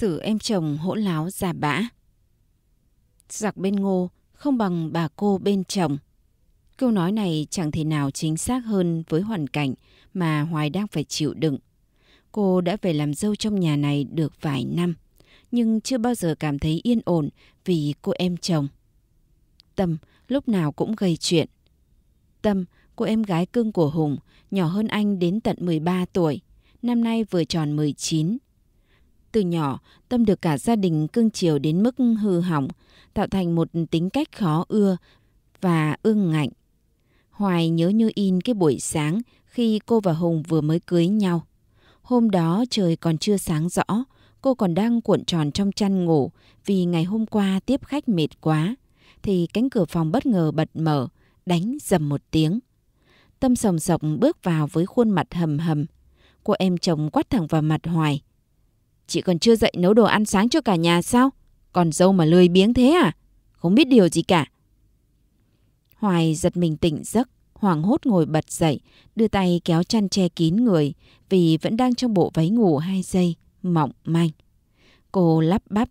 xử em chồng hỗn láo già bã. Giặc bên ngô không bằng bà cô bên chồng. Câu nói này chẳng thể nào chính xác hơn với hoàn cảnh mà Hoài đang phải chịu đựng. Cô đã về làm dâu trong nhà này được vài năm, nhưng chưa bao giờ cảm thấy yên ổn vì cô em chồng. Tâm lúc nào cũng gây chuyện. Tâm, cô em gái cưng của Hùng, nhỏ hơn anh đến tận 13 tuổi, năm nay vừa tròn 19, từ nhỏ, Tâm được cả gia đình cưng chiều đến mức hư hỏng, tạo thành một tính cách khó ưa và ương ngạnh. Hoài nhớ như in cái buổi sáng khi cô và Hùng vừa mới cưới nhau. Hôm đó trời còn chưa sáng rõ, cô còn đang cuộn tròn trong chăn ngủ vì ngày hôm qua tiếp khách mệt quá. Thì cánh cửa phòng bất ngờ bật mở, đánh dầm một tiếng. Tâm sòng sọc bước vào với khuôn mặt hầm hầm. Cô em chồng quát thẳng vào mặt Hoài. Chị còn chưa dậy nấu đồ ăn sáng cho cả nhà sao? Còn dâu mà lười biếng thế à? Không biết điều gì cả. Hoài giật mình tỉnh giấc, hoảng hốt ngồi bật dậy, đưa tay kéo chăn che kín người vì vẫn đang trong bộ váy ngủ hai giây, mỏng manh. Cô lắp bắp.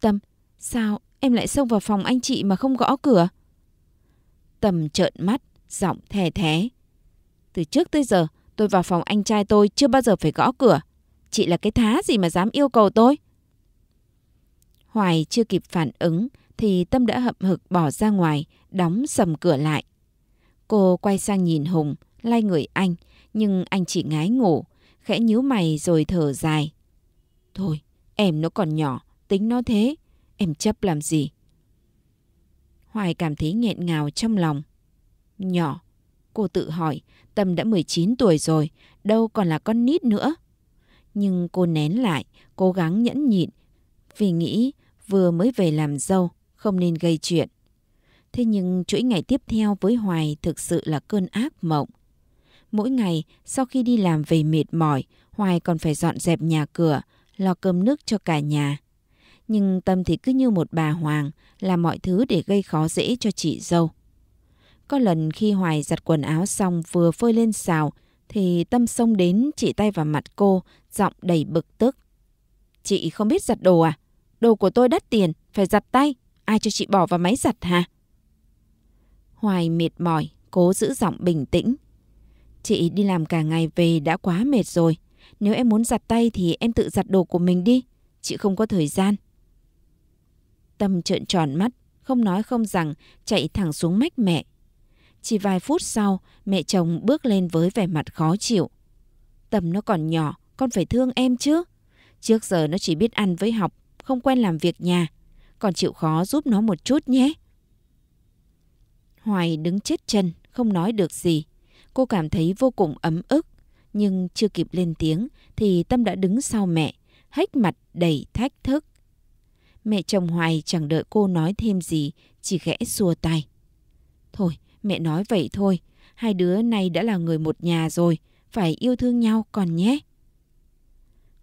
Tâm, sao em lại xông vào phòng anh chị mà không gõ cửa? Tâm trợn mắt, giọng thè thé. Từ trước tới giờ, tôi vào phòng anh trai tôi chưa bao giờ phải gõ cửa chị là cái thá gì mà dám yêu cầu tôi? Hoài chưa kịp phản ứng thì Tâm đã hậm hực bỏ ra ngoài, đóng sầm cửa lại. Cô quay sang nhìn Hùng, lay người anh, nhưng anh chỉ ngái ngủ, khẽ nhíu mày rồi thở dài. Thôi, em nó còn nhỏ, tính nó thế, em chấp làm gì? Hoài cảm thấy nghẹn ngào trong lòng. Nhỏ, cô tự hỏi, Tâm đã 19 tuổi rồi, đâu còn là con nít nữa. Nhưng cô nén lại, cố gắng nhẫn nhịn, vì nghĩ vừa mới về làm dâu, không nên gây chuyện. Thế nhưng chuỗi ngày tiếp theo với Hoài thực sự là cơn ác mộng. Mỗi ngày, sau khi đi làm về mệt mỏi, Hoài còn phải dọn dẹp nhà cửa, lo cơm nước cho cả nhà. Nhưng Tâm thì cứ như một bà Hoàng, làm mọi thứ để gây khó dễ cho chị dâu. Có lần khi Hoài giặt quần áo xong vừa phơi lên xào thì Tâm xông đến chỉ tay vào mặt cô, giọng đầy bực tức. Chị không biết giặt đồ à? Đồ của tôi đắt tiền, phải giặt tay. Ai cho chị bỏ vào máy giặt hả? Hoài mệt mỏi, cố giữ giọng bình tĩnh. Chị đi làm cả ngày về đã quá mệt rồi. Nếu em muốn giặt tay thì em tự giặt đồ của mình đi. Chị không có thời gian. Tâm trợn tròn mắt, không nói không rằng, chạy thẳng xuống mách mẹ. Chỉ vài phút sau, mẹ chồng bước lên với vẻ mặt khó chịu. Tầm nó còn nhỏ, con phải thương em chứ. Trước giờ nó chỉ biết ăn với học, không quen làm việc nhà. Còn chịu khó giúp nó một chút nhé. Hoài đứng chết chân, không nói được gì. Cô cảm thấy vô cùng ấm ức. Nhưng chưa kịp lên tiếng thì Tâm đã đứng sau mẹ, hách mặt đầy thách thức. Mẹ chồng Hoài chẳng đợi cô nói thêm gì, chỉ khẽ xua tay. Thôi, Mẹ nói vậy thôi, hai đứa này đã là người một nhà rồi, phải yêu thương nhau còn nhé.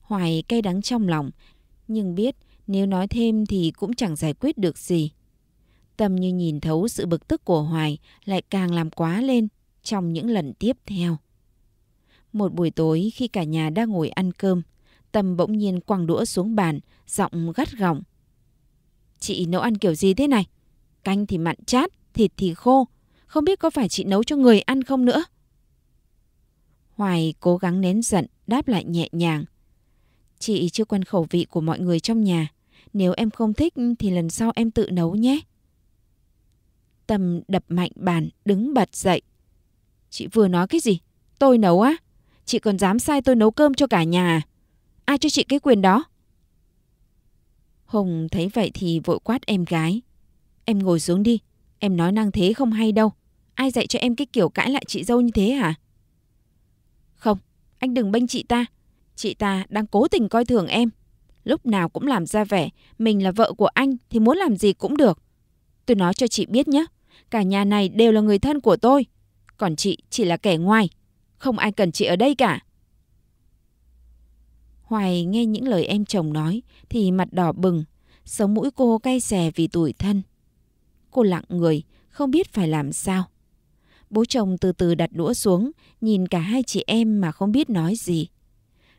Hoài cay đắng trong lòng, nhưng biết nếu nói thêm thì cũng chẳng giải quyết được gì. Tâm như nhìn thấu sự bực tức của Hoài lại càng làm quá lên trong những lần tiếp theo. Một buổi tối khi cả nhà đang ngồi ăn cơm, Tâm bỗng nhiên quăng đũa xuống bàn, giọng gắt gỏng. Chị nấu ăn kiểu gì thế này? Canh thì mặn chát, thịt thì khô, không biết có phải chị nấu cho người ăn không nữa. Hoài cố gắng nén giận, đáp lại nhẹ nhàng. Chị chưa quen khẩu vị của mọi người trong nhà. Nếu em không thích thì lần sau em tự nấu nhé. Tâm đập mạnh bàn, đứng bật dậy. Chị vừa nói cái gì? Tôi nấu á? Chị còn dám sai tôi nấu cơm cho cả nhà à? Ai cho chị cái quyền đó? Hùng thấy vậy thì vội quát em gái. Em ngồi xuống đi, em nói năng thế không hay đâu. Ai dạy cho em cái kiểu cãi lại chị dâu như thế hả? Không, anh đừng bênh chị ta. Chị ta đang cố tình coi thường em. Lúc nào cũng làm ra vẻ, mình là vợ của anh thì muốn làm gì cũng được. Tôi nói cho chị biết nhé, cả nhà này đều là người thân của tôi. Còn chị chỉ là kẻ ngoài, không ai cần chị ở đây cả. Hoài nghe những lời em chồng nói thì mặt đỏ bừng, sống mũi cô cay xè vì tuổi thân. Cô lặng người, không biết phải làm sao. Bố chồng từ từ đặt đũa xuống, nhìn cả hai chị em mà không biết nói gì.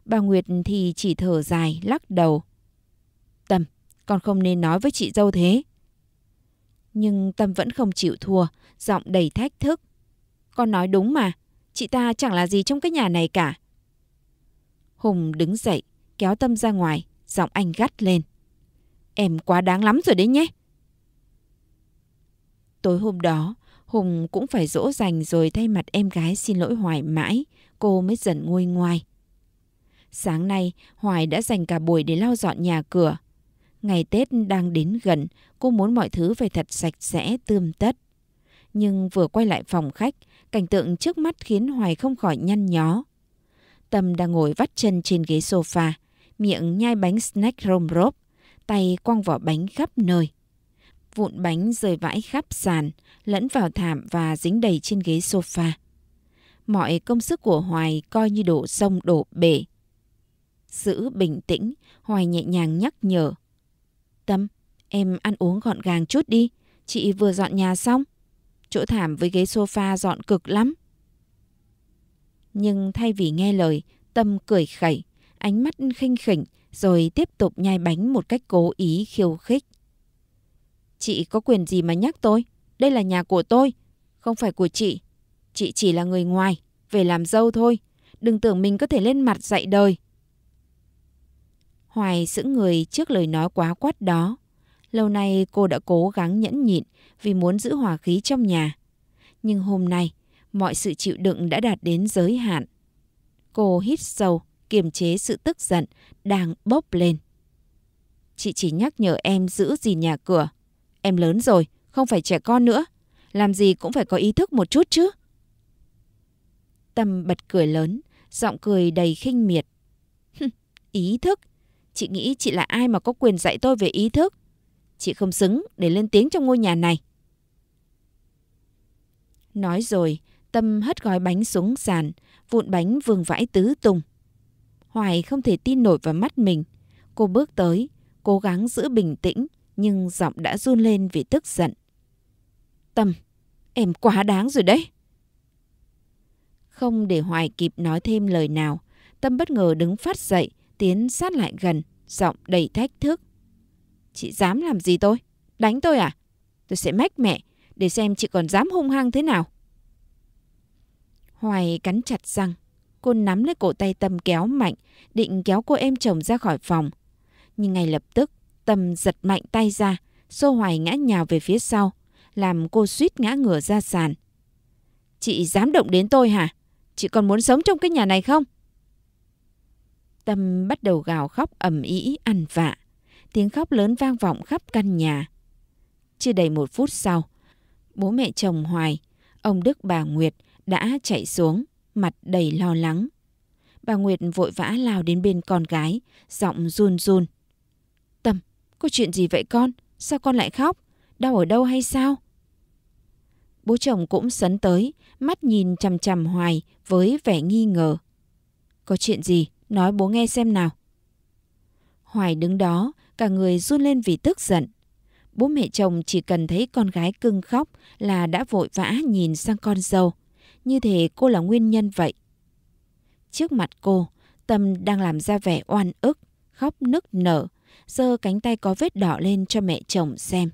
Bà Nguyệt thì chỉ thở dài, lắc đầu. Tâm, con không nên nói với chị dâu thế. Nhưng Tâm vẫn không chịu thua, giọng đầy thách thức. Con nói đúng mà, chị ta chẳng là gì trong cái nhà này cả. Hùng đứng dậy, kéo Tâm ra ngoài, giọng anh gắt lên. Em quá đáng lắm rồi đấy nhé. Tối hôm đó, Hùng cũng phải dỗ dành rồi thay mặt em gái xin lỗi Hoài mãi, cô mới dần nguôi ngoai. Sáng nay, Hoài đã dành cả buổi để lau dọn nhà cửa. Ngày Tết đang đến gần, cô muốn mọi thứ phải thật sạch sẽ, tươm tất. Nhưng vừa quay lại phòng khách, cảnh tượng trước mắt khiến Hoài không khỏi nhăn nhó. Tâm đang ngồi vắt chân trên ghế sofa, miệng nhai bánh snack rôm rốp, tay quăng vỏ bánh khắp nơi vụn bánh rơi vãi khắp sàn, lẫn vào thảm và dính đầy trên ghế sofa. Mọi công sức của Hoài coi như đổ sông đổ bể. Giữ bình tĩnh, Hoài nhẹ nhàng nhắc nhở. Tâm, em ăn uống gọn gàng chút đi, chị vừa dọn nhà xong. Chỗ thảm với ghế sofa dọn cực lắm. Nhưng thay vì nghe lời, Tâm cười khẩy, ánh mắt khinh khỉnh rồi tiếp tục nhai bánh một cách cố ý khiêu khích. Chị có quyền gì mà nhắc tôi? Đây là nhà của tôi, không phải của chị. Chị chỉ là người ngoài, về làm dâu thôi. Đừng tưởng mình có thể lên mặt dạy đời. Hoài sững người trước lời nói quá quát đó. Lâu nay cô đã cố gắng nhẫn nhịn vì muốn giữ hòa khí trong nhà. Nhưng hôm nay, mọi sự chịu đựng đã đạt đến giới hạn. Cô hít sâu, kiềm chế sự tức giận đang bốc lên. Chị chỉ nhắc nhở em giữ gìn nhà cửa. Em lớn rồi, không phải trẻ con nữa. Làm gì cũng phải có ý thức một chút chứ. Tâm bật cười lớn, giọng cười đầy khinh miệt. ý thức? Chị nghĩ chị là ai mà có quyền dạy tôi về ý thức? Chị không xứng để lên tiếng trong ngôi nhà này. Nói rồi, Tâm hất gói bánh xuống sàn, vụn bánh vương vãi tứ tung. Hoài không thể tin nổi vào mắt mình. Cô bước tới, cố gắng giữ bình tĩnh, nhưng giọng đã run lên vì tức giận. Tâm, em quá đáng rồi đấy. Không để Hoài kịp nói thêm lời nào, Tâm bất ngờ đứng phát dậy, tiến sát lại gần, giọng đầy thách thức. Chị dám làm gì tôi? Đánh tôi à? Tôi sẽ mách mẹ, để xem chị còn dám hung hăng thế nào. Hoài cắn chặt răng, cô nắm lấy cổ tay Tâm kéo mạnh, định kéo cô em chồng ra khỏi phòng. Nhưng ngay lập tức, Tâm giật mạnh tay ra, Sô Hoài ngã nhào về phía sau, làm cô suýt ngã ngửa ra sàn. Chị dám động đến tôi hả? Chị còn muốn sống trong cái nhà này không? Tâm bắt đầu gào khóc ầm ĩ ăn vạ. Tiếng khóc lớn vang vọng khắp căn nhà. Chưa đầy một phút sau, bố mẹ chồng Hoài, ông Đức bà Nguyệt đã chạy xuống, mặt đầy lo lắng. Bà Nguyệt vội vã lao đến bên con gái, giọng run run. Có chuyện gì vậy con? Sao con lại khóc? Đau ở đâu hay sao? Bố chồng cũng sấn tới, mắt nhìn chằm chằm hoài với vẻ nghi ngờ. Có chuyện gì? Nói bố nghe xem nào. Hoài đứng đó, cả người run lên vì tức giận. Bố mẹ chồng chỉ cần thấy con gái cưng khóc là đã vội vã nhìn sang con dâu. Như thế cô là nguyên nhân vậy. Trước mặt cô, Tâm đang làm ra vẻ oan ức, khóc nức nở, giơ cánh tay có vết đỏ lên cho mẹ chồng xem.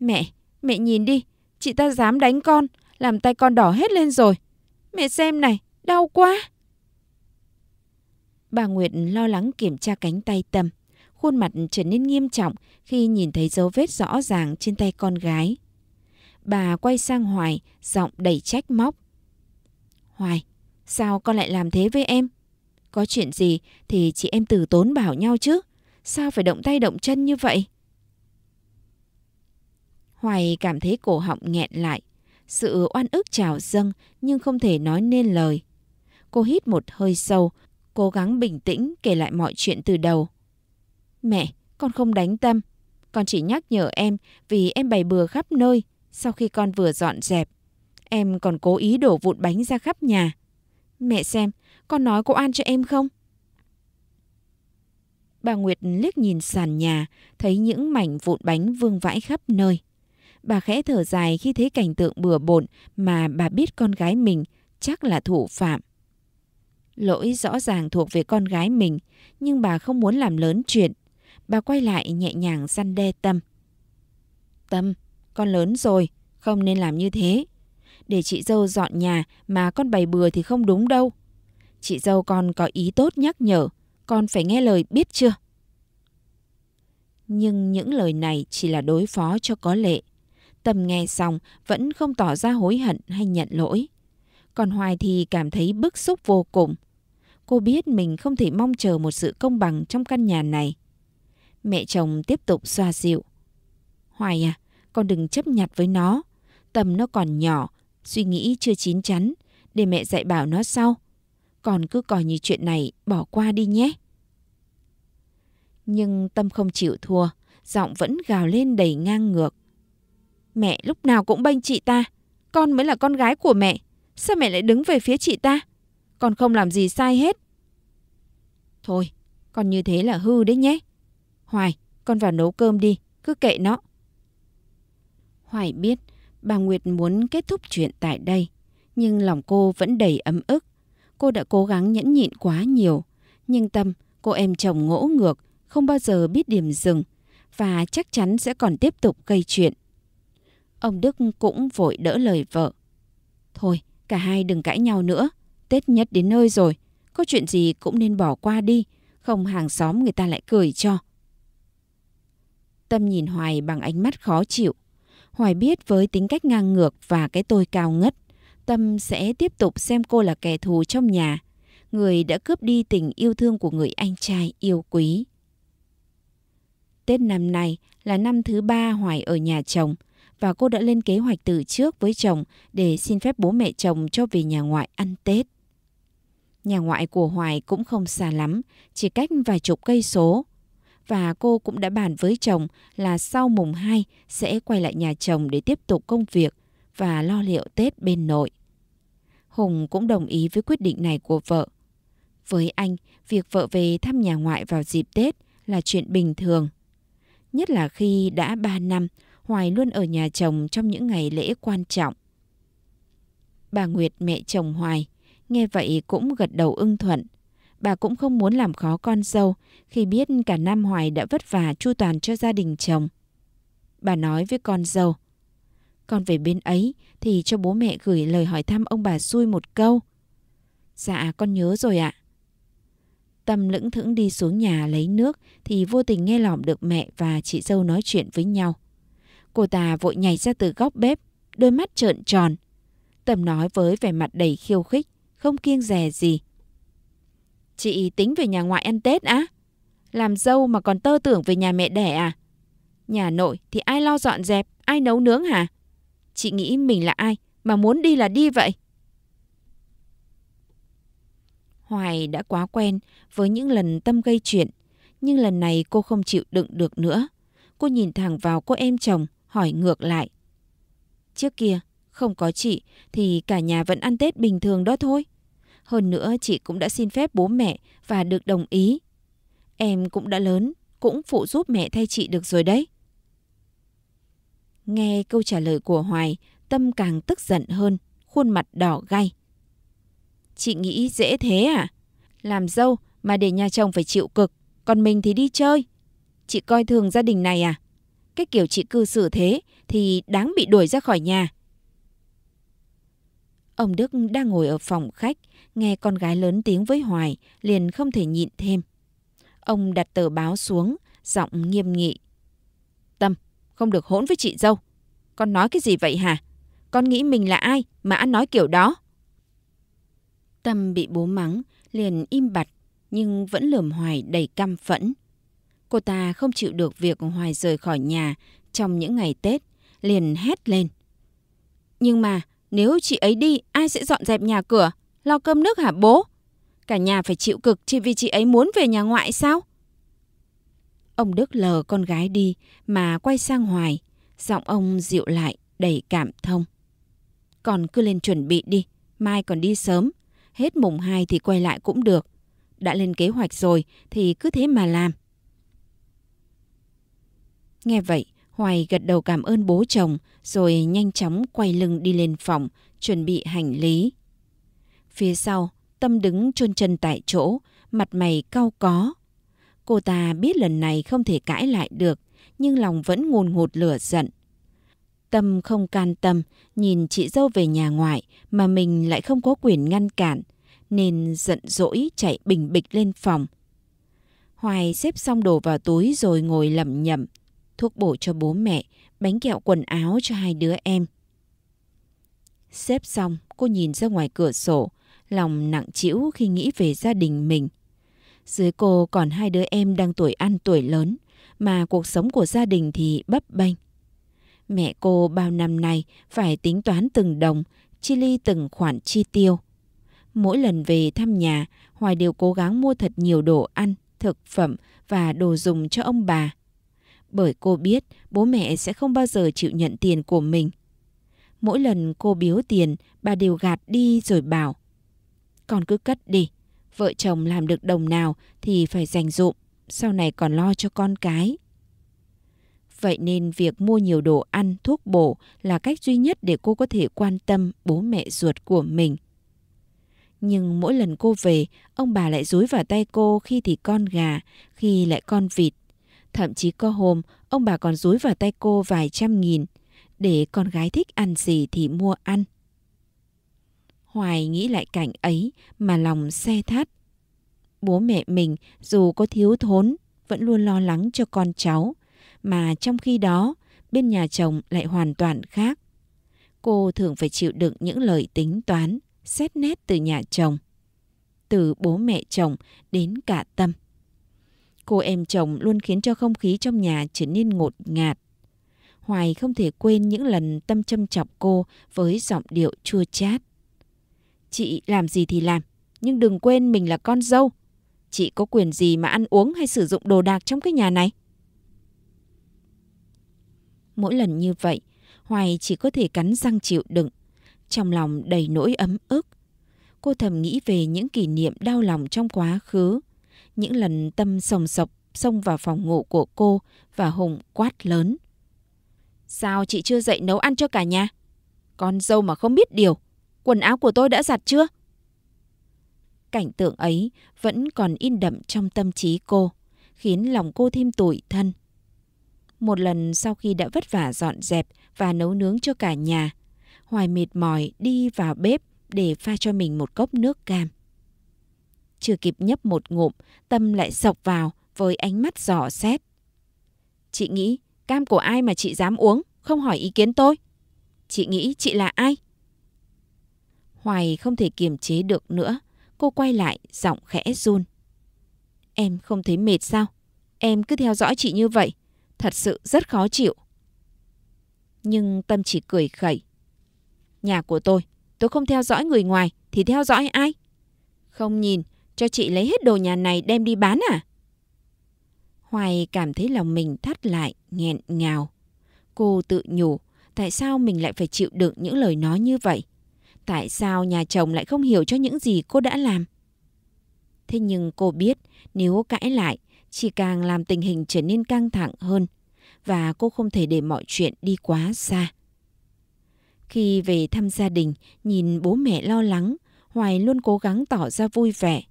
Mẹ, mẹ nhìn đi, chị ta dám đánh con, làm tay con đỏ hết lên rồi. Mẹ xem này, đau quá. Bà Nguyệt lo lắng kiểm tra cánh tay Tâm. Khuôn mặt trở nên nghiêm trọng khi nhìn thấy dấu vết rõ ràng trên tay con gái. Bà quay sang Hoài, giọng đầy trách móc. Hoài, sao con lại làm thế với em? Có chuyện gì thì chị em từ tốn bảo nhau chứ. Sao phải động tay động chân như vậy? Hoài cảm thấy cổ họng nghẹn lại. Sự oan ức trào dâng nhưng không thể nói nên lời. Cô hít một hơi sâu, cố gắng bình tĩnh kể lại mọi chuyện từ đầu. Mẹ, con không đánh tâm. Con chỉ nhắc nhở em vì em bày bừa khắp nơi sau khi con vừa dọn dẹp. Em còn cố ý đổ vụn bánh ra khắp nhà. Mẹ xem, con nói cô an cho em không? Bà Nguyệt liếc nhìn sàn nhà, thấy những mảnh vụn bánh vương vãi khắp nơi. Bà khẽ thở dài khi thấy cảnh tượng bừa bộn mà bà biết con gái mình chắc là thủ phạm. Lỗi rõ ràng thuộc về con gái mình, nhưng bà không muốn làm lớn chuyện. Bà quay lại nhẹ nhàng săn đe Tâm. Tâm, con lớn rồi, không nên làm như thế. Để chị dâu dọn nhà mà con bày bừa thì không đúng đâu. Chị dâu con có ý tốt nhắc nhở, con phải nghe lời biết chưa? Nhưng những lời này chỉ là đối phó cho có lệ. Tâm nghe xong vẫn không tỏ ra hối hận hay nhận lỗi. Còn Hoài thì cảm thấy bức xúc vô cùng. Cô biết mình không thể mong chờ một sự công bằng trong căn nhà này. Mẹ chồng tiếp tục xoa dịu. Hoài à, con đừng chấp nhặt với nó. Tâm nó còn nhỏ, suy nghĩ chưa chín chắn. Để mẹ dạy bảo nó sau. Còn cứ coi như chuyện này bỏ qua đi nhé. Nhưng Tâm không chịu thua, giọng vẫn gào lên đầy ngang ngược. Mẹ lúc nào cũng bênh chị ta, con mới là con gái của mẹ. Sao mẹ lại đứng về phía chị ta? Con không làm gì sai hết. Thôi, con như thế là hư đấy nhé. Hoài, con vào nấu cơm đi, cứ kệ nó. Hoài biết bà Nguyệt muốn kết thúc chuyện tại đây, nhưng lòng cô vẫn đầy ấm ức cô đã cố gắng nhẫn nhịn quá nhiều. Nhưng tâm, cô em chồng ngỗ ngược, không bao giờ biết điểm dừng và chắc chắn sẽ còn tiếp tục gây chuyện. Ông Đức cũng vội đỡ lời vợ. Thôi, cả hai đừng cãi nhau nữa. Tết nhất đến nơi rồi, có chuyện gì cũng nên bỏ qua đi, không hàng xóm người ta lại cười cho. Tâm nhìn Hoài bằng ánh mắt khó chịu. Hoài biết với tính cách ngang ngược và cái tôi cao ngất, Tâm sẽ tiếp tục xem cô là kẻ thù trong nhà, người đã cướp đi tình yêu thương của người anh trai yêu quý. Tết năm nay là năm thứ ba Hoài ở nhà chồng và cô đã lên kế hoạch từ trước với chồng để xin phép bố mẹ chồng cho về nhà ngoại ăn Tết. Nhà ngoại của Hoài cũng không xa lắm, chỉ cách vài chục cây số. Và cô cũng đã bàn với chồng là sau mùng 2 sẽ quay lại nhà chồng để tiếp tục công việc và lo liệu Tết bên nội. Hùng cũng đồng ý với quyết định này của vợ. Với anh, việc vợ về thăm nhà ngoại vào dịp Tết là chuyện bình thường. Nhất là khi đã 3 năm, Hoài luôn ở nhà chồng trong những ngày lễ quan trọng. Bà Nguyệt mẹ chồng Hoài, nghe vậy cũng gật đầu ưng thuận. Bà cũng không muốn làm khó con dâu khi biết cả năm Hoài đã vất vả chu toàn cho gia đình chồng. Bà nói với con dâu, con về bên ấy thì cho bố mẹ gửi lời hỏi thăm ông bà xui một câu. Dạ con nhớ rồi ạ. Tâm lững thững đi xuống nhà lấy nước thì vô tình nghe lỏm được mẹ và chị dâu nói chuyện với nhau. Cô ta vội nhảy ra từ góc bếp, đôi mắt trợn tròn. Tâm nói với vẻ mặt đầy khiêu khích, không kiêng dè gì. Chị tính về nhà ngoại ăn Tết á? Làm dâu mà còn tơ tưởng về nhà mẹ đẻ à? Nhà nội thì ai lo dọn dẹp, ai nấu nướng hả? À? Chị nghĩ mình là ai mà muốn đi là đi vậy? Hoài đã quá quen với những lần Tâm gây chuyện, nhưng lần này cô không chịu đựng được nữa. Cô nhìn thẳng vào cô em chồng, hỏi ngược lại. Trước kia, không có chị thì cả nhà vẫn ăn Tết bình thường đó thôi. Hơn nữa chị cũng đã xin phép bố mẹ và được đồng ý. Em cũng đã lớn, cũng phụ giúp mẹ thay chị được rồi đấy. Nghe câu trả lời của Hoài, Tâm càng tức giận hơn, khuôn mặt đỏ gay. Chị nghĩ dễ thế à? Làm dâu mà để nhà chồng phải chịu cực, còn mình thì đi chơi. Chị coi thường gia đình này à? Cái kiểu chị cư xử thế thì đáng bị đuổi ra khỏi nhà. Ông Đức đang ngồi ở phòng khách, nghe con gái lớn tiếng với Hoài, liền không thể nhịn thêm. Ông đặt tờ báo xuống, giọng nghiêm nghị. Tâm, không được hỗn với chị dâu. Con nói cái gì vậy hả? Con nghĩ mình là ai mà ăn nói kiểu đó? Tâm bị bố mắng, liền im bặt, nhưng vẫn lườm Hoài đầy căm phẫn. Cô ta không chịu được việc Hoài rời khỏi nhà trong những ngày Tết, liền hét lên. Nhưng mà nếu chị ấy đi, ai sẽ dọn dẹp nhà cửa, lo cơm nước hả bố? Cả nhà phải chịu cực chỉ vì chị ấy muốn về nhà ngoại sao? Ông Đức lờ con gái đi mà quay sang Hoài. Giọng ông dịu lại đầy cảm thông. Còn cứ lên chuẩn bị đi, mai còn đi sớm. Hết mùng hai thì quay lại cũng được. Đã lên kế hoạch rồi thì cứ thế mà làm. Nghe vậy, Hoài gật đầu cảm ơn bố chồng rồi nhanh chóng quay lưng đi lên phòng chuẩn bị hành lý. Phía sau, Tâm đứng chôn chân tại chỗ, mặt mày cau có. Cô ta biết lần này không thể cãi lại được, nhưng lòng vẫn ngùn ngụt lửa giận. Tâm không can tâm, nhìn chị dâu về nhà ngoại mà mình lại không có quyền ngăn cản, nên giận dỗi chạy bình bịch lên phòng. Hoài xếp xong đồ vào túi rồi ngồi lẩm nhẩm, thuốc bổ cho bố mẹ, bánh kẹo quần áo cho hai đứa em. Xếp xong, cô nhìn ra ngoài cửa sổ, lòng nặng trĩu khi nghĩ về gia đình mình. Dưới cô còn hai đứa em đang tuổi ăn tuổi lớn, mà cuộc sống của gia đình thì bấp bênh. Mẹ cô bao năm nay phải tính toán từng đồng, chi ly từng khoản chi tiêu. Mỗi lần về thăm nhà, Hoài đều cố gắng mua thật nhiều đồ ăn, thực phẩm và đồ dùng cho ông bà. Bởi cô biết bố mẹ sẽ không bao giờ chịu nhận tiền của mình. Mỗi lần cô biếu tiền, bà đều gạt đi rồi bảo. Con cứ cất đi, vợ chồng làm được đồng nào thì phải dành dụm, sau này còn lo cho con cái. Vậy nên việc mua nhiều đồ ăn, thuốc bổ là cách duy nhất để cô có thể quan tâm bố mẹ ruột của mình. Nhưng mỗi lần cô về, ông bà lại dúi vào tay cô khi thì con gà, khi lại con vịt. Thậm chí có hôm, ông bà còn dúi vào tay cô vài trăm nghìn, để con gái thích ăn gì thì mua ăn. Hoài nghĩ lại cảnh ấy mà lòng xe thắt. Bố mẹ mình dù có thiếu thốn vẫn luôn lo lắng cho con cháu, mà trong khi đó bên nhà chồng lại hoàn toàn khác. Cô thường phải chịu đựng những lời tính toán, xét nét từ nhà chồng, từ bố mẹ chồng đến cả tâm. Cô em chồng luôn khiến cho không khí trong nhà trở nên ngột ngạt. Hoài không thể quên những lần tâm châm chọc cô với giọng điệu chua chát. Chị làm gì thì làm, nhưng đừng quên mình là con dâu. Chị có quyền gì mà ăn uống hay sử dụng đồ đạc trong cái nhà này? Mỗi lần như vậy, Hoài chỉ có thể cắn răng chịu đựng, trong lòng đầy nỗi ấm ức. Cô thầm nghĩ về những kỷ niệm đau lòng trong quá khứ, những lần tâm sồng sộc xông vào phòng ngủ của cô và Hùng quát lớn. Sao chị chưa dậy nấu ăn cho cả nhà? Con dâu mà không biết điều quần áo của tôi đã giặt chưa? Cảnh tượng ấy vẫn còn in đậm trong tâm trí cô, khiến lòng cô thêm tủi thân. Một lần sau khi đã vất vả dọn dẹp và nấu nướng cho cả nhà, Hoài mệt mỏi đi vào bếp để pha cho mình một cốc nước cam. Chưa kịp nhấp một ngụm, Tâm lại sọc vào với ánh mắt giỏ xét. Chị nghĩ cam của ai mà chị dám uống, không hỏi ý kiến tôi? Chị nghĩ chị là ai? Hoài không thể kiềm chế được nữa. Cô quay lại, giọng khẽ run. Em không thấy mệt sao? Em cứ theo dõi chị như vậy. Thật sự rất khó chịu. Nhưng Tâm chỉ cười khẩy. Nhà của tôi, tôi không theo dõi người ngoài thì theo dõi ai? Không nhìn, cho chị lấy hết đồ nhà này đem đi bán à? Hoài cảm thấy lòng mình thắt lại, nghẹn ngào. Cô tự nhủ, tại sao mình lại phải chịu đựng những lời nói như vậy? Tại sao nhà chồng lại không hiểu cho những gì cô đã làm? Thế nhưng cô biết nếu cãi lại chỉ càng làm tình hình trở nên căng thẳng hơn và cô không thể để mọi chuyện đi quá xa. Khi về thăm gia đình, nhìn bố mẹ lo lắng, Hoài luôn cố gắng tỏ ra vui vẻ.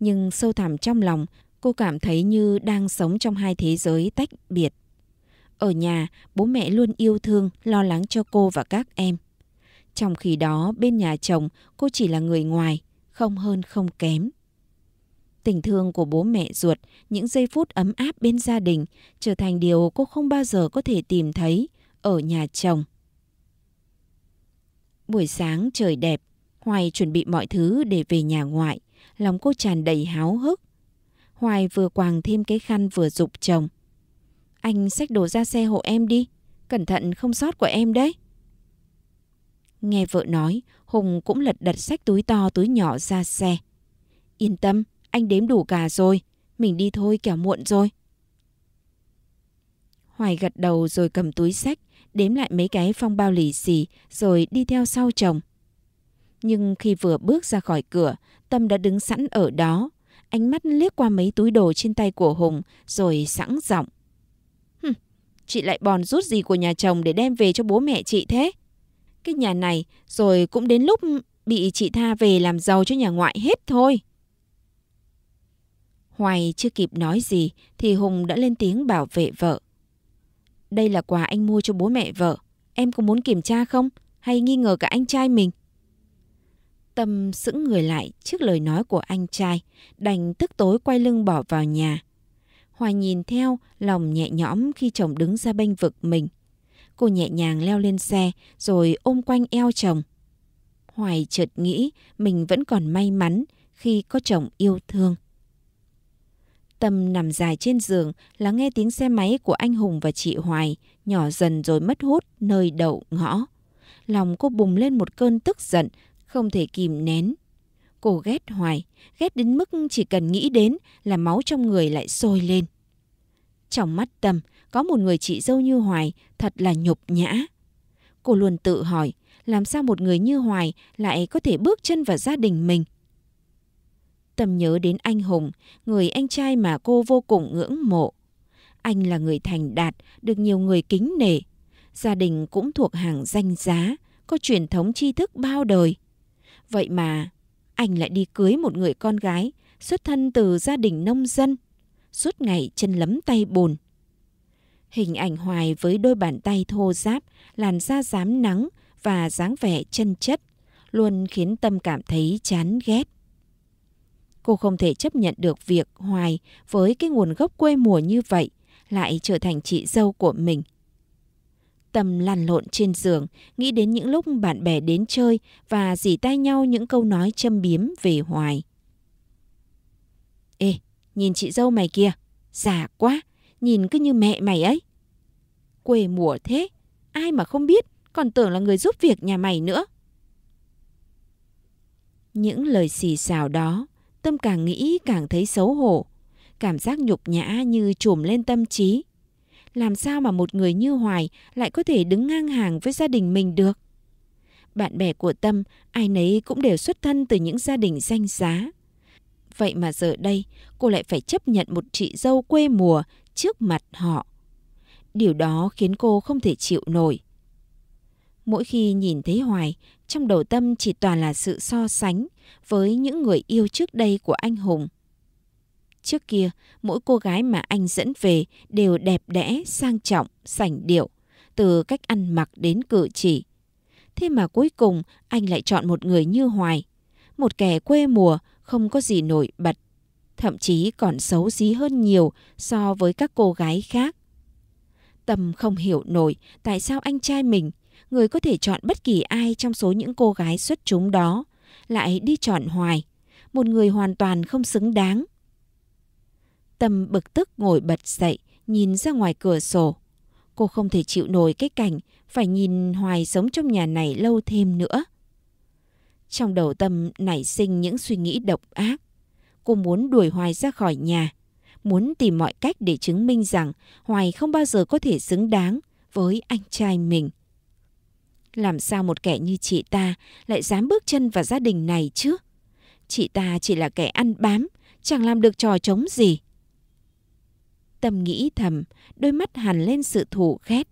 Nhưng sâu thẳm trong lòng, cô cảm thấy như đang sống trong hai thế giới tách biệt. Ở nhà, bố mẹ luôn yêu thương, lo lắng cho cô và các em. Trong khi đó bên nhà chồng cô chỉ là người ngoài, không hơn không kém. Tình thương của bố mẹ ruột, những giây phút ấm áp bên gia đình trở thành điều cô không bao giờ có thể tìm thấy ở nhà chồng. Buổi sáng trời đẹp, Hoài chuẩn bị mọi thứ để về nhà ngoại, lòng cô tràn đầy háo hức. Hoài vừa quàng thêm cái khăn vừa dục chồng. Anh xách đồ ra xe hộ em đi, cẩn thận không sót của em đấy. Nghe vợ nói, Hùng cũng lật đật sách túi to túi nhỏ ra xe. Yên tâm, anh đếm đủ cả rồi. Mình đi thôi kẻo muộn rồi. Hoài gật đầu rồi cầm túi sách, đếm lại mấy cái phong bao lì xì rồi đi theo sau chồng. Nhưng khi vừa bước ra khỏi cửa, Tâm đã đứng sẵn ở đó. Ánh mắt liếc qua mấy túi đồ trên tay của Hùng rồi sẵn giọng. Hừm, chị lại bòn rút gì của nhà chồng để đem về cho bố mẹ chị thế? cái nhà này rồi cũng đến lúc bị chị tha về làm giàu cho nhà ngoại hết thôi. Hoài chưa kịp nói gì thì Hùng đã lên tiếng bảo vệ vợ. Đây là quà anh mua cho bố mẹ vợ. Em có muốn kiểm tra không? Hay nghi ngờ cả anh trai mình? Tâm sững người lại trước lời nói của anh trai, đành tức tối quay lưng bỏ vào nhà. Hoài nhìn theo, lòng nhẹ nhõm khi chồng đứng ra bênh vực mình. Cô nhẹ nhàng leo lên xe rồi ôm quanh eo chồng. Hoài chợt nghĩ mình vẫn còn may mắn khi có chồng yêu thương. Tâm nằm dài trên giường là nghe tiếng xe máy của anh Hùng và chị Hoài nhỏ dần rồi mất hút nơi đậu ngõ. Lòng cô bùng lên một cơn tức giận, không thể kìm nén. Cô ghét Hoài, ghét đến mức chỉ cần nghĩ đến là máu trong người lại sôi lên. Trong mắt Tâm, có một người chị dâu như Hoài thật là nhục nhã. Cô luôn tự hỏi, làm sao một người như Hoài lại có thể bước chân vào gia đình mình? Tâm nhớ đến anh Hùng, người anh trai mà cô vô cùng ngưỡng mộ. Anh là người thành đạt, được nhiều người kính nể. Gia đình cũng thuộc hàng danh giá, có truyền thống tri thức bao đời. Vậy mà, anh lại đi cưới một người con gái xuất thân từ gia đình nông dân, suốt ngày chân lấm tay bùn. Hình ảnh Hoài với đôi bàn tay thô ráp, làn da dám nắng và dáng vẻ chân chất luôn khiến Tâm cảm thấy chán ghét. Cô không thể chấp nhận được việc Hoài với cái nguồn gốc quê mùa như vậy lại trở thành chị dâu của mình. Tâm lăn lộn trên giường, nghĩ đến những lúc bạn bè đến chơi và dì tay nhau những câu nói châm biếm về Hoài. Ê, nhìn chị dâu mày kia, già quá, Nhìn cứ như mẹ mày ấy. Quê mùa thế, ai mà không biết, còn tưởng là người giúp việc nhà mày nữa. Những lời xì xào đó, Tâm càng nghĩ càng thấy xấu hổ. Cảm giác nhục nhã như trùm lên tâm trí. Làm sao mà một người như Hoài lại có thể đứng ngang hàng với gia đình mình được? Bạn bè của Tâm, ai nấy cũng đều xuất thân từ những gia đình danh giá. Vậy mà giờ đây, cô lại phải chấp nhận một chị dâu quê mùa trước mặt họ. Điều đó khiến cô không thể chịu nổi. Mỗi khi nhìn thấy Hoài, trong đầu tâm chỉ toàn là sự so sánh với những người yêu trước đây của anh Hùng. Trước kia, mỗi cô gái mà anh dẫn về đều đẹp đẽ, sang trọng, sành điệu, từ cách ăn mặc đến cử chỉ. Thế mà cuối cùng anh lại chọn một người như Hoài, một kẻ quê mùa không có gì nổi bật thậm chí còn xấu xí hơn nhiều so với các cô gái khác. Tâm không hiểu nổi tại sao anh trai mình, người có thể chọn bất kỳ ai trong số những cô gái xuất chúng đó, lại đi chọn hoài, một người hoàn toàn không xứng đáng. Tâm bực tức ngồi bật dậy, nhìn ra ngoài cửa sổ. Cô không thể chịu nổi cái cảnh phải nhìn hoài sống trong nhà này lâu thêm nữa. Trong đầu Tâm nảy sinh những suy nghĩ độc ác cô muốn đuổi Hoài ra khỏi nhà, muốn tìm mọi cách để chứng minh rằng Hoài không bao giờ có thể xứng đáng với anh trai mình. Làm sao một kẻ như chị ta lại dám bước chân vào gia đình này chứ? Chị ta chỉ là kẻ ăn bám, chẳng làm được trò chống gì. Tâm nghĩ thầm, đôi mắt hằn lên sự thù ghét.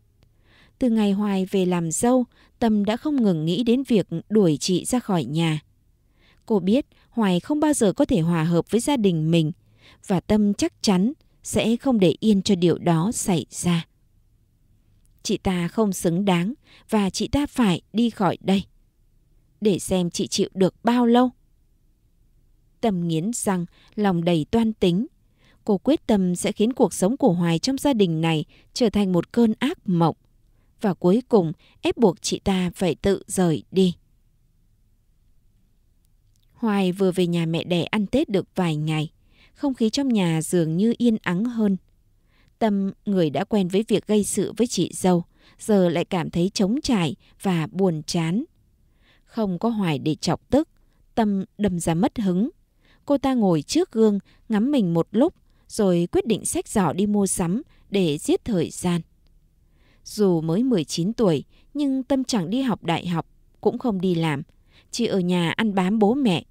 Từ ngày Hoài về làm dâu, Tâm đã không ngừng nghĩ đến việc đuổi chị ra khỏi nhà. Cô biết Hoài không bao giờ có thể hòa hợp với gia đình mình và Tâm chắc chắn sẽ không để yên cho điều đó xảy ra. Chị ta không xứng đáng và chị ta phải đi khỏi đây. Để xem chị chịu được bao lâu. Tâm nghiến răng, lòng đầy toan tính. Cô quyết tâm sẽ khiến cuộc sống của Hoài trong gia đình này trở thành một cơn ác mộng. Và cuối cùng ép buộc chị ta phải tự rời đi. Hoài vừa về nhà mẹ đẻ ăn Tết được vài ngày, không khí trong nhà dường như yên ắng hơn. Tâm, người đã quen với việc gây sự với chị dâu, giờ lại cảm thấy trống trải và buồn chán. Không có Hoài để chọc tức, Tâm đâm ra mất hứng. Cô ta ngồi trước gương, ngắm mình một lúc, rồi quyết định xách giỏ đi mua sắm để giết thời gian. Dù mới 19 tuổi, nhưng Tâm chẳng đi học đại học, cũng không đi làm, chỉ ở nhà ăn bám bố mẹ.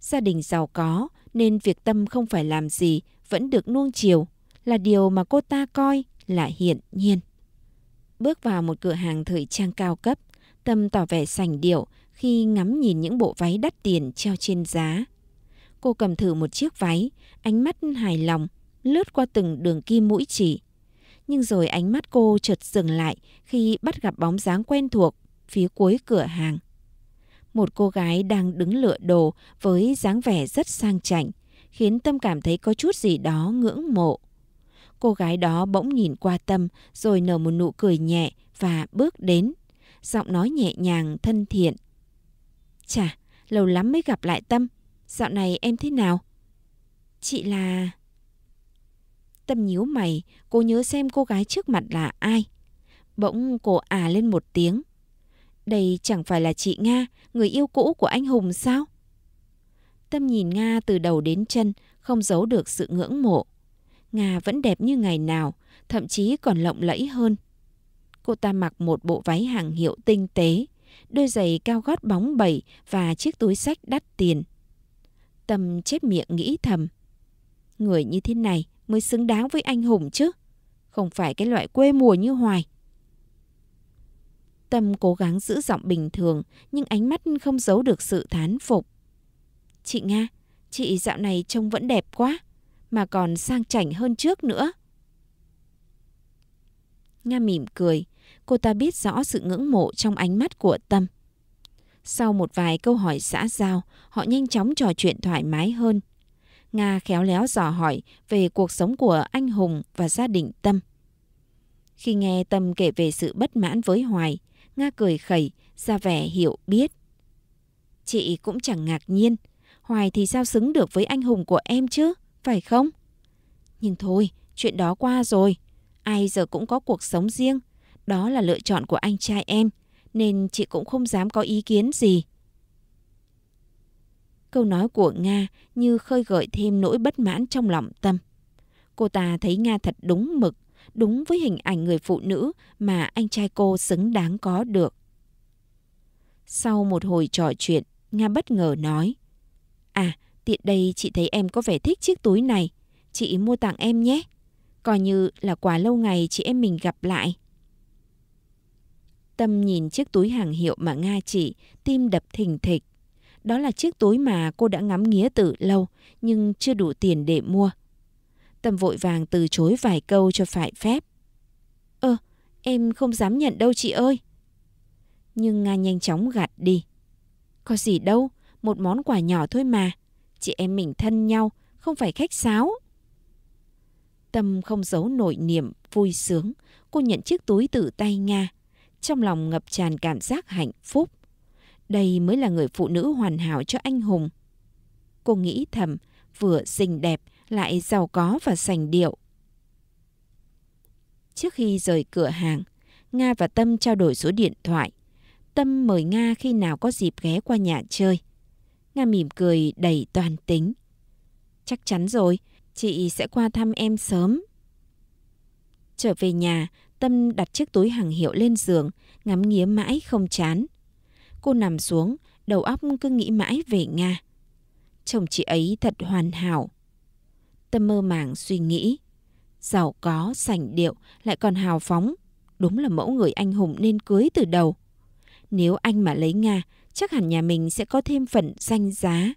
Gia đình giàu có nên việc Tâm không phải làm gì vẫn được nuông chiều là điều mà cô ta coi là hiển nhiên. Bước vào một cửa hàng thời trang cao cấp, Tâm tỏ vẻ sành điệu khi ngắm nhìn những bộ váy đắt tiền treo trên giá. Cô cầm thử một chiếc váy, ánh mắt hài lòng, lướt qua từng đường kim mũi chỉ. Nhưng rồi ánh mắt cô chợt dừng lại khi bắt gặp bóng dáng quen thuộc phía cuối cửa hàng một cô gái đang đứng lựa đồ với dáng vẻ rất sang chảnh, khiến Tâm cảm thấy có chút gì đó ngưỡng mộ. Cô gái đó bỗng nhìn qua Tâm rồi nở một nụ cười nhẹ và bước đến, giọng nói nhẹ nhàng thân thiện. Chà, lâu lắm mới gặp lại Tâm, dạo này em thế nào? Chị là... Tâm nhíu mày, cô nhớ xem cô gái trước mặt là ai. Bỗng cô à lên một tiếng, đây chẳng phải là chị Nga, người yêu cũ của anh Hùng sao? Tâm nhìn Nga từ đầu đến chân, không giấu được sự ngưỡng mộ. Nga vẫn đẹp như ngày nào, thậm chí còn lộng lẫy hơn. Cô ta mặc một bộ váy hàng hiệu tinh tế, đôi giày cao gót bóng bẩy và chiếc túi sách đắt tiền. Tâm chép miệng nghĩ thầm. Người như thế này mới xứng đáng với anh Hùng chứ. Không phải cái loại quê mùa như hoài. Tâm cố gắng giữ giọng bình thường, nhưng ánh mắt không giấu được sự thán phục. Chị Nga, chị dạo này trông vẫn đẹp quá, mà còn sang chảnh hơn trước nữa. Nga mỉm cười, cô ta biết rõ sự ngưỡng mộ trong ánh mắt của Tâm. Sau một vài câu hỏi xã giao, họ nhanh chóng trò chuyện thoải mái hơn. Nga khéo léo dò hỏi về cuộc sống của anh Hùng và gia đình Tâm. Khi nghe Tâm kể về sự bất mãn với Hoài, Nga cười khẩy, ra vẻ hiểu biết. Chị cũng chẳng ngạc nhiên, Hoài thì sao xứng được với anh hùng của em chứ, phải không? Nhưng thôi, chuyện đó qua rồi. Ai giờ cũng có cuộc sống riêng. Đó là lựa chọn của anh trai em, nên chị cũng không dám có ý kiến gì. Câu nói của Nga như khơi gợi thêm nỗi bất mãn trong lòng Tâm. Cô ta thấy Nga thật đúng mực đúng với hình ảnh người phụ nữ mà anh trai cô xứng đáng có được. Sau một hồi trò chuyện, Nga bất ngờ nói. À, tiện đây chị thấy em có vẻ thích chiếc túi này. Chị mua tặng em nhé. Coi như là quà lâu ngày chị em mình gặp lại. Tâm nhìn chiếc túi hàng hiệu mà Nga chỉ, tim đập thình thịch. Đó là chiếc túi mà cô đã ngắm nghía từ lâu, nhưng chưa đủ tiền để mua. Tâm vội vàng từ chối vài câu cho phải phép. Ơ, ờ, em không dám nhận đâu chị ơi. Nhưng Nga nhanh chóng gạt đi. Có gì đâu, một món quà nhỏ thôi mà. Chị em mình thân nhau, không phải khách sáo. Tâm không giấu nổi niềm vui sướng, cô nhận chiếc túi từ tay Nga. Trong lòng ngập tràn cảm giác hạnh phúc. Đây mới là người phụ nữ hoàn hảo cho anh hùng. Cô nghĩ thầm, vừa xinh đẹp, lại giàu có và sành điệu. Trước khi rời cửa hàng, Nga và Tâm trao đổi số điện thoại. Tâm mời Nga khi nào có dịp ghé qua nhà chơi. Nga mỉm cười đầy toàn tính. Chắc chắn rồi, chị sẽ qua thăm em sớm. Trở về nhà, Tâm đặt chiếc túi hàng hiệu lên giường, ngắm nghía mãi không chán. Cô nằm xuống, đầu óc cứ nghĩ mãi về Nga. Chồng chị ấy thật hoàn hảo. Tâm mơ màng suy nghĩ. Giàu có, sành điệu, lại còn hào phóng. Đúng là mẫu người anh hùng nên cưới từ đầu. Nếu anh mà lấy Nga, chắc hẳn nhà mình sẽ có thêm phần danh giá.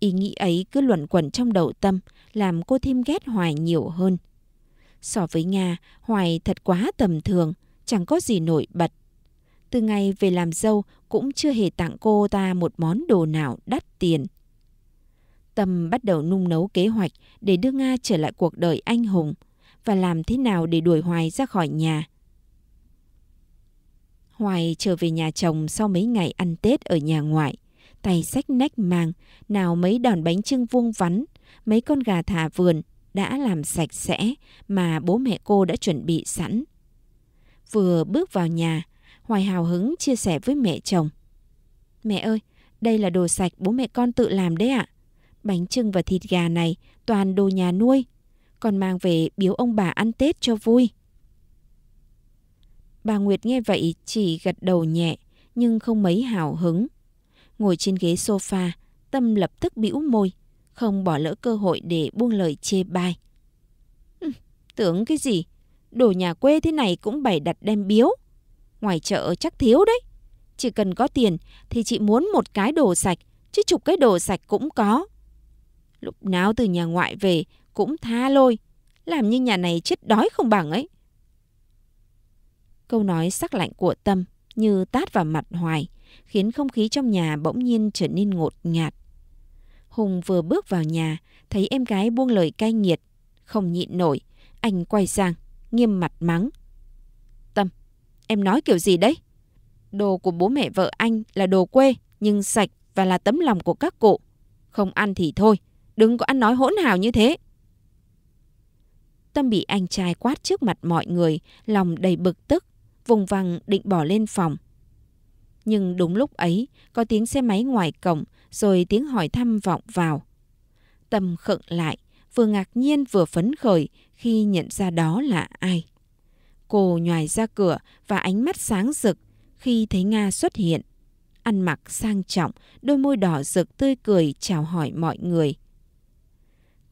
Ý nghĩ ấy cứ luẩn quẩn trong đầu Tâm, làm cô thêm ghét Hoài nhiều hơn. So với Nga, Hoài thật quá tầm thường, chẳng có gì nổi bật. Từ ngày về làm dâu cũng chưa hề tặng cô ta một món đồ nào đắt tiền. Tâm bắt đầu nung nấu kế hoạch để đưa Nga trở lại cuộc đời anh hùng và làm thế nào để đuổi Hoài ra khỏi nhà. Hoài trở về nhà chồng sau mấy ngày ăn Tết ở nhà ngoại, tay sách nách mang, nào mấy đòn bánh trưng vuông vắn, mấy con gà thả vườn đã làm sạch sẽ mà bố mẹ cô đã chuẩn bị sẵn. Vừa bước vào nhà, Hoài hào hứng chia sẻ với mẹ chồng. Mẹ ơi, đây là đồ sạch bố mẹ con tự làm đấy ạ. À? bánh trưng và thịt gà này toàn đồ nhà nuôi, còn mang về biếu ông bà ăn Tết cho vui. Bà Nguyệt nghe vậy chỉ gật đầu nhẹ nhưng không mấy hào hứng. Ngồi trên ghế sofa, Tâm lập tức bĩu môi, không bỏ lỡ cơ hội để buông lời chê bai. tưởng cái gì, đồ nhà quê thế này cũng bày đặt đem biếu. Ngoài chợ chắc thiếu đấy. Chỉ cần có tiền thì chị muốn một cái đồ sạch, chứ chục cái đồ sạch cũng có lúc nào từ nhà ngoại về cũng tha lôi, làm như nhà này chết đói không bằng ấy. Câu nói sắc lạnh của Tâm như tát vào mặt Hoài, khiến không khí trong nhà bỗng nhiên trở nên ngột ngạt. Hùng vừa bước vào nhà, thấy em gái buông lời cay nghiệt, không nhịn nổi, anh quay sang, nghiêm mặt mắng. Tâm, em nói kiểu gì đấy? Đồ của bố mẹ vợ anh là đồ quê, nhưng sạch và là tấm lòng của các cụ. Không ăn thì thôi, Đừng có ăn nói hỗn hào như thế. Tâm bị anh trai quát trước mặt mọi người, lòng đầy bực tức, vùng vằng định bỏ lên phòng. Nhưng đúng lúc ấy, có tiếng xe máy ngoài cổng, rồi tiếng hỏi thăm vọng vào. Tâm khựng lại, vừa ngạc nhiên vừa phấn khởi khi nhận ra đó là ai. Cô nhòi ra cửa và ánh mắt sáng rực khi thấy Nga xuất hiện. Ăn mặc sang trọng, đôi môi đỏ rực tươi cười chào hỏi mọi người.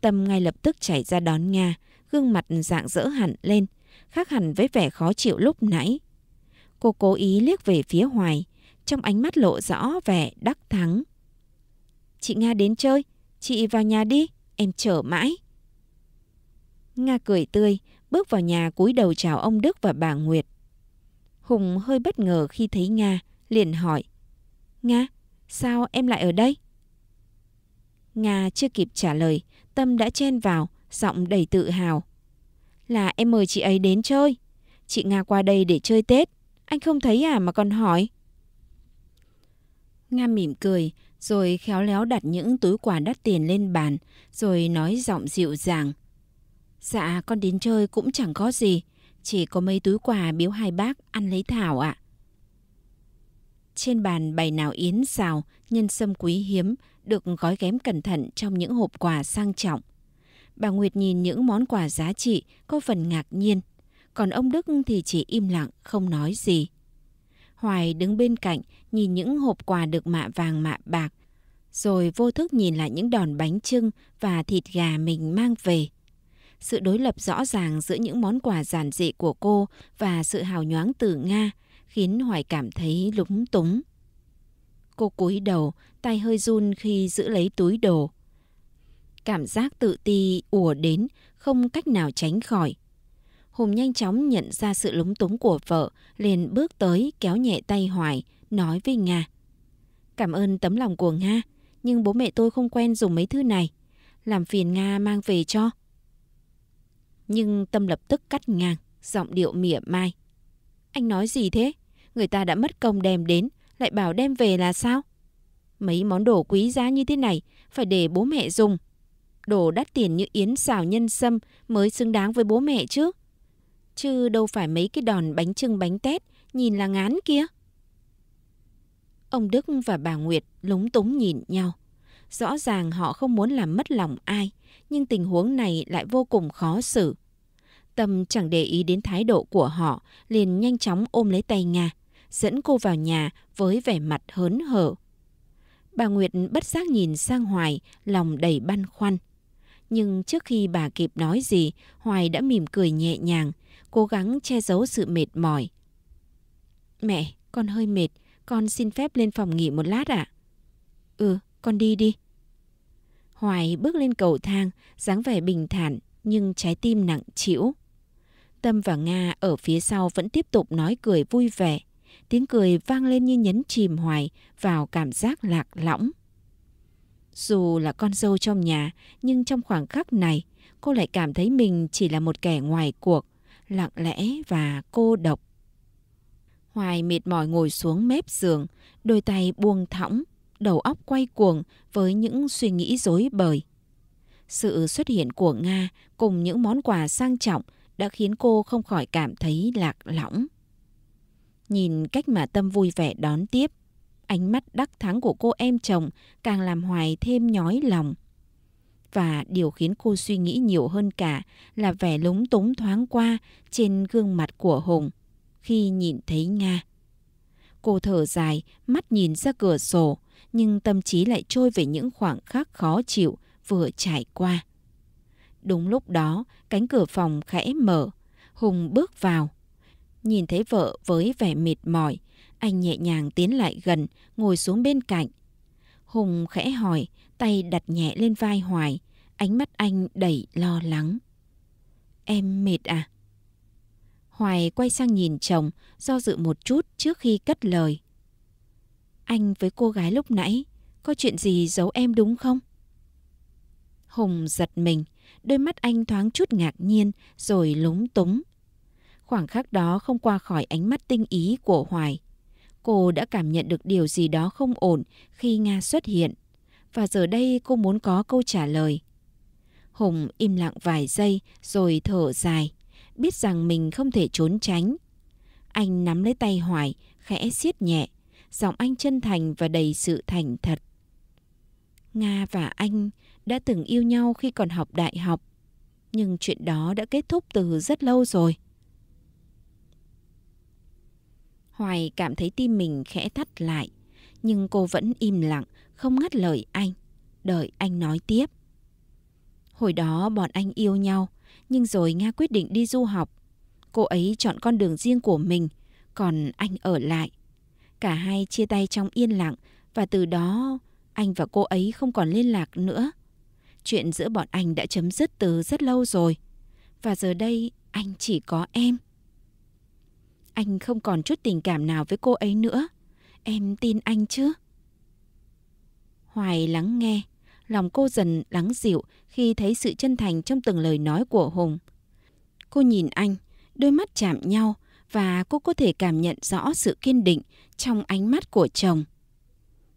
Tâm ngay lập tức chạy ra đón Nga, gương mặt dạng dỡ hẳn lên, khác hẳn với vẻ khó chịu lúc nãy. Cô cố ý liếc về phía Hoài, trong ánh mắt lộ rõ vẻ đắc thắng. Chị Nga đến chơi, chị vào nhà đi, em chờ mãi. Nga cười tươi, bước vào nhà cúi đầu chào ông Đức và bà Nguyệt. Hùng hơi bất ngờ khi thấy Nga, liền hỏi. Nga, sao em lại ở đây? Nga chưa kịp trả lời Tâm đã chen vào, giọng đầy tự hào. Là em mời chị ấy đến chơi. Chị Nga qua đây để chơi Tết. Anh không thấy à mà còn hỏi. Nga mỉm cười, rồi khéo léo đặt những túi quà đắt tiền lên bàn, rồi nói giọng dịu dàng. Dạ, con đến chơi cũng chẳng có gì, chỉ có mấy túi quà biếu hai bác ăn lấy thảo ạ. À. Trên bàn bày nào yến xào, nhân sâm quý hiếm, được gói ghém cẩn thận trong những hộp quà sang trọng. Bà Nguyệt nhìn những món quà giá trị có phần ngạc nhiên, còn ông Đức thì chỉ im lặng không nói gì. Hoài đứng bên cạnh nhìn những hộp quà được mạ vàng mạ bạc, rồi vô thức nhìn lại những đòn bánh trưng và thịt gà mình mang về. Sự đối lập rõ ràng giữa những món quà giản dị của cô và sự hào nhoáng từ Nga khiến Hoài cảm thấy lúng túng. Cô cúi đầu, tay hơi run khi giữ lấy túi đồ. Cảm giác tự ti ùa đến, không cách nào tránh khỏi. Hùng nhanh chóng nhận ra sự lúng túng của vợ, liền bước tới kéo nhẹ tay Hoài, nói với Nga. Cảm ơn tấm lòng của Nga, nhưng bố mẹ tôi không quen dùng mấy thứ này. Làm phiền Nga mang về cho. Nhưng Tâm lập tức cắt ngang, giọng điệu mỉa mai. Anh nói gì thế? Người ta đã mất công đem đến, lại bảo đem về là sao? Mấy món đồ quý giá như thế này phải để bố mẹ dùng. Đồ đắt tiền như yến xào nhân sâm mới xứng đáng với bố mẹ chứ. Chứ đâu phải mấy cái đòn bánh trưng bánh tét nhìn là ngán kia. Ông Đức và bà Nguyệt lúng túng nhìn nhau. Rõ ràng họ không muốn làm mất lòng ai, nhưng tình huống này lại vô cùng khó xử. Tâm chẳng để ý đến thái độ của họ, liền nhanh chóng ôm lấy tay Nga dẫn cô vào nhà với vẻ mặt hớn hở. Bà Nguyệt bất giác nhìn sang Hoài, lòng đầy băn khoăn. Nhưng trước khi bà kịp nói gì, Hoài đã mỉm cười nhẹ nhàng, cố gắng che giấu sự mệt mỏi. Mẹ, con hơi mệt, con xin phép lên phòng nghỉ một lát ạ. À? Ừ, con đi đi. Hoài bước lên cầu thang, dáng vẻ bình thản nhưng trái tim nặng trĩu. Tâm và Nga ở phía sau vẫn tiếp tục nói cười vui vẻ tiếng cười vang lên như nhấn chìm hoài vào cảm giác lạc lõng. Dù là con dâu trong nhà, nhưng trong khoảng khắc này, cô lại cảm thấy mình chỉ là một kẻ ngoài cuộc, lặng lẽ và cô độc. Hoài mệt mỏi ngồi xuống mép giường, đôi tay buông thõng, đầu óc quay cuồng với những suy nghĩ rối bời. Sự xuất hiện của Nga cùng những món quà sang trọng đã khiến cô không khỏi cảm thấy lạc lõng. Nhìn cách mà Tâm vui vẻ đón tiếp, ánh mắt đắc thắng của cô em chồng càng làm Hoài thêm nhói lòng. Và điều khiến cô suy nghĩ nhiều hơn cả là vẻ lúng túng thoáng qua trên gương mặt của Hùng khi nhìn thấy Nga. Cô thở dài, mắt nhìn ra cửa sổ, nhưng tâm trí lại trôi về những khoảng khắc khó chịu vừa trải qua. Đúng lúc đó, cánh cửa phòng khẽ mở, Hùng bước vào. Nhìn thấy vợ với vẻ mệt mỏi, anh nhẹ nhàng tiến lại gần, ngồi xuống bên cạnh. Hùng khẽ hỏi, tay đặt nhẹ lên vai Hoài, ánh mắt anh đầy lo lắng. Em mệt à? Hoài quay sang nhìn chồng, do dự một chút trước khi cất lời. Anh với cô gái lúc nãy, có chuyện gì giấu em đúng không? Hùng giật mình, đôi mắt anh thoáng chút ngạc nhiên rồi lúng túng, Khoảng khắc đó không qua khỏi ánh mắt tinh ý của Hoài. Cô đã cảm nhận được điều gì đó không ổn khi Nga xuất hiện. Và giờ đây cô muốn có câu trả lời. Hùng im lặng vài giây rồi thở dài, biết rằng mình không thể trốn tránh. Anh nắm lấy tay Hoài, khẽ siết nhẹ, giọng anh chân thành và đầy sự thành thật. Nga và anh đã từng yêu nhau khi còn học đại học, nhưng chuyện đó đã kết thúc từ rất lâu rồi. Hoài cảm thấy tim mình khẽ thắt lại, nhưng cô vẫn im lặng, không ngắt lời anh, đợi anh nói tiếp. Hồi đó bọn anh yêu nhau, nhưng rồi Nga quyết định đi du học. Cô ấy chọn con đường riêng của mình, còn anh ở lại. Cả hai chia tay trong yên lặng và từ đó anh và cô ấy không còn liên lạc nữa. Chuyện giữa bọn anh đã chấm dứt từ rất lâu rồi. Và giờ đây anh chỉ có em. Anh không còn chút tình cảm nào với cô ấy nữa. Em tin anh chứ? Hoài lắng nghe, lòng cô dần lắng dịu khi thấy sự chân thành trong từng lời nói của Hùng. Cô nhìn anh, đôi mắt chạm nhau và cô có thể cảm nhận rõ sự kiên định trong ánh mắt của chồng.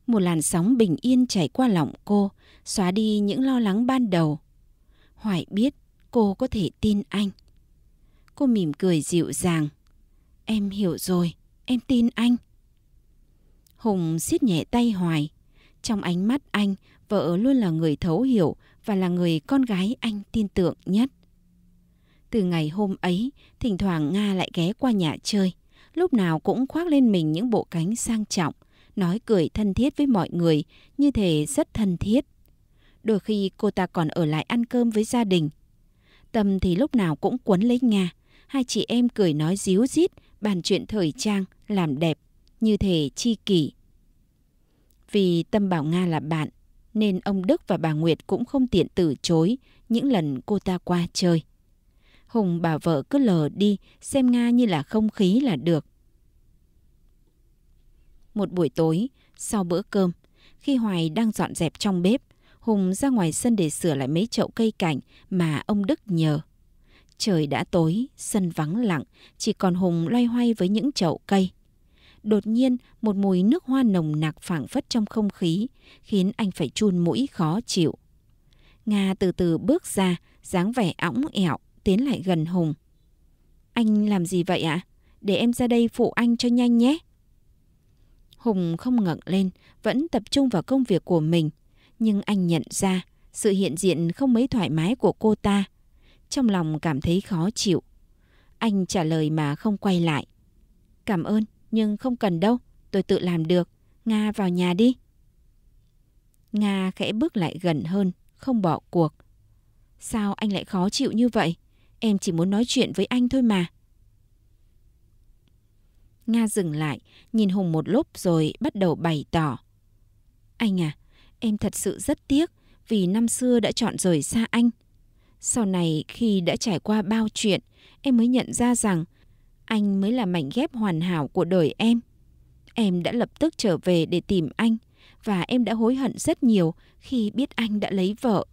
Một làn sóng bình yên chảy qua lòng cô, xóa đi những lo lắng ban đầu. Hoài biết cô có thể tin anh. Cô mỉm cười dịu dàng. Em hiểu rồi, em tin anh. Hùng siết nhẹ tay Hoài. Trong ánh mắt anh, vợ luôn là người thấu hiểu và là người con gái anh tin tưởng nhất. Từ ngày hôm ấy, thỉnh thoảng Nga lại ghé qua nhà chơi. Lúc nào cũng khoác lên mình những bộ cánh sang trọng, nói cười thân thiết với mọi người, như thể rất thân thiết. Đôi khi cô ta còn ở lại ăn cơm với gia đình. Tâm thì lúc nào cũng quấn lấy Nga, hai chị em cười nói díu dít, bàn chuyện thời trang, làm đẹp, như thể chi kỷ. Vì Tâm bảo Nga là bạn, nên ông Đức và bà Nguyệt cũng không tiện từ chối những lần cô ta qua chơi. Hùng bà vợ cứ lờ đi, xem Nga như là không khí là được. Một buổi tối, sau bữa cơm, khi Hoài đang dọn dẹp trong bếp, Hùng ra ngoài sân để sửa lại mấy chậu cây cảnh mà ông Đức nhờ. Trời đã tối, sân vắng lặng, chỉ còn Hùng loay hoay với những chậu cây. Đột nhiên, một mùi nước hoa nồng nặc phảng phất trong không khí, khiến anh phải chun mũi khó chịu. Nga từ từ bước ra, dáng vẻ õng ẹo, tiến lại gần Hùng. Anh làm gì vậy ạ? À? Để em ra đây phụ anh cho nhanh nhé. Hùng không ngẩng lên, vẫn tập trung vào công việc của mình. Nhưng anh nhận ra, sự hiện diện không mấy thoải mái của cô ta trong lòng cảm thấy khó chịu. Anh trả lời mà không quay lại. Cảm ơn, nhưng không cần đâu, tôi tự làm được. Nga vào nhà đi. Nga khẽ bước lại gần hơn, không bỏ cuộc. Sao anh lại khó chịu như vậy? Em chỉ muốn nói chuyện với anh thôi mà. Nga dừng lại, nhìn Hùng một lúc rồi bắt đầu bày tỏ. Anh à, em thật sự rất tiếc vì năm xưa đã chọn rời xa anh. Sau này khi đã trải qua bao chuyện, em mới nhận ra rằng anh mới là mảnh ghép hoàn hảo của đời em. Em đã lập tức trở về để tìm anh và em đã hối hận rất nhiều khi biết anh đã lấy vợ.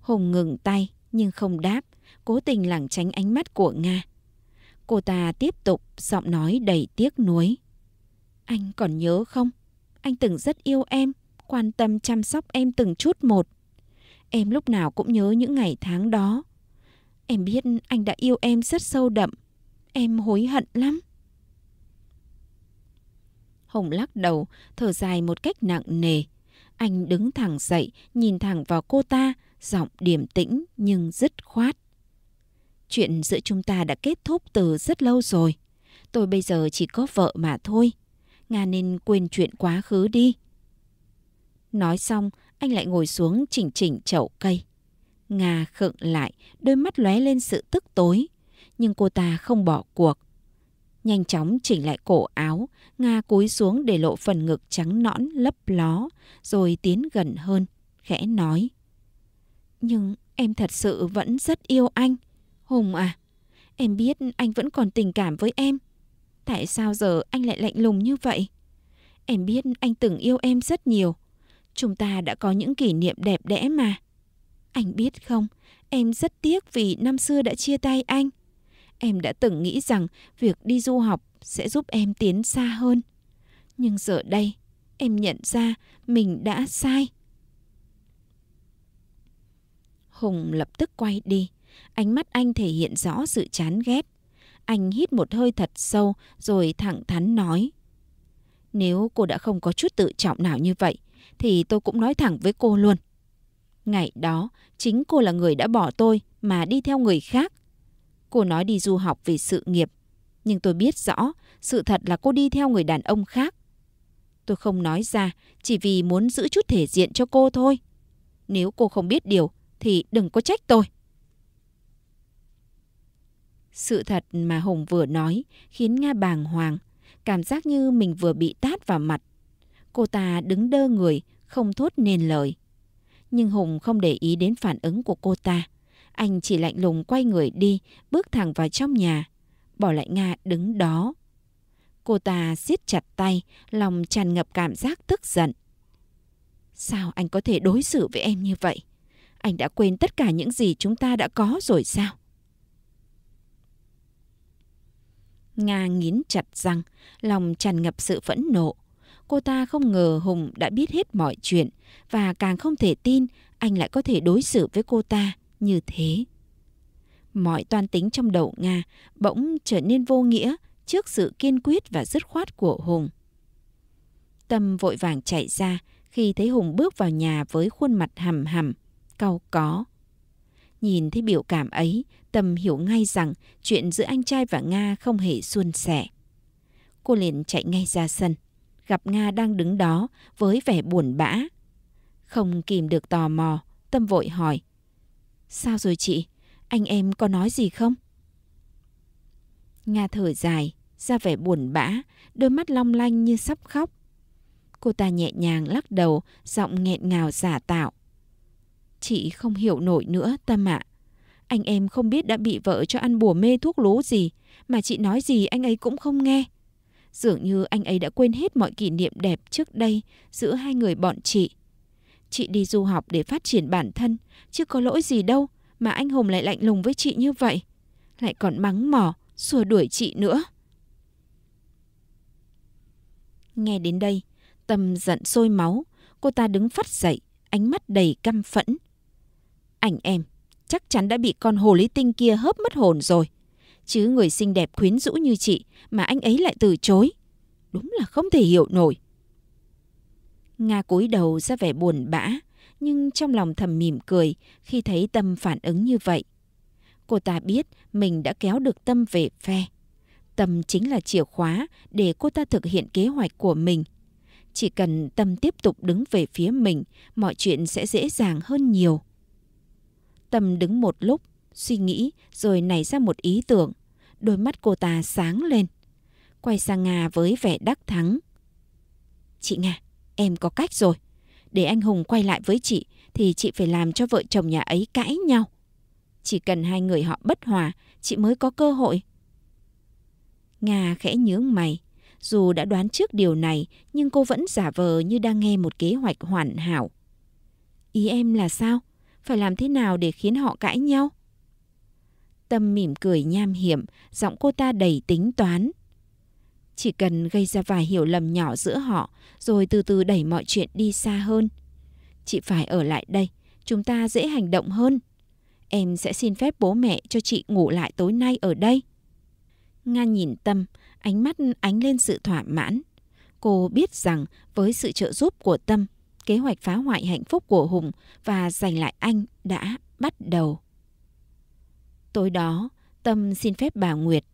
Hùng ngừng tay nhưng không đáp, cố tình lảng tránh ánh mắt của Nga. Cô ta tiếp tục giọng nói đầy tiếc nuối. Anh còn nhớ không? Anh từng rất yêu em, quan tâm chăm sóc em từng chút một. Em lúc nào cũng nhớ những ngày tháng đó. Em biết anh đã yêu em rất sâu đậm. Em hối hận lắm. Hồng lắc đầu, thở dài một cách nặng nề. Anh đứng thẳng dậy, nhìn thẳng vào cô ta, giọng điềm tĩnh nhưng dứt khoát. Chuyện giữa chúng ta đã kết thúc từ rất lâu rồi. Tôi bây giờ chỉ có vợ mà thôi. Nga nên quên chuyện quá khứ đi. Nói xong, anh lại ngồi xuống chỉnh chỉnh chậu cây. Nga khựng lại, đôi mắt lóe lên sự tức tối, nhưng cô ta không bỏ cuộc. Nhanh chóng chỉnh lại cổ áo, Nga cúi xuống để lộ phần ngực trắng nõn lấp ló, rồi tiến gần hơn, khẽ nói. Nhưng em thật sự vẫn rất yêu anh. Hùng à, em biết anh vẫn còn tình cảm với em. Tại sao giờ anh lại lạnh lùng như vậy? Em biết anh từng yêu em rất nhiều, Chúng ta đã có những kỷ niệm đẹp đẽ mà. Anh biết không, em rất tiếc vì năm xưa đã chia tay anh. Em đã từng nghĩ rằng việc đi du học sẽ giúp em tiến xa hơn. Nhưng giờ đây, em nhận ra mình đã sai. Hùng lập tức quay đi. Ánh mắt anh thể hiện rõ sự chán ghét. Anh hít một hơi thật sâu rồi thẳng thắn nói. Nếu cô đã không có chút tự trọng nào như vậy thì tôi cũng nói thẳng với cô luôn. Ngày đó, chính cô là người đã bỏ tôi mà đi theo người khác. Cô nói đi du học vì sự nghiệp, nhưng tôi biết rõ sự thật là cô đi theo người đàn ông khác. Tôi không nói ra chỉ vì muốn giữ chút thể diện cho cô thôi. Nếu cô không biết điều thì đừng có trách tôi. Sự thật mà Hùng vừa nói khiến Nga bàng hoàng, cảm giác như mình vừa bị tát vào mặt. Cô ta đứng đơ người, không thốt nên lời. Nhưng Hùng không để ý đến phản ứng của cô ta. Anh chỉ lạnh lùng quay người đi, bước thẳng vào trong nhà, bỏ lại Nga đứng đó. Cô ta siết chặt tay, lòng tràn ngập cảm giác tức giận. Sao anh có thể đối xử với em như vậy? Anh đã quên tất cả những gì chúng ta đã có rồi sao? Nga nghiến chặt răng, lòng tràn ngập sự phẫn nộ. Cô ta không ngờ Hùng đã biết hết mọi chuyện và càng không thể tin anh lại có thể đối xử với cô ta như thế. Mọi toan tính trong đầu Nga bỗng trở nên vô nghĩa trước sự kiên quyết và dứt khoát của Hùng. Tâm vội vàng chạy ra khi thấy Hùng bước vào nhà với khuôn mặt hầm hầm, cau có. Nhìn thấy biểu cảm ấy, Tâm hiểu ngay rằng chuyện giữa anh trai và Nga không hề suôn sẻ. Cô liền chạy ngay ra sân gặp Nga đang đứng đó với vẻ buồn bã. Không kìm được tò mò, Tâm vội hỏi. Sao rồi chị? Anh em có nói gì không? Nga thở dài, ra vẻ buồn bã, đôi mắt long lanh như sắp khóc. Cô ta nhẹ nhàng lắc đầu, giọng nghẹn ngào giả tạo. Chị không hiểu nổi nữa, Tâm ạ. À. Anh em không biết đã bị vợ cho ăn bùa mê thuốc lú gì, mà chị nói gì anh ấy cũng không nghe. Dường như anh ấy đã quên hết mọi kỷ niệm đẹp trước đây giữa hai người bọn chị. Chị đi du học để phát triển bản thân, chứ có lỗi gì đâu mà anh Hùng lại lạnh lùng với chị như vậy. Lại còn mắng mỏ, xua đuổi chị nữa. Nghe đến đây, Tâm giận sôi máu, cô ta đứng phát dậy, ánh mắt đầy căm phẫn. Ảnh em, chắc chắn đã bị con hồ ly tinh kia hớp mất hồn rồi chứ người xinh đẹp quyến rũ như chị mà anh ấy lại từ chối. Đúng là không thể hiểu nổi. Nga cúi đầu ra vẻ buồn bã, nhưng trong lòng thầm mỉm cười khi thấy Tâm phản ứng như vậy. Cô ta biết mình đã kéo được Tâm về phe. Tâm chính là chìa khóa để cô ta thực hiện kế hoạch của mình. Chỉ cần Tâm tiếp tục đứng về phía mình, mọi chuyện sẽ dễ dàng hơn nhiều. Tâm đứng một lúc suy nghĩ rồi nảy ra một ý tưởng. Đôi mắt cô ta sáng lên. Quay sang Nga với vẻ đắc thắng. Chị Nga, em có cách rồi. Để anh Hùng quay lại với chị thì chị phải làm cho vợ chồng nhà ấy cãi nhau. Chỉ cần hai người họ bất hòa, chị mới có cơ hội. Nga khẽ nhướng mày. Dù đã đoán trước điều này, nhưng cô vẫn giả vờ như đang nghe một kế hoạch hoàn hảo. Ý em là sao? Phải làm thế nào để khiến họ cãi nhau? Tâm mỉm cười nham hiểm, giọng cô ta đầy tính toán. Chỉ cần gây ra vài hiểu lầm nhỏ giữa họ, rồi từ từ đẩy mọi chuyện đi xa hơn. Chị phải ở lại đây, chúng ta dễ hành động hơn. Em sẽ xin phép bố mẹ cho chị ngủ lại tối nay ở đây. Nga nhìn Tâm, ánh mắt ánh lên sự thỏa mãn. Cô biết rằng với sự trợ giúp của Tâm, kế hoạch phá hoại hạnh phúc của Hùng và giành lại anh đã bắt đầu. Tối đó, Tâm xin phép bà Nguyệt.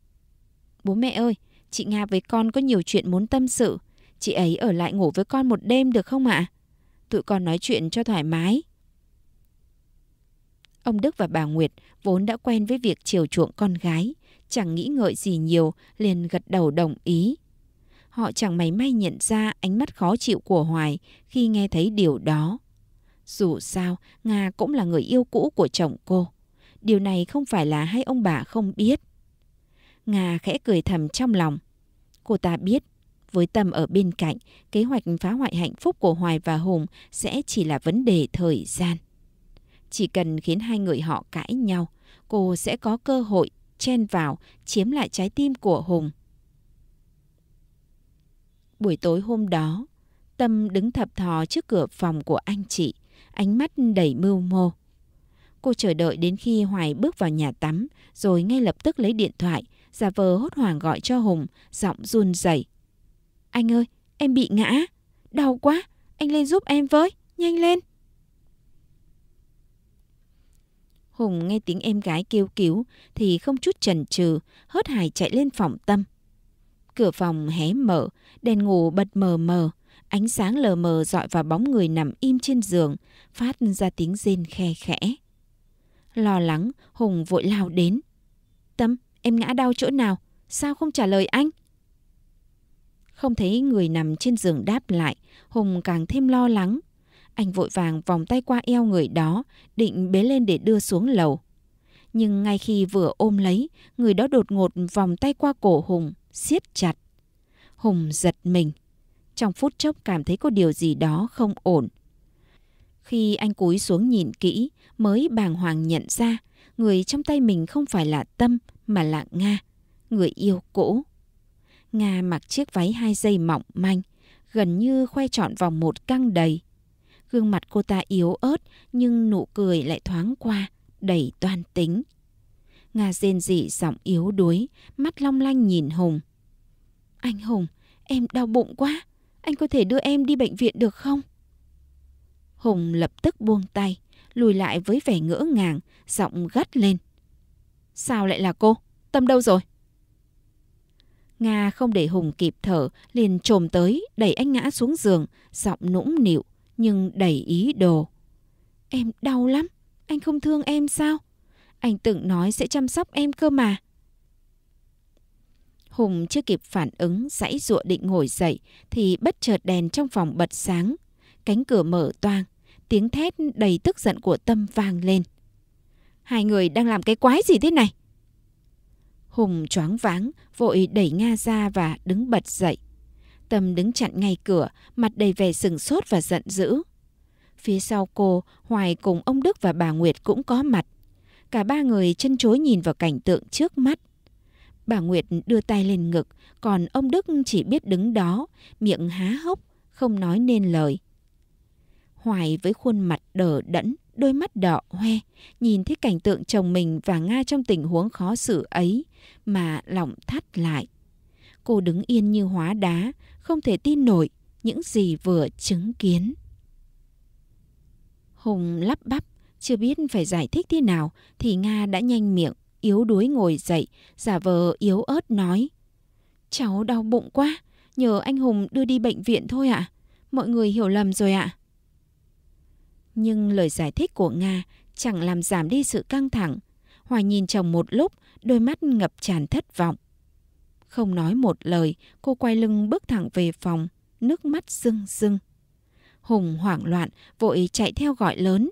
Bố mẹ ơi, chị Nga với con có nhiều chuyện muốn tâm sự. Chị ấy ở lại ngủ với con một đêm được không ạ? Tụi con nói chuyện cho thoải mái. Ông Đức và bà Nguyệt vốn đã quen với việc chiều chuộng con gái, chẳng nghĩ ngợi gì nhiều, liền gật đầu đồng ý. Họ chẳng mảy may nhận ra ánh mắt khó chịu của Hoài khi nghe thấy điều đó. Dù sao, Nga cũng là người yêu cũ của chồng cô. Điều này không phải là hai ông bà không biết. Nga khẽ cười thầm trong lòng. Cô ta biết, với Tâm ở bên cạnh, kế hoạch phá hoại hạnh phúc của Hoài và Hùng sẽ chỉ là vấn đề thời gian. Chỉ cần khiến hai người họ cãi nhau, cô sẽ có cơ hội chen vào, chiếm lại trái tim của Hùng. Buổi tối hôm đó, Tâm đứng thập thò trước cửa phòng của anh chị, ánh mắt đầy mưu mô. Cô chờ đợi đến khi Hoài bước vào nhà tắm, rồi ngay lập tức lấy điện thoại, giả vờ hốt hoảng gọi cho Hùng, giọng run rẩy. Anh ơi, em bị ngã, đau quá, anh lên giúp em với, nhanh lên. Hùng nghe tiếng em gái kêu cứu thì không chút chần chừ, hớt hải chạy lên phòng tâm. Cửa phòng hé mở, đèn ngủ bật mờ mờ, ánh sáng lờ mờ dọi vào bóng người nằm im trên giường, phát ra tiếng rên khe khẽ. Lo lắng, Hùng vội lao đến. Tâm, em ngã đau chỗ nào? Sao không trả lời anh? Không thấy người nằm trên giường đáp lại, Hùng càng thêm lo lắng. Anh vội vàng vòng tay qua eo người đó, định bế lên để đưa xuống lầu. Nhưng ngay khi vừa ôm lấy, người đó đột ngột vòng tay qua cổ Hùng, siết chặt. Hùng giật mình. Trong phút chốc cảm thấy có điều gì đó không ổn. Khi anh cúi xuống nhìn kỹ mới bàng hoàng nhận ra người trong tay mình không phải là Tâm mà là Nga, người yêu cũ. Nga mặc chiếc váy hai dây mỏng manh, gần như khoe trọn vòng một căng đầy. Gương mặt cô ta yếu ớt nhưng nụ cười lại thoáng qua, đầy toan tính. Nga rên dị giọng yếu đuối, mắt long lanh nhìn Hùng. Anh Hùng, em đau bụng quá, anh có thể đưa em đi bệnh viện được không? Hùng lập tức buông tay, lùi lại với vẻ ngỡ ngàng, giọng gắt lên. Sao lại là cô? Tâm đâu rồi? Nga không để Hùng kịp thở, liền trồm tới, đẩy anh ngã xuống giường, giọng nũng nịu, nhưng đầy ý đồ. Em đau lắm, anh không thương em sao? Anh từng nói sẽ chăm sóc em cơ mà. Hùng chưa kịp phản ứng, giãy dụa định ngồi dậy, thì bất chợt đèn trong phòng bật sáng. Cánh cửa mở toang, tiếng thét đầy tức giận của Tâm vang lên. Hai người đang làm cái quái gì thế này? Hùng choáng váng, vội đẩy Nga ra và đứng bật dậy. Tâm đứng chặn ngay cửa, mặt đầy vẻ sừng sốt và giận dữ. Phía sau cô, Hoài cùng ông Đức và bà Nguyệt cũng có mặt. Cả ba người chân chối nhìn vào cảnh tượng trước mắt. Bà Nguyệt đưa tay lên ngực, còn ông Đức chỉ biết đứng đó, miệng há hốc, không nói nên lời. Hoài với khuôn mặt đờ đẫn, đôi mắt đỏ hoe, nhìn thấy cảnh tượng chồng mình và Nga trong tình huống khó xử ấy mà lòng thắt lại. Cô đứng yên như hóa đá, không thể tin nổi những gì vừa chứng kiến. Hùng lắp bắp, chưa biết phải giải thích thế nào thì Nga đã nhanh miệng, yếu đuối ngồi dậy, giả vờ yếu ớt nói. Cháu đau bụng quá, nhờ anh Hùng đưa đi bệnh viện thôi ạ. À. Mọi người hiểu lầm rồi ạ. À. Nhưng lời giải thích của Nga chẳng làm giảm đi sự căng thẳng. Hoài nhìn chồng một lúc, đôi mắt ngập tràn thất vọng. Không nói một lời, cô quay lưng bước thẳng về phòng, nước mắt rưng rưng. Hùng hoảng loạn, vội chạy theo gọi lớn.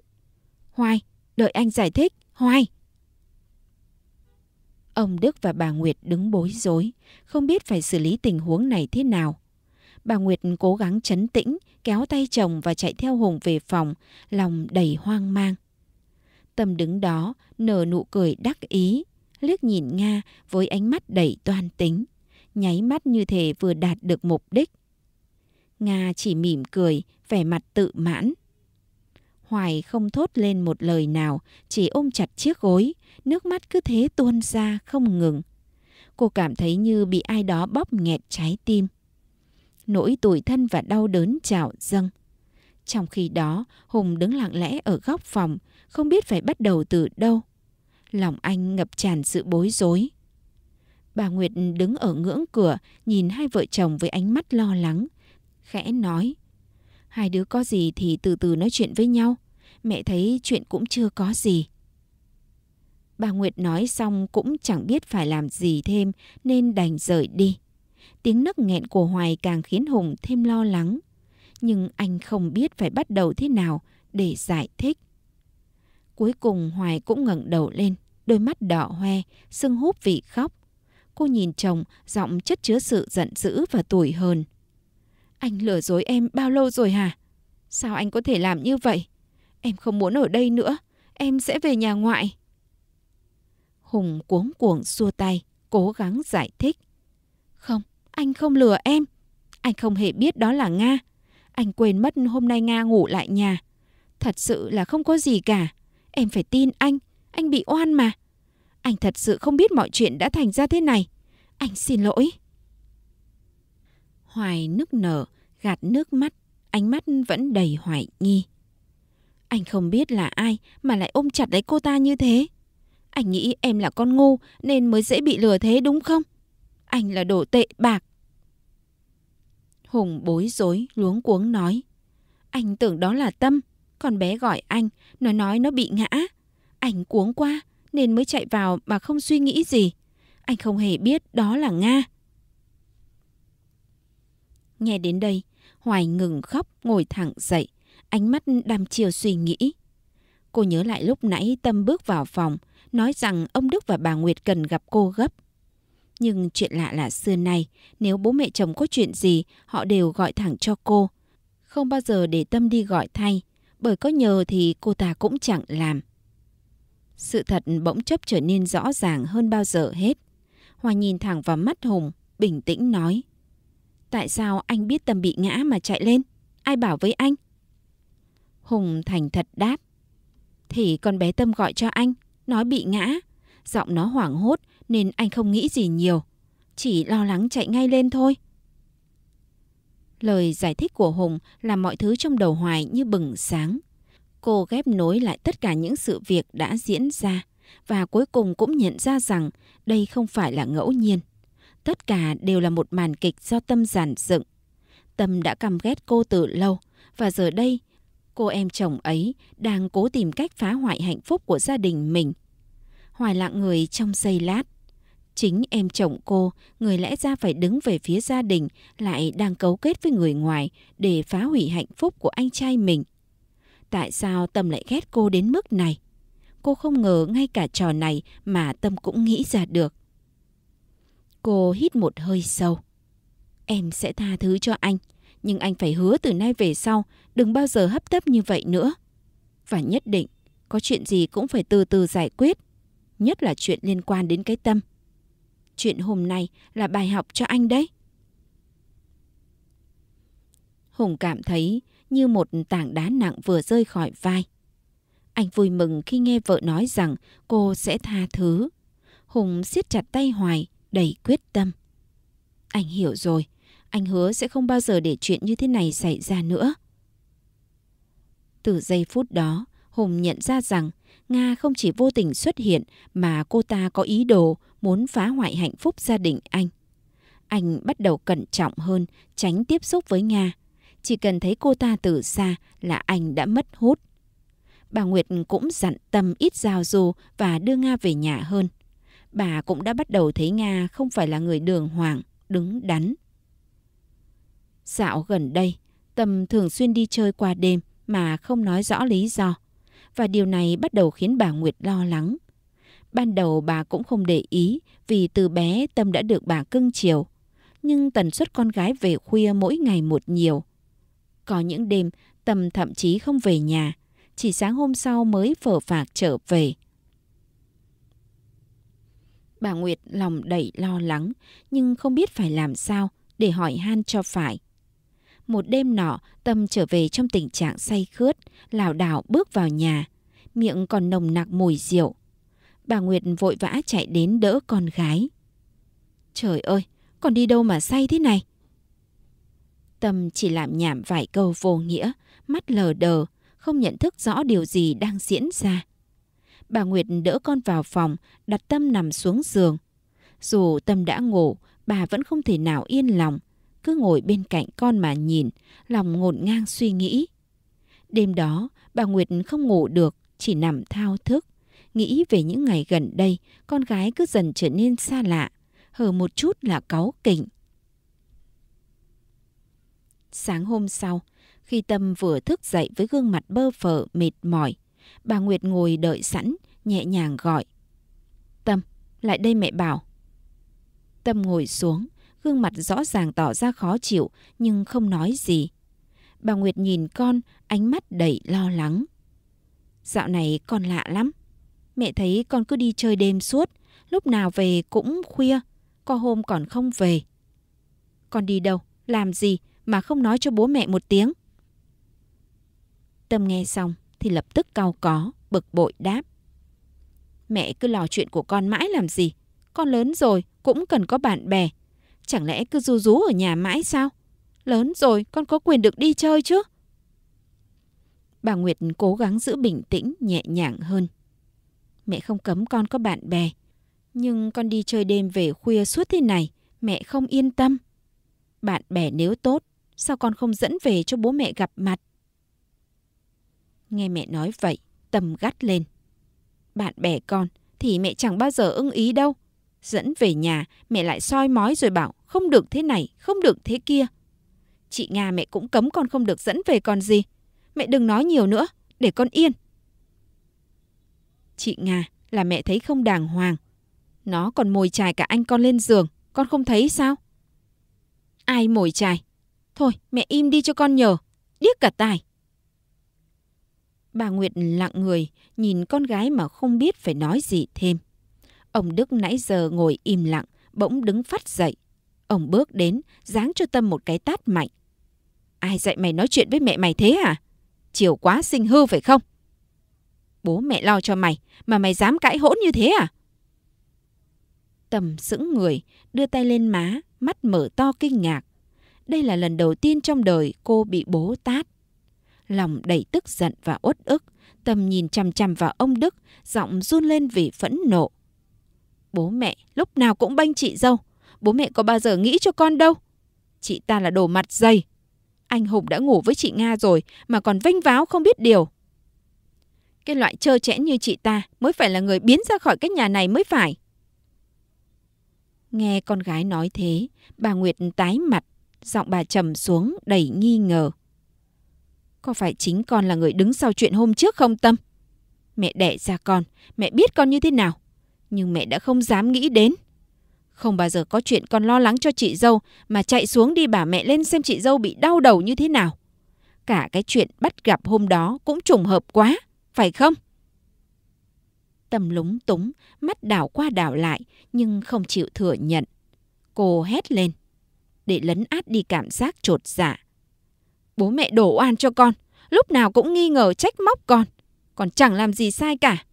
Hoài, đợi anh giải thích, Hoài! Ông Đức và bà Nguyệt đứng bối rối, không biết phải xử lý tình huống này thế nào. Bà Nguyệt cố gắng chấn tĩnh, kéo tay chồng và chạy theo Hùng về phòng, lòng đầy hoang mang. Tâm đứng đó, nở nụ cười đắc ý, liếc nhìn Nga với ánh mắt đầy toan tính, nháy mắt như thể vừa đạt được mục đích. Nga chỉ mỉm cười, vẻ mặt tự mãn. Hoài không thốt lên một lời nào, chỉ ôm chặt chiếc gối, nước mắt cứ thế tuôn ra không ngừng. Cô cảm thấy như bị ai đó bóp nghẹt trái tim nỗi tủi thân và đau đớn trào dâng. Trong khi đó, Hùng đứng lặng lẽ ở góc phòng, không biết phải bắt đầu từ đâu. Lòng anh ngập tràn sự bối rối. Bà Nguyệt đứng ở ngưỡng cửa, nhìn hai vợ chồng với ánh mắt lo lắng. Khẽ nói, hai đứa có gì thì từ từ nói chuyện với nhau. Mẹ thấy chuyện cũng chưa có gì. Bà Nguyệt nói xong cũng chẳng biết phải làm gì thêm nên đành rời đi. Tiếng nấc nghẹn của Hoài càng khiến Hùng thêm lo lắng. Nhưng anh không biết phải bắt đầu thế nào để giải thích. Cuối cùng Hoài cũng ngẩng đầu lên, đôi mắt đỏ hoe, sưng húp vì khóc. Cô nhìn chồng, giọng chất chứa sự giận dữ và tủi hờn. Anh lừa dối em bao lâu rồi hả? Sao anh có thể làm như vậy? Em không muốn ở đây nữa, em sẽ về nhà ngoại. Hùng cuống cuồng xua tay, cố gắng giải thích. Không, anh không lừa em. Anh không hề biết đó là Nga. Anh quên mất hôm nay Nga ngủ lại nhà. Thật sự là không có gì cả. Em phải tin anh. Anh bị oan mà. Anh thật sự không biết mọi chuyện đã thành ra thế này. Anh xin lỗi. Hoài nức nở, gạt nước mắt, ánh mắt vẫn đầy hoài nghi. Anh không biết là ai mà lại ôm chặt lấy cô ta như thế. Anh nghĩ em là con ngu nên mới dễ bị lừa thế đúng không? Anh là đồ tệ bạc, Hùng bối rối, luống cuống nói. Anh tưởng đó là Tâm, con bé gọi anh, nó nói nó bị ngã. Anh cuống quá nên mới chạy vào mà không suy nghĩ gì. Anh không hề biết đó là Nga. Nghe đến đây, Hoài ngừng khóc ngồi thẳng dậy, ánh mắt đăm chiều suy nghĩ. Cô nhớ lại lúc nãy Tâm bước vào phòng, nói rằng ông Đức và bà Nguyệt cần gặp cô gấp. Nhưng chuyện lạ là xưa nay, nếu bố mẹ chồng có chuyện gì, họ đều gọi thẳng cho cô. Không bao giờ để tâm đi gọi thay, bởi có nhờ thì cô ta cũng chẳng làm. Sự thật bỗng chốc trở nên rõ ràng hơn bao giờ hết. Hoa nhìn thẳng vào mắt Hùng, bình tĩnh nói. Tại sao anh biết Tâm bị ngã mà chạy lên? Ai bảo với anh? Hùng thành thật đáp. Thì con bé Tâm gọi cho anh, nói bị ngã. Giọng nó hoảng hốt, nên anh không nghĩ gì nhiều, chỉ lo lắng chạy ngay lên thôi. Lời giải thích của Hùng làm mọi thứ trong đầu Hoài như bừng sáng. Cô ghép nối lại tất cả những sự việc đã diễn ra và cuối cùng cũng nhận ra rằng đây không phải là ngẫu nhiên. Tất cả đều là một màn kịch do Tâm giản dựng. Tâm đã căm ghét cô từ lâu và giờ đây cô em chồng ấy đang cố tìm cách phá hoại hạnh phúc của gia đình mình. Hoài lặng người trong giây lát. Chính em chồng cô, người lẽ ra phải đứng về phía gia đình, lại đang cấu kết với người ngoài để phá hủy hạnh phúc của anh trai mình. Tại sao Tâm lại ghét cô đến mức này? Cô không ngờ ngay cả trò này mà Tâm cũng nghĩ ra được. Cô hít một hơi sâu. Em sẽ tha thứ cho anh, nhưng anh phải hứa từ nay về sau đừng bao giờ hấp tấp như vậy nữa. Và nhất định, có chuyện gì cũng phải từ từ giải quyết, nhất là chuyện liên quan đến cái tâm chuyện hôm nay là bài học cho anh đấy. Hùng cảm thấy như một tảng đá nặng vừa rơi khỏi vai. Anh vui mừng khi nghe vợ nói rằng cô sẽ tha thứ. Hùng siết chặt tay Hoài, đầy quyết tâm. Anh hiểu rồi, anh hứa sẽ không bao giờ để chuyện như thế này xảy ra nữa. Từ giây phút đó, Hùng nhận ra rằng Nga không chỉ vô tình xuất hiện mà cô ta có ý đồ muốn phá hoại hạnh phúc gia đình anh. Anh bắt đầu cẩn trọng hơn, tránh tiếp xúc với Nga. Chỉ cần thấy cô ta từ xa là anh đã mất hút. Bà Nguyệt cũng dặn tâm ít giao du và đưa Nga về nhà hơn. Bà cũng đã bắt đầu thấy Nga không phải là người đường hoàng, đứng đắn. Dạo gần đây, Tâm thường xuyên đi chơi qua đêm mà không nói rõ lý do và điều này bắt đầu khiến bà Nguyệt lo lắng. Ban đầu bà cũng không để ý vì từ bé Tâm đã được bà cưng chiều. Nhưng tần suất con gái về khuya mỗi ngày một nhiều. Có những đêm Tâm thậm chí không về nhà, chỉ sáng hôm sau mới phở phạc trở về. Bà Nguyệt lòng đầy lo lắng nhưng không biết phải làm sao để hỏi han cho phải. Một đêm nọ, Tâm trở về trong tình trạng say khướt, lảo đảo bước vào nhà, miệng còn nồng nặc mùi rượu. Bà Nguyệt vội vã chạy đến đỡ con gái. Trời ơi, còn đi đâu mà say thế này? Tâm chỉ làm nhảm vài câu vô nghĩa, mắt lờ đờ, không nhận thức rõ điều gì đang diễn ra. Bà Nguyệt đỡ con vào phòng, đặt Tâm nằm xuống giường. Dù Tâm đã ngủ, bà vẫn không thể nào yên lòng cứ ngồi bên cạnh con mà nhìn, lòng ngổn ngang suy nghĩ. Đêm đó, bà Nguyệt không ngủ được, chỉ nằm thao thức. Nghĩ về những ngày gần đây, con gái cứ dần trở nên xa lạ, hờ một chút là cáu kỉnh. Sáng hôm sau, khi Tâm vừa thức dậy với gương mặt bơ phờ mệt mỏi, bà Nguyệt ngồi đợi sẵn, nhẹ nhàng gọi. Tâm, lại đây mẹ bảo. Tâm ngồi xuống, gương mặt rõ ràng tỏ ra khó chịu nhưng không nói gì. Bà Nguyệt nhìn con, ánh mắt đầy lo lắng. Dạo này con lạ lắm. Mẹ thấy con cứ đi chơi đêm suốt, lúc nào về cũng khuya, có hôm còn không về. Con đi đâu, làm gì mà không nói cho bố mẹ một tiếng? Tâm nghe xong thì lập tức cau có, bực bội đáp. Mẹ cứ lo chuyện của con mãi làm gì, con lớn rồi cũng cần có bạn bè, Chẳng lẽ cứ rú rú ở nhà mãi sao? Lớn rồi con có quyền được đi chơi chứ? Bà Nguyệt cố gắng giữ bình tĩnh, nhẹ nhàng hơn. Mẹ không cấm con có bạn bè. Nhưng con đi chơi đêm về khuya suốt thế này, mẹ không yên tâm. Bạn bè nếu tốt, sao con không dẫn về cho bố mẹ gặp mặt? Nghe mẹ nói vậy, tầm gắt lên. Bạn bè con thì mẹ chẳng bao giờ ưng ý đâu. Dẫn về nhà, mẹ lại soi mói rồi bảo không được thế này, không được thế kia. Chị Nga mẹ cũng cấm con không được dẫn về con gì. Mẹ đừng nói nhiều nữa, để con yên. Chị Nga là mẹ thấy không đàng hoàng. Nó còn mồi chài cả anh con lên giường, con không thấy sao? Ai mồi chài? Thôi, mẹ im đi cho con nhờ, điếc cả tài. Bà Nguyệt lặng người, nhìn con gái mà không biết phải nói gì thêm. Ông Đức nãy giờ ngồi im lặng, bỗng đứng phát dậy. Ông bước đến, giáng cho Tâm một cái tát mạnh. Ai dạy mày nói chuyện với mẹ mày thế à? Chiều quá sinh hư phải không? Bố mẹ lo cho mày, mà mày dám cãi hỗn như thế à? Tầm sững người, đưa tay lên má, mắt mở to kinh ngạc. Đây là lần đầu tiên trong đời cô bị bố tát. Lòng đầy tức giận và uất ức, Tầm nhìn chằm chằm vào ông Đức, giọng run lên vì phẫn nộ. Bố mẹ lúc nào cũng banh chị dâu. Bố mẹ có bao giờ nghĩ cho con đâu. Chị ta là đồ mặt dày. Anh Hùng đã ngủ với chị Nga rồi mà còn vênh váo không biết điều. Cái loại trơ trẽn như chị ta mới phải là người biến ra khỏi cái nhà này mới phải. Nghe con gái nói thế, bà Nguyệt tái mặt, giọng bà trầm xuống đầy nghi ngờ. Có phải chính con là người đứng sau chuyện hôm trước không Tâm? Mẹ đẻ ra con, mẹ biết con như thế nào? nhưng mẹ đã không dám nghĩ đến. Không bao giờ có chuyện con lo lắng cho chị dâu mà chạy xuống đi bảo mẹ lên xem chị dâu bị đau đầu như thế nào. Cả cái chuyện bắt gặp hôm đó cũng trùng hợp quá, phải không? Tâm lúng túng, mắt đảo qua đảo lại nhưng không chịu thừa nhận. Cô hét lên để lấn át đi cảm giác trột dạ. Bố mẹ đổ oan cho con, lúc nào cũng nghi ngờ trách móc con. Còn chẳng làm gì sai cả.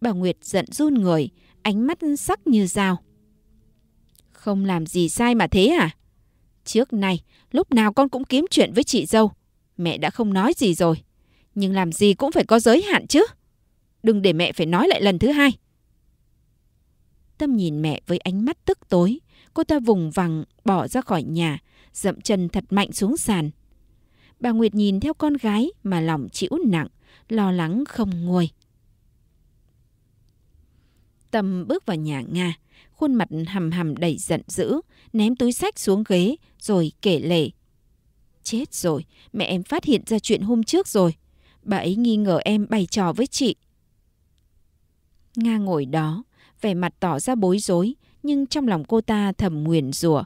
Bà Nguyệt giận run người, ánh mắt sắc như dao. Không làm gì sai mà thế à? Trước này, lúc nào con cũng kiếm chuyện với chị dâu. Mẹ đã không nói gì rồi. Nhưng làm gì cũng phải có giới hạn chứ. Đừng để mẹ phải nói lại lần thứ hai. Tâm nhìn mẹ với ánh mắt tức tối. Cô ta vùng vằng bỏ ra khỏi nhà, dậm chân thật mạnh xuống sàn. Bà Nguyệt nhìn theo con gái mà lòng chịu nặng, lo lắng không nguôi. Tâm bước vào nhà Nga, khuôn mặt hầm hầm đầy giận dữ, ném túi sách xuống ghế rồi kể lể. Chết rồi, mẹ em phát hiện ra chuyện hôm trước rồi. Bà ấy nghi ngờ em bày trò với chị. Nga ngồi đó, vẻ mặt tỏ ra bối rối, nhưng trong lòng cô ta thầm nguyền rủa.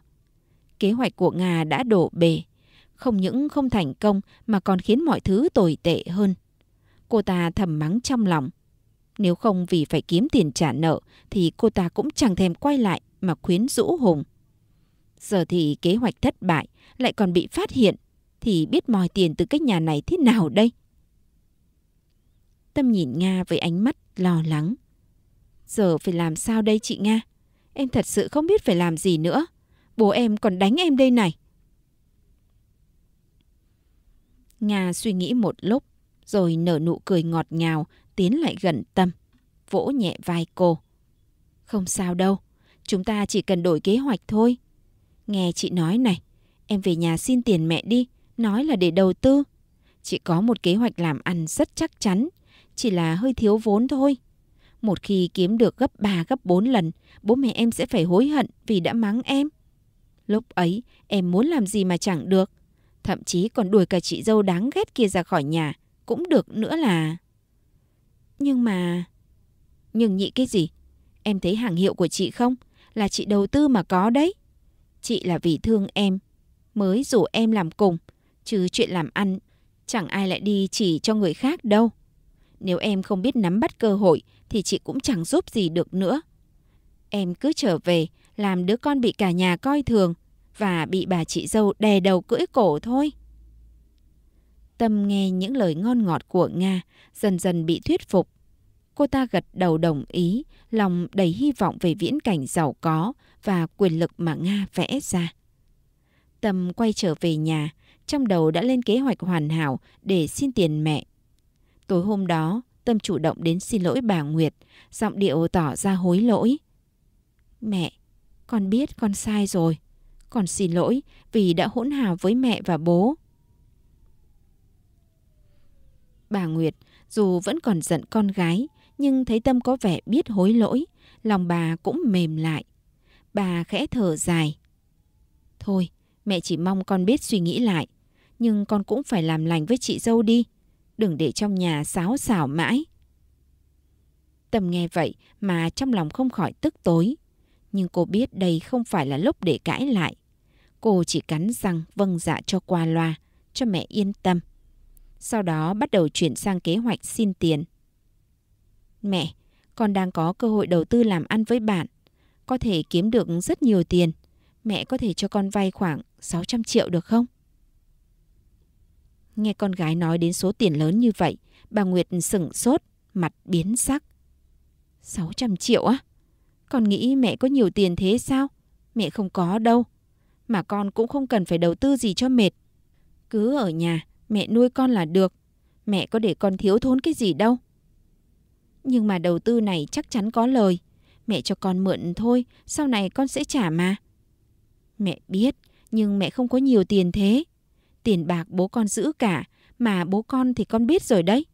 Kế hoạch của Nga đã đổ bể, không những không thành công mà còn khiến mọi thứ tồi tệ hơn. Cô ta thầm mắng trong lòng, nếu không vì phải kiếm tiền trả nợ thì cô ta cũng chẳng thèm quay lại mà khuyến rũ Hùng. Giờ thì kế hoạch thất bại lại còn bị phát hiện thì biết moi tiền từ cái nhà này thế nào đây? Tâm nhìn Nga với ánh mắt lo lắng. Giờ phải làm sao đây chị Nga? Em thật sự không biết phải làm gì nữa. Bố em còn đánh em đây này. Nga suy nghĩ một lúc rồi nở nụ cười ngọt ngào tiến lại gần Tâm, vỗ nhẹ vai cô. Không sao đâu, chúng ta chỉ cần đổi kế hoạch thôi. Nghe chị nói này, em về nhà xin tiền mẹ đi, nói là để đầu tư. Chị có một kế hoạch làm ăn rất chắc chắn, chỉ là hơi thiếu vốn thôi. Một khi kiếm được gấp ba gấp bốn lần, bố mẹ em sẽ phải hối hận vì đã mắng em. Lúc ấy, em muốn làm gì mà chẳng được. Thậm chí còn đuổi cả chị dâu đáng ghét kia ra khỏi nhà, cũng được nữa là... Nhưng mà... Nhưng nhị cái gì? Em thấy hàng hiệu của chị không? Là chị đầu tư mà có đấy. Chị là vì thương em. Mới rủ em làm cùng. Chứ chuyện làm ăn, chẳng ai lại đi chỉ cho người khác đâu. Nếu em không biết nắm bắt cơ hội thì chị cũng chẳng giúp gì được nữa. Em cứ trở về làm đứa con bị cả nhà coi thường và bị bà chị dâu đè đầu cưỡi cổ thôi. Tâm nghe những lời ngon ngọt của Nga, dần dần bị thuyết phục. Cô ta gật đầu đồng ý, lòng đầy hy vọng về viễn cảnh giàu có và quyền lực mà Nga vẽ ra. Tâm quay trở về nhà, trong đầu đã lên kế hoạch hoàn hảo để xin tiền mẹ. Tối hôm đó, Tâm chủ động đến xin lỗi bà Nguyệt, giọng điệu tỏ ra hối lỗi. Mẹ, con biết con sai rồi. Con xin lỗi vì đã hỗn hào với mẹ và bố. Bà Nguyệt dù vẫn còn giận con gái nhưng thấy Tâm có vẻ biết hối lỗi, lòng bà cũng mềm lại. Bà khẽ thở dài. Thôi, mẹ chỉ mong con biết suy nghĩ lại, nhưng con cũng phải làm lành với chị dâu đi, đừng để trong nhà xáo xảo mãi. Tâm nghe vậy mà trong lòng không khỏi tức tối, nhưng cô biết đây không phải là lúc để cãi lại. Cô chỉ cắn răng vâng dạ cho qua loa, cho mẹ yên tâm. Sau đó bắt đầu chuyển sang kế hoạch xin tiền. Mẹ, con đang có cơ hội đầu tư làm ăn với bạn. Có thể kiếm được rất nhiều tiền. Mẹ có thể cho con vay khoảng 600 triệu được không? Nghe con gái nói đến số tiền lớn như vậy, bà Nguyệt sửng sốt, mặt biến sắc. 600 triệu á? Con nghĩ mẹ có nhiều tiền thế sao? Mẹ không có đâu. Mà con cũng không cần phải đầu tư gì cho mệt. Cứ ở nhà, Mẹ nuôi con là được. Mẹ có để con thiếu thốn cái gì đâu. Nhưng mà đầu tư này chắc chắn có lời. Mẹ cho con mượn thôi, sau này con sẽ trả mà. Mẹ biết, nhưng mẹ không có nhiều tiền thế. Tiền bạc bố con giữ cả, mà bố con thì con biết rồi đấy.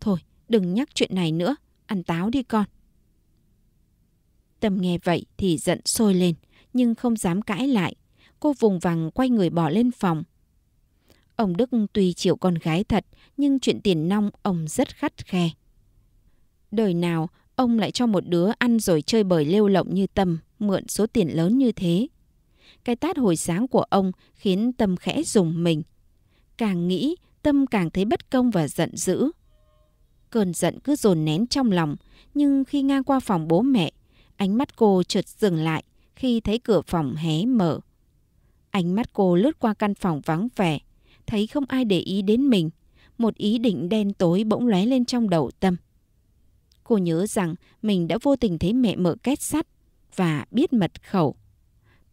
Thôi, đừng nhắc chuyện này nữa, ăn táo đi con. Tâm nghe vậy thì giận sôi lên, nhưng không dám cãi lại. Cô vùng vằng quay người bỏ lên phòng. Ông Đức tuy chịu con gái thật, nhưng chuyện tiền nong ông rất khắt khe. Đời nào, ông lại cho một đứa ăn rồi chơi bời lêu lộng như Tâm mượn số tiền lớn như thế. Cái tát hồi sáng của ông khiến Tâm khẽ dùng mình. Càng nghĩ, Tâm càng thấy bất công và giận dữ. Cơn giận cứ dồn nén trong lòng, nhưng khi ngang qua phòng bố mẹ, ánh mắt cô chợt dừng lại khi thấy cửa phòng hé mở. Ánh mắt cô lướt qua căn phòng vắng vẻ, thấy không ai để ý đến mình, một ý định đen tối bỗng lóe lên trong đầu Tâm. Cô nhớ rằng mình đã vô tình thấy mẹ mở két sắt và biết mật khẩu.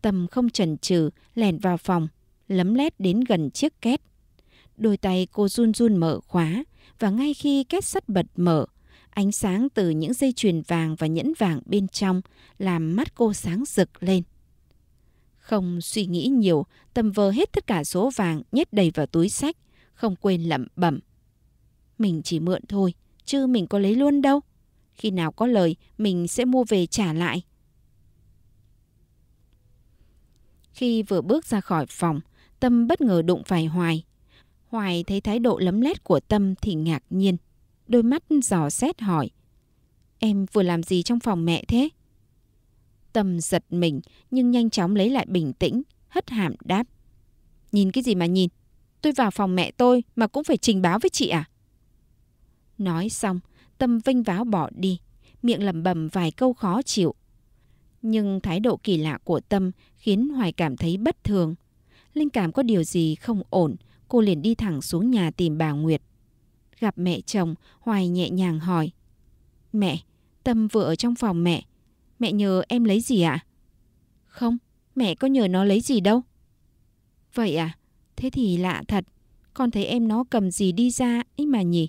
Tâm không chần chừ lèn vào phòng, lấm lét đến gần chiếc két. Đôi tay cô run run mở khóa và ngay khi két sắt bật mở, ánh sáng từ những dây chuyền vàng và nhẫn vàng bên trong làm mắt cô sáng rực lên. Không suy nghĩ nhiều, Tâm vơ hết tất cả số vàng nhét đầy vào túi sách, không quên lẩm bẩm. Mình chỉ mượn thôi, chứ mình có lấy luôn đâu. Khi nào có lời, mình sẽ mua về trả lại. Khi vừa bước ra khỏi phòng, Tâm bất ngờ đụng phải Hoài. Hoài thấy thái độ lấm lét của Tâm thì ngạc nhiên. Đôi mắt dò xét hỏi. Em vừa làm gì trong phòng mẹ thế? Tâm giật mình nhưng nhanh chóng lấy lại bình tĩnh, hất hàm đáp. Nhìn cái gì mà nhìn? Tôi vào phòng mẹ tôi mà cũng phải trình báo với chị à? Nói xong, Tâm vinh váo bỏ đi, miệng lẩm bẩm vài câu khó chịu. Nhưng thái độ kỳ lạ của Tâm khiến Hoài cảm thấy bất thường. Linh cảm có điều gì không ổn, cô liền đi thẳng xuống nhà tìm bà Nguyệt. Gặp mẹ chồng, Hoài nhẹ nhàng hỏi. Mẹ, Tâm vừa ở trong phòng mẹ, Mẹ nhờ em lấy gì ạ? À? Không, mẹ có nhờ nó lấy gì đâu. Vậy à? Thế thì lạ thật. Con thấy em nó cầm gì đi ra ấy mà nhỉ?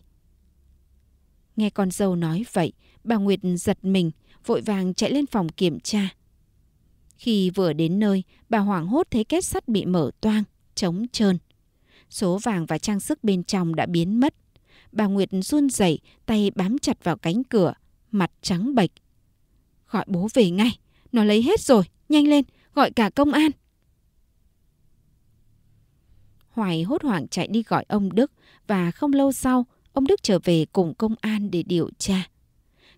Nghe con dâu nói vậy, bà Nguyệt giật mình, vội vàng chạy lên phòng kiểm tra. Khi vừa đến nơi, bà hoảng hốt thấy két sắt bị mở toang, trống trơn. Số vàng và trang sức bên trong đã biến mất. Bà Nguyệt run rẩy, tay bám chặt vào cánh cửa, mặt trắng bệch, Gọi bố về ngay. Nó lấy hết rồi. Nhanh lên. Gọi cả công an. Hoài hốt hoảng chạy đi gọi ông Đức và không lâu sau, ông Đức trở về cùng công an để điều tra.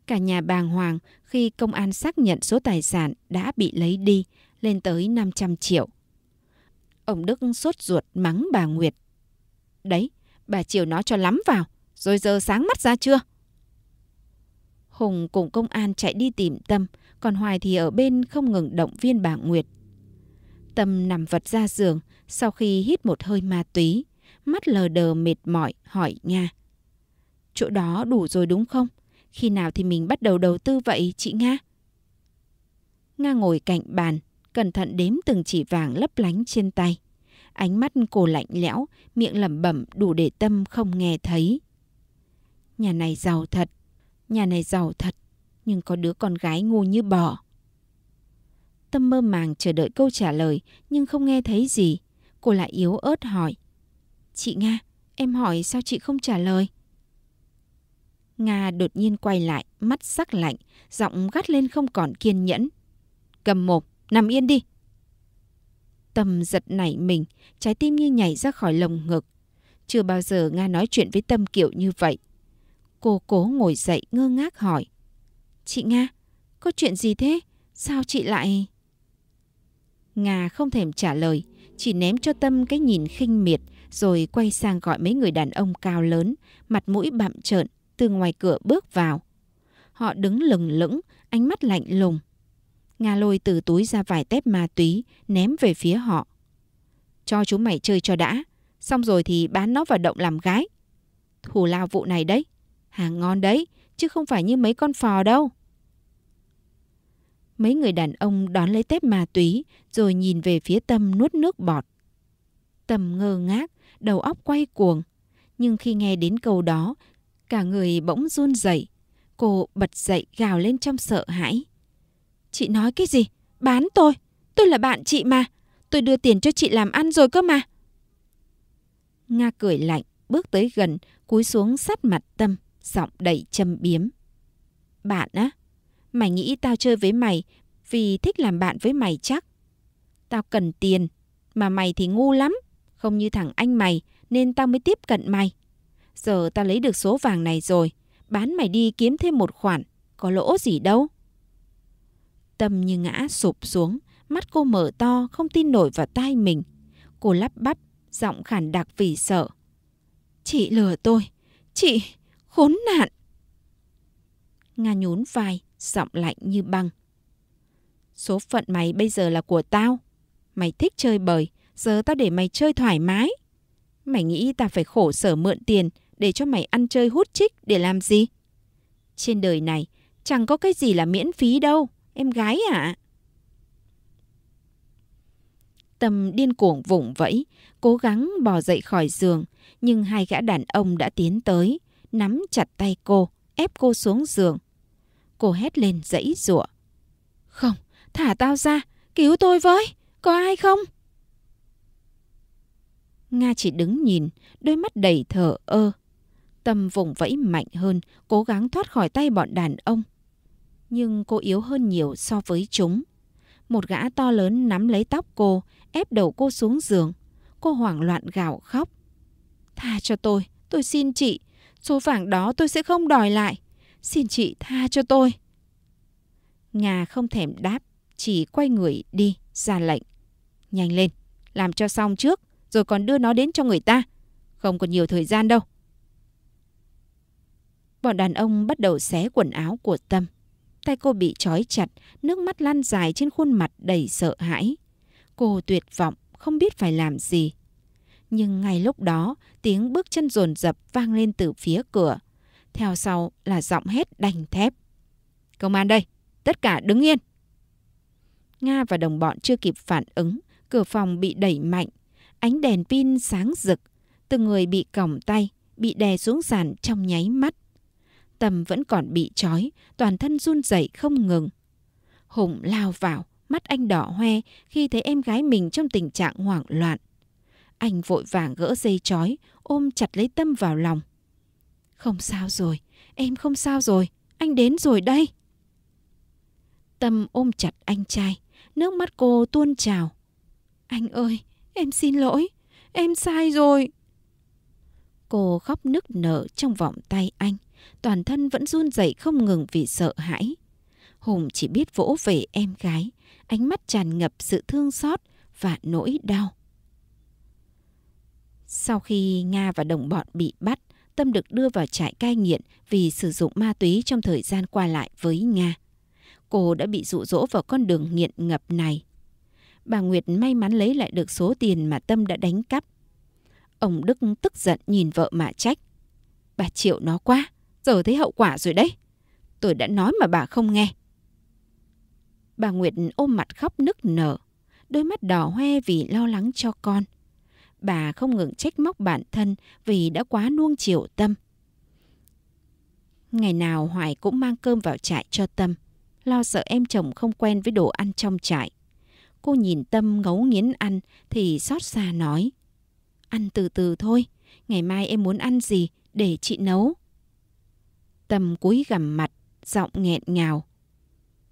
Cả nhà bàng hoàng khi công an xác nhận số tài sản đã bị lấy đi lên tới 500 triệu. Ông Đức sốt ruột mắng bà Nguyệt. Đấy, bà chiều nó cho lắm vào, rồi giờ sáng mắt ra chưa? Hùng cùng công an chạy đi tìm Tâm, còn Hoài thì ở bên không ngừng động viên bà Nguyệt. Tâm nằm vật ra giường sau khi hít một hơi ma túy, mắt lờ đờ mệt mỏi hỏi Nga. Chỗ đó đủ rồi đúng không? Khi nào thì mình bắt đầu đầu tư vậy chị Nga? Nga ngồi cạnh bàn, cẩn thận đếm từng chỉ vàng lấp lánh trên tay. Ánh mắt cô lạnh lẽo, miệng lẩm bẩm đủ để tâm không nghe thấy. Nhà này giàu thật, Nhà này giàu thật, nhưng có đứa con gái ngu như bò. Tâm mơ màng chờ đợi câu trả lời nhưng không nghe thấy gì. Cô lại yếu ớt hỏi. Chị Nga, em hỏi sao chị không trả lời? Nga đột nhiên quay lại, mắt sắc lạnh, giọng gắt lên không còn kiên nhẫn. Cầm một, nằm yên đi. Tâm giật nảy mình, trái tim như nhảy ra khỏi lồng ngực. Chưa bao giờ Nga nói chuyện với Tâm kiểu như vậy. Cô cố ngồi dậy ngơ ngác hỏi. Chị Nga, có chuyện gì thế? Sao chị lại... Nga không thèm trả lời, chỉ ném cho Tâm cái nhìn khinh miệt rồi quay sang gọi mấy người đàn ông cao lớn, mặt mũi bặm trợn, từ ngoài cửa bước vào. Họ đứng lừng lững, ánh mắt lạnh lùng. Nga lôi từ túi ra vài tép ma túy, ném về phía họ. Cho chúng mày chơi cho đã, xong rồi thì bán nó vào động làm gái. Thù lao vụ này đấy. Hàng ngon đấy, chứ không phải như mấy con phò đâu. Mấy người đàn ông đón lấy tép ma túy rồi nhìn về phía Tâm nuốt nước bọt. Tâm ngơ ngác, đầu óc quay cuồng. Nhưng khi nghe đến câu đó, cả người bỗng run rẩy. Cô bật dậy gào lên trong sợ hãi. Chị nói cái gì? Bán tôi? Tôi là bạn chị mà. Tôi đưa tiền cho chị làm ăn rồi cơ mà. Nga cười lạnh, bước tới gần, cúi xuống sát mặt Tâm giọng đầy châm biếm. Bạn á? Mày nghĩ tao chơi với mày vì thích làm bạn với mày chắc. Tao cần tiền, mà mày thì ngu lắm. Không như thằng anh mày nên tao mới tiếp cận mày. Giờ tao lấy được số vàng này rồi, bán mày đi kiếm thêm một khoản, có lỗ gì đâu. Tâm như ngã sụp xuống, mắt cô mở to không tin nổi vào tai mình. Cô lắp bắp, giọng khản đặc vì sợ. Chị lừa tôi, chị, khốn nạn. Nga nhún vai, giọng lạnh như băng. Số phận mày bây giờ là của tao. Mày thích chơi bời, giờ tao để mày chơi thoải mái. Mày nghĩ tao phải khổ sở mượn tiền để cho mày ăn chơi hút chích để làm gì? Trên đời này chẳng có cái gì là miễn phí đâu, em gái ạ. À. Tâm điên cuồng vùng vẫy, cố gắng bò dậy khỏi giường, nhưng hai gã đàn ông đã tiến tới nắm chặt tay cô, ép cô xuống giường. Cô hét lên dãy giụa. Không, thả tao ra, cứu tôi với, có ai không? Nga chỉ đứng nhìn, đôi mắt đầy thở ơ. Tâm vùng vẫy mạnh hơn, cố gắng thoát khỏi tay bọn đàn ông. Nhưng cô yếu hơn nhiều so với chúng. Một gã to lớn nắm lấy tóc cô, ép đầu cô xuống giường. Cô hoảng loạn gào khóc. Tha cho tôi, tôi xin chị, Số vàng đó tôi sẽ không đòi lại. Xin chị tha cho tôi. Nga không thèm đáp, chỉ quay người đi, ra lệnh. Nhanh lên, làm cho xong trước, rồi còn đưa nó đến cho người ta. Không còn nhiều thời gian đâu. Bọn đàn ông bắt đầu xé quần áo của Tâm. Tay cô bị trói chặt, nước mắt lan dài trên khuôn mặt đầy sợ hãi. Cô tuyệt vọng, không biết phải làm gì. Nhưng ngay lúc đó, tiếng bước chân dồn dập vang lên từ phía cửa. Theo sau là giọng hét đành thép. Công an đây, tất cả đứng yên. Nga và đồng bọn chưa kịp phản ứng, cửa phòng bị đẩy mạnh, ánh đèn pin sáng rực, từng người bị còng tay, bị đè xuống sàn trong nháy mắt. Tâm vẫn còn bị trói, toàn thân run rẩy không ngừng. Hùng lao vào, mắt anh đỏ hoe khi thấy em gái mình trong tình trạng hoảng loạn. Anh vội vàng gỡ dây chói, ôm chặt lấy Tâm vào lòng. Không sao rồi, em không sao rồi, anh đến rồi đây. Tâm ôm chặt anh trai, nước mắt cô tuôn trào. Anh ơi, em xin lỗi, em sai rồi. Cô khóc nức nở trong vòng tay anh, toàn thân vẫn run rẩy không ngừng vì sợ hãi. Hùng chỉ biết vỗ về em gái, ánh mắt tràn ngập sự thương xót và nỗi đau. Sau khi Nga và đồng bọn bị bắt, Tâm được đưa vào trại cai nghiện vì sử dụng ma túy trong thời gian qua lại với Nga. Cô đã bị dụ dỗ vào con đường nghiện ngập này. Bà Nguyệt may mắn lấy lại được số tiền mà Tâm đã đánh cắp. Ông Đức tức giận nhìn vợ mà trách. Bà chịu nó quá, giờ thấy hậu quả rồi đấy. Tôi đã nói mà bà không nghe. Bà Nguyệt ôm mặt khóc nức nở, đôi mắt đỏ hoe vì lo lắng cho con bà không ngừng trách móc bản thân vì đã quá nuông chiều Tâm. Ngày nào Hoài cũng mang cơm vào trại cho Tâm, lo sợ em chồng không quen với đồ ăn trong trại. Cô nhìn Tâm ngấu nghiến ăn thì xót xa nói. Ăn từ từ thôi, ngày mai em muốn ăn gì để chị nấu. Tâm cúi gằm mặt, giọng nghẹn ngào.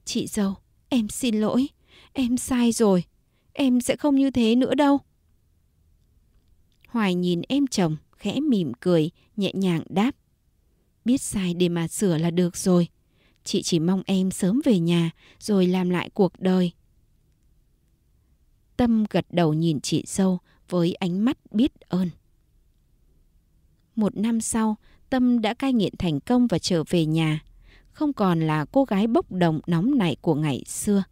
Chị dâu, em xin lỗi, em sai rồi, em sẽ không như thế nữa đâu. Hoài nhìn em chồng, khẽ mỉm cười, nhẹ nhàng đáp. Biết sai để mà sửa là được rồi. Chị chỉ mong em sớm về nhà rồi làm lại cuộc đời. Tâm gật đầu nhìn chị sâu với ánh mắt biết ơn. Một năm sau, Tâm đã cai nghiện thành công và trở về nhà. Không còn là cô gái bốc đồng nóng nảy của ngày xưa.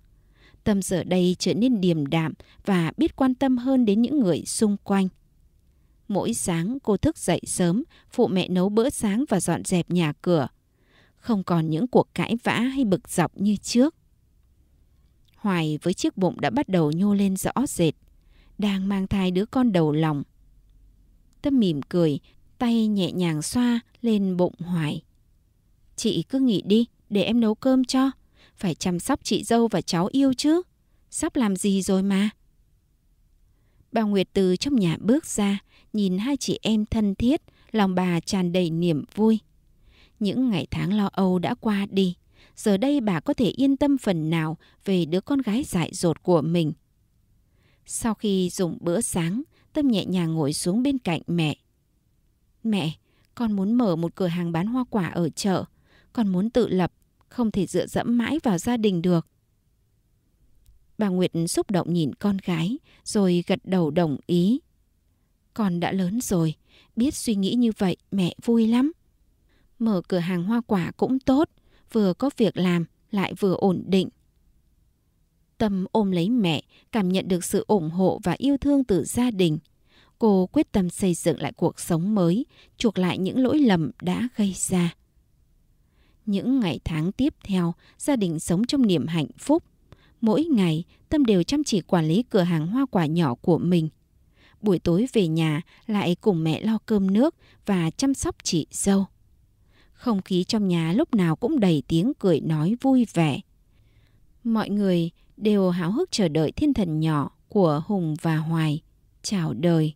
Tâm giờ đây trở nên điềm đạm và biết quan tâm hơn đến những người xung quanh. Mỗi sáng cô thức dậy sớm, phụ mẹ nấu bữa sáng và dọn dẹp nhà cửa. Không còn những cuộc cãi vã hay bực dọc như trước. Hoài với chiếc bụng đã bắt đầu nhô lên rõ rệt, đang mang thai đứa con đầu lòng. Tâm mỉm cười, tay nhẹ nhàng xoa lên bụng Hoài. Chị cứ nghỉ đi, để em nấu cơm cho. Phải chăm sóc chị dâu và cháu yêu chứ. Sắp làm gì rồi mà. Bà Nguyệt từ trong nhà bước ra, nhìn hai chị em thân thiết, lòng bà tràn đầy niềm vui. Những ngày tháng lo âu đã qua đi, giờ đây bà có thể yên tâm phần nào về đứa con gái dại dột của mình. Sau khi dùng bữa sáng, Tâm nhẹ nhàng ngồi xuống bên cạnh mẹ. Mẹ, con muốn mở một cửa hàng bán hoa quả ở chợ. Con muốn tự lập, không thể dựa dẫm mãi vào gia đình được. Bà Nguyệt xúc động nhìn con gái, rồi gật đầu đồng ý. Con đã lớn rồi, biết suy nghĩ như vậy mẹ vui lắm. Mở cửa hàng hoa quả cũng tốt, vừa có việc làm lại vừa ổn định. Tâm ôm lấy mẹ, cảm nhận được sự ủng hộ và yêu thương từ gia đình. Cô quyết tâm xây dựng lại cuộc sống mới, chuộc lại những lỗi lầm đã gây ra. Những ngày tháng tiếp theo, gia đình sống trong niềm hạnh phúc. Mỗi ngày, Tâm đều chăm chỉ quản lý cửa hàng hoa quả nhỏ của mình – buổi tối về nhà lại cùng mẹ lo cơm nước và chăm sóc chị dâu. Không khí trong nhà lúc nào cũng đầy tiếng cười nói vui vẻ. Mọi người đều háo hức chờ đợi thiên thần nhỏ của Hùng và Hoài chào đời.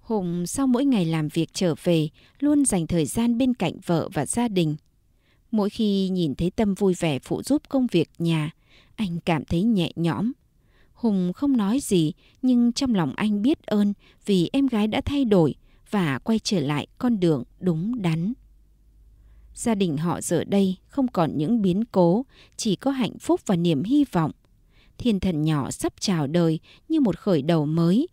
Hùng sau mỗi ngày làm việc trở về luôn dành thời gian bên cạnh vợ và gia đình. Mỗi khi nhìn thấy Tâm vui vẻ phụ giúp công việc nhà, anh cảm thấy nhẹ nhõm Hùng không nói gì, nhưng trong lòng anh biết ơn vì em gái đã thay đổi và quay trở lại con đường đúng đắn. Gia đình họ giờ đây không còn những biến cố, chỉ có hạnh phúc và niềm hy vọng. Thiên thần nhỏ sắp chào đời như một khởi đầu mới,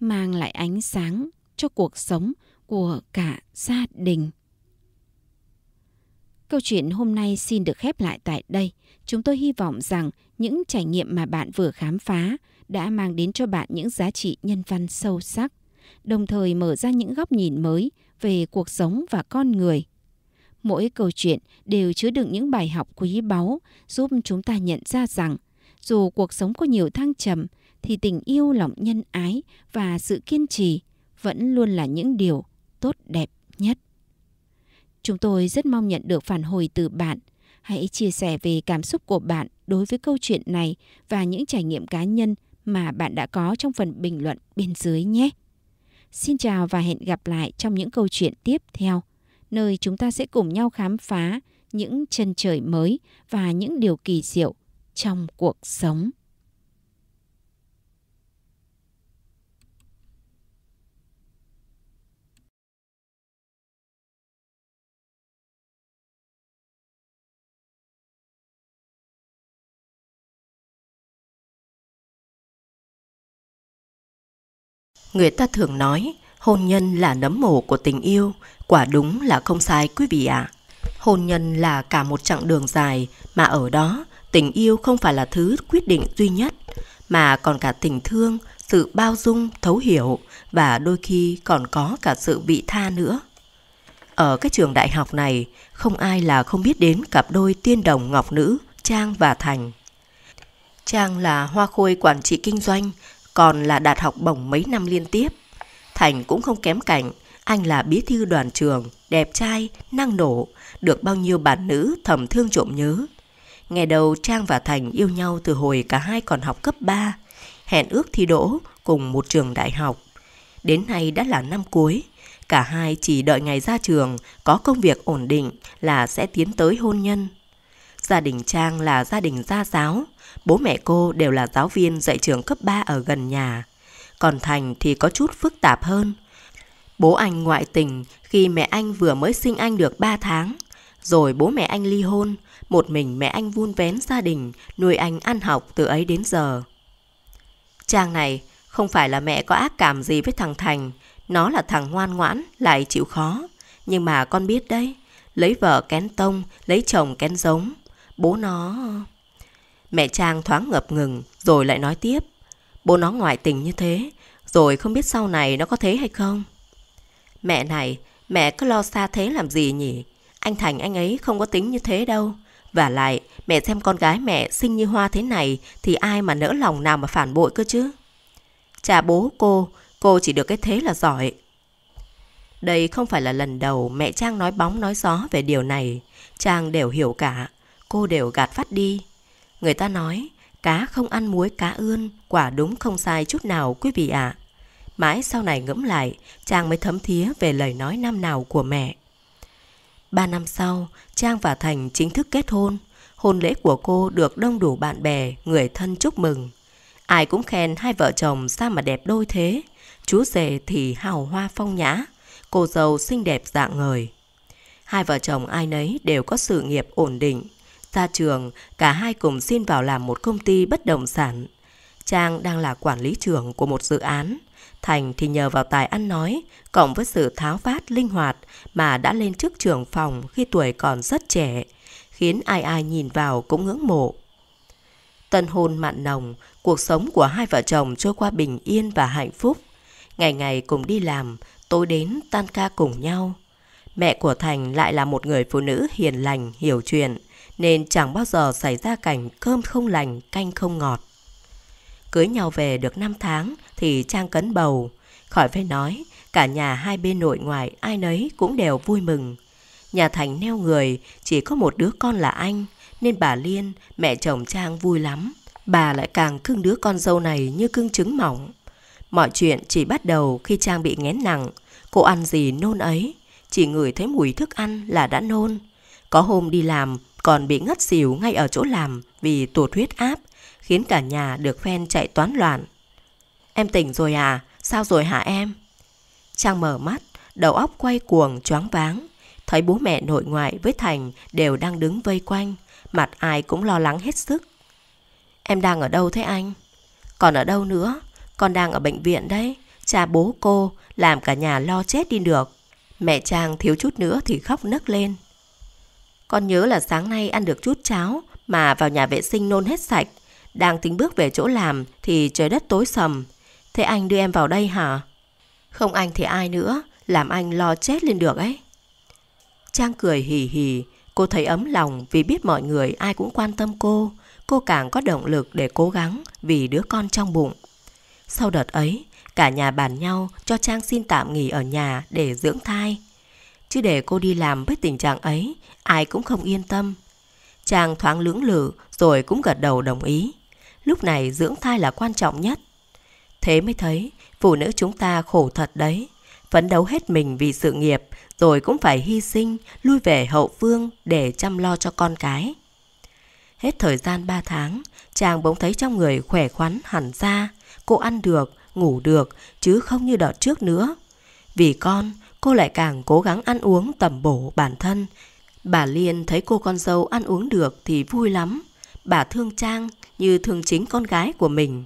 mang lại ánh sáng cho cuộc sống của cả gia đình. Câu chuyện hôm nay xin được khép lại tại đây. Chúng tôi hy vọng rằng những trải nghiệm mà bạn vừa khám phá đã mang đến cho bạn những giá trị nhân văn sâu sắc, đồng thời mở ra những góc nhìn mới về cuộc sống và con người. Mỗi câu chuyện đều chứa đựng những bài học quý báu giúp chúng ta nhận ra rằng dù cuộc sống có nhiều thăng trầm thì tình yêu lòng nhân ái và sự kiên trì vẫn luôn là những điều tốt đẹp nhất. Chúng tôi rất mong nhận được phản hồi từ bạn – Hãy chia sẻ về cảm xúc của bạn đối với câu chuyện này và những trải nghiệm cá nhân mà bạn đã có trong phần bình luận bên dưới nhé. Xin chào và hẹn gặp lại trong những câu chuyện tiếp theo, nơi chúng ta sẽ cùng nhau khám phá những chân trời mới và những điều kỳ diệu trong cuộc sống. Người ta thường nói hôn nhân là nấm mồ của tình yêu, quả đúng là không sai quý vị ạ. À. Hôn nhân là cả một chặng đường dài mà ở đó tình yêu không phải là thứ quyết định duy nhất mà còn cả tình thương, sự bao dung, thấu hiểu và đôi khi còn có cả sự vị tha nữa. Ở cái trường đại học này, không ai là không biết đến cặp đôi tiên đồng ngọc nữ Trang và Thành. Trang là hoa khôi quản trị kinh doanh còn là đạt học bổng mấy năm liên tiếp. Thành cũng không kém cảnh, anh là bí thư đoàn trường, đẹp trai, năng nổ, được bao nhiêu bạn nữ thầm thương trộm nhớ. nghe đầu Trang và Thành yêu nhau từ hồi cả hai còn học cấp 3, hẹn ước thi đỗ cùng một trường đại học. Đến nay đã là năm cuối, cả hai chỉ đợi ngày ra trường, có công việc ổn định là sẽ tiến tới hôn nhân. Gia đình Trang là gia đình gia giáo, Bố mẹ cô đều là giáo viên dạy trường cấp 3 ở gần nhà. Còn Thành thì có chút phức tạp hơn. Bố anh ngoại tình khi mẹ anh vừa mới sinh anh được 3 tháng. Rồi bố mẹ anh ly hôn, một mình mẹ anh vun vén gia đình, nuôi anh ăn học từ ấy đến giờ. Trang này, không phải là mẹ có ác cảm gì với thằng Thành, nó là thằng ngoan ngoãn, lại chịu khó. Nhưng mà con biết đấy, lấy vợ kén tông, lấy chồng kén giống. Bố nó... Mẹ Trang thoáng ngập ngừng rồi lại nói tiếp. Bố nó ngoại tình như thế, rồi không biết sau này nó có thế hay không. Mẹ này, mẹ cứ lo xa thế làm gì nhỉ? Anh Thành anh ấy không có tính như thế đâu. Và lại, mẹ xem con gái mẹ xinh như hoa thế này thì ai mà nỡ lòng nào mà phản bội cơ chứ. Cha bố cô, cô chỉ được cái thế là giỏi. Đây không phải là lần đầu mẹ Trang nói bóng nói gió về điều này. Trang đều hiểu cả, cô đều gạt phát đi. Người ta nói, cá không ăn muối cá ươn, quả đúng không sai chút nào quý vị ạ. À. Mãi sau này ngẫm lại, Trang mới thấm thía về lời nói năm nào của mẹ. Ba năm sau, Trang và Thành chính thức kết hôn. Hôn lễ của cô được đông đủ bạn bè, người thân chúc mừng. Ai cũng khen hai vợ chồng sao mà đẹp đôi thế. Chú rể thì hào hoa phong nhã, cô dâu xinh đẹp dạng người. Hai vợ chồng ai nấy đều có sự nghiệp ổn định, ra trường, cả hai cùng xin vào làm một công ty bất động sản. Trang đang là quản lý trưởng của một dự án. Thành thì nhờ vào tài ăn nói, cộng với sự tháo vát linh hoạt mà đã lên chức trưởng phòng khi tuổi còn rất trẻ, khiến ai ai nhìn vào cũng ngưỡng mộ. Tân hôn mặn nồng, cuộc sống của hai vợ chồng trôi qua bình yên và hạnh phúc. Ngày ngày cùng đi làm, tối đến tan ca cùng nhau. Mẹ của Thành lại là một người phụ nữ hiền lành, hiểu chuyện – nên chẳng bao giờ xảy ra cảnh cơm không lành, canh không ngọt. Cưới nhau về được 5 tháng thì Trang cấn bầu. Khỏi phải nói, cả nhà hai bên nội ngoại ai nấy cũng đều vui mừng. Nhà Thành neo người, chỉ có một đứa con là anh, nên bà Liên, mẹ chồng Trang vui lắm. Bà lại càng cưng đứa con dâu này như cưng trứng mỏng. Mọi chuyện chỉ bắt đầu khi Trang bị nghén nặng, cô ăn gì nôn ấy, chỉ ngửi thấy mùi thức ăn là đã nôn. Có hôm đi làm, còn bị ngất xỉu ngay ở chỗ làm vì tụt huyết áp, khiến cả nhà được phen chạy toán loạn. Em tỉnh rồi à? Sao rồi hả em? Trang mở mắt, đầu óc quay cuồng choáng váng. Thấy bố mẹ nội ngoại với Thành đều đang đứng vây quanh, mặt ai cũng lo lắng hết sức. Em đang ở đâu thế anh? Còn ở đâu nữa? Con đang ở bệnh viện đấy. Cha bố cô làm cả nhà lo chết đi được. Mẹ Trang thiếu chút nữa thì khóc nấc lên. Con nhớ là sáng nay ăn được chút cháo mà vào nhà vệ sinh nôn hết sạch. Đang tính bước về chỗ làm thì trời đất tối sầm. Thế anh đưa em vào đây hả? Không anh thì ai nữa, làm anh lo chết lên được ấy. Trang cười hì hì, cô thấy ấm lòng vì biết mọi người ai cũng quan tâm cô. Cô càng có động lực để cố gắng vì đứa con trong bụng. Sau đợt ấy, cả nhà bàn nhau cho Trang xin tạm nghỉ ở nhà để dưỡng thai chứ để cô đi làm với tình trạng ấy, ai cũng không yên tâm. Chàng thoáng lưỡng lự rồi cũng gật đầu đồng ý. Lúc này dưỡng thai là quan trọng nhất. Thế mới thấy, phụ nữ chúng ta khổ thật đấy. Phấn đấu hết mình vì sự nghiệp, rồi cũng phải hy sinh, lui về hậu phương để chăm lo cho con cái. Hết thời gian 3 tháng, chàng bỗng thấy trong người khỏe khoắn hẳn ra. Cô ăn được, ngủ được, chứ không như đợt trước nữa. Vì con, cô lại càng cố gắng ăn uống tẩm bổ bản thân. Bà Liên thấy cô con dâu ăn uống được thì vui lắm. Bà thương Trang như thương chính con gái của mình.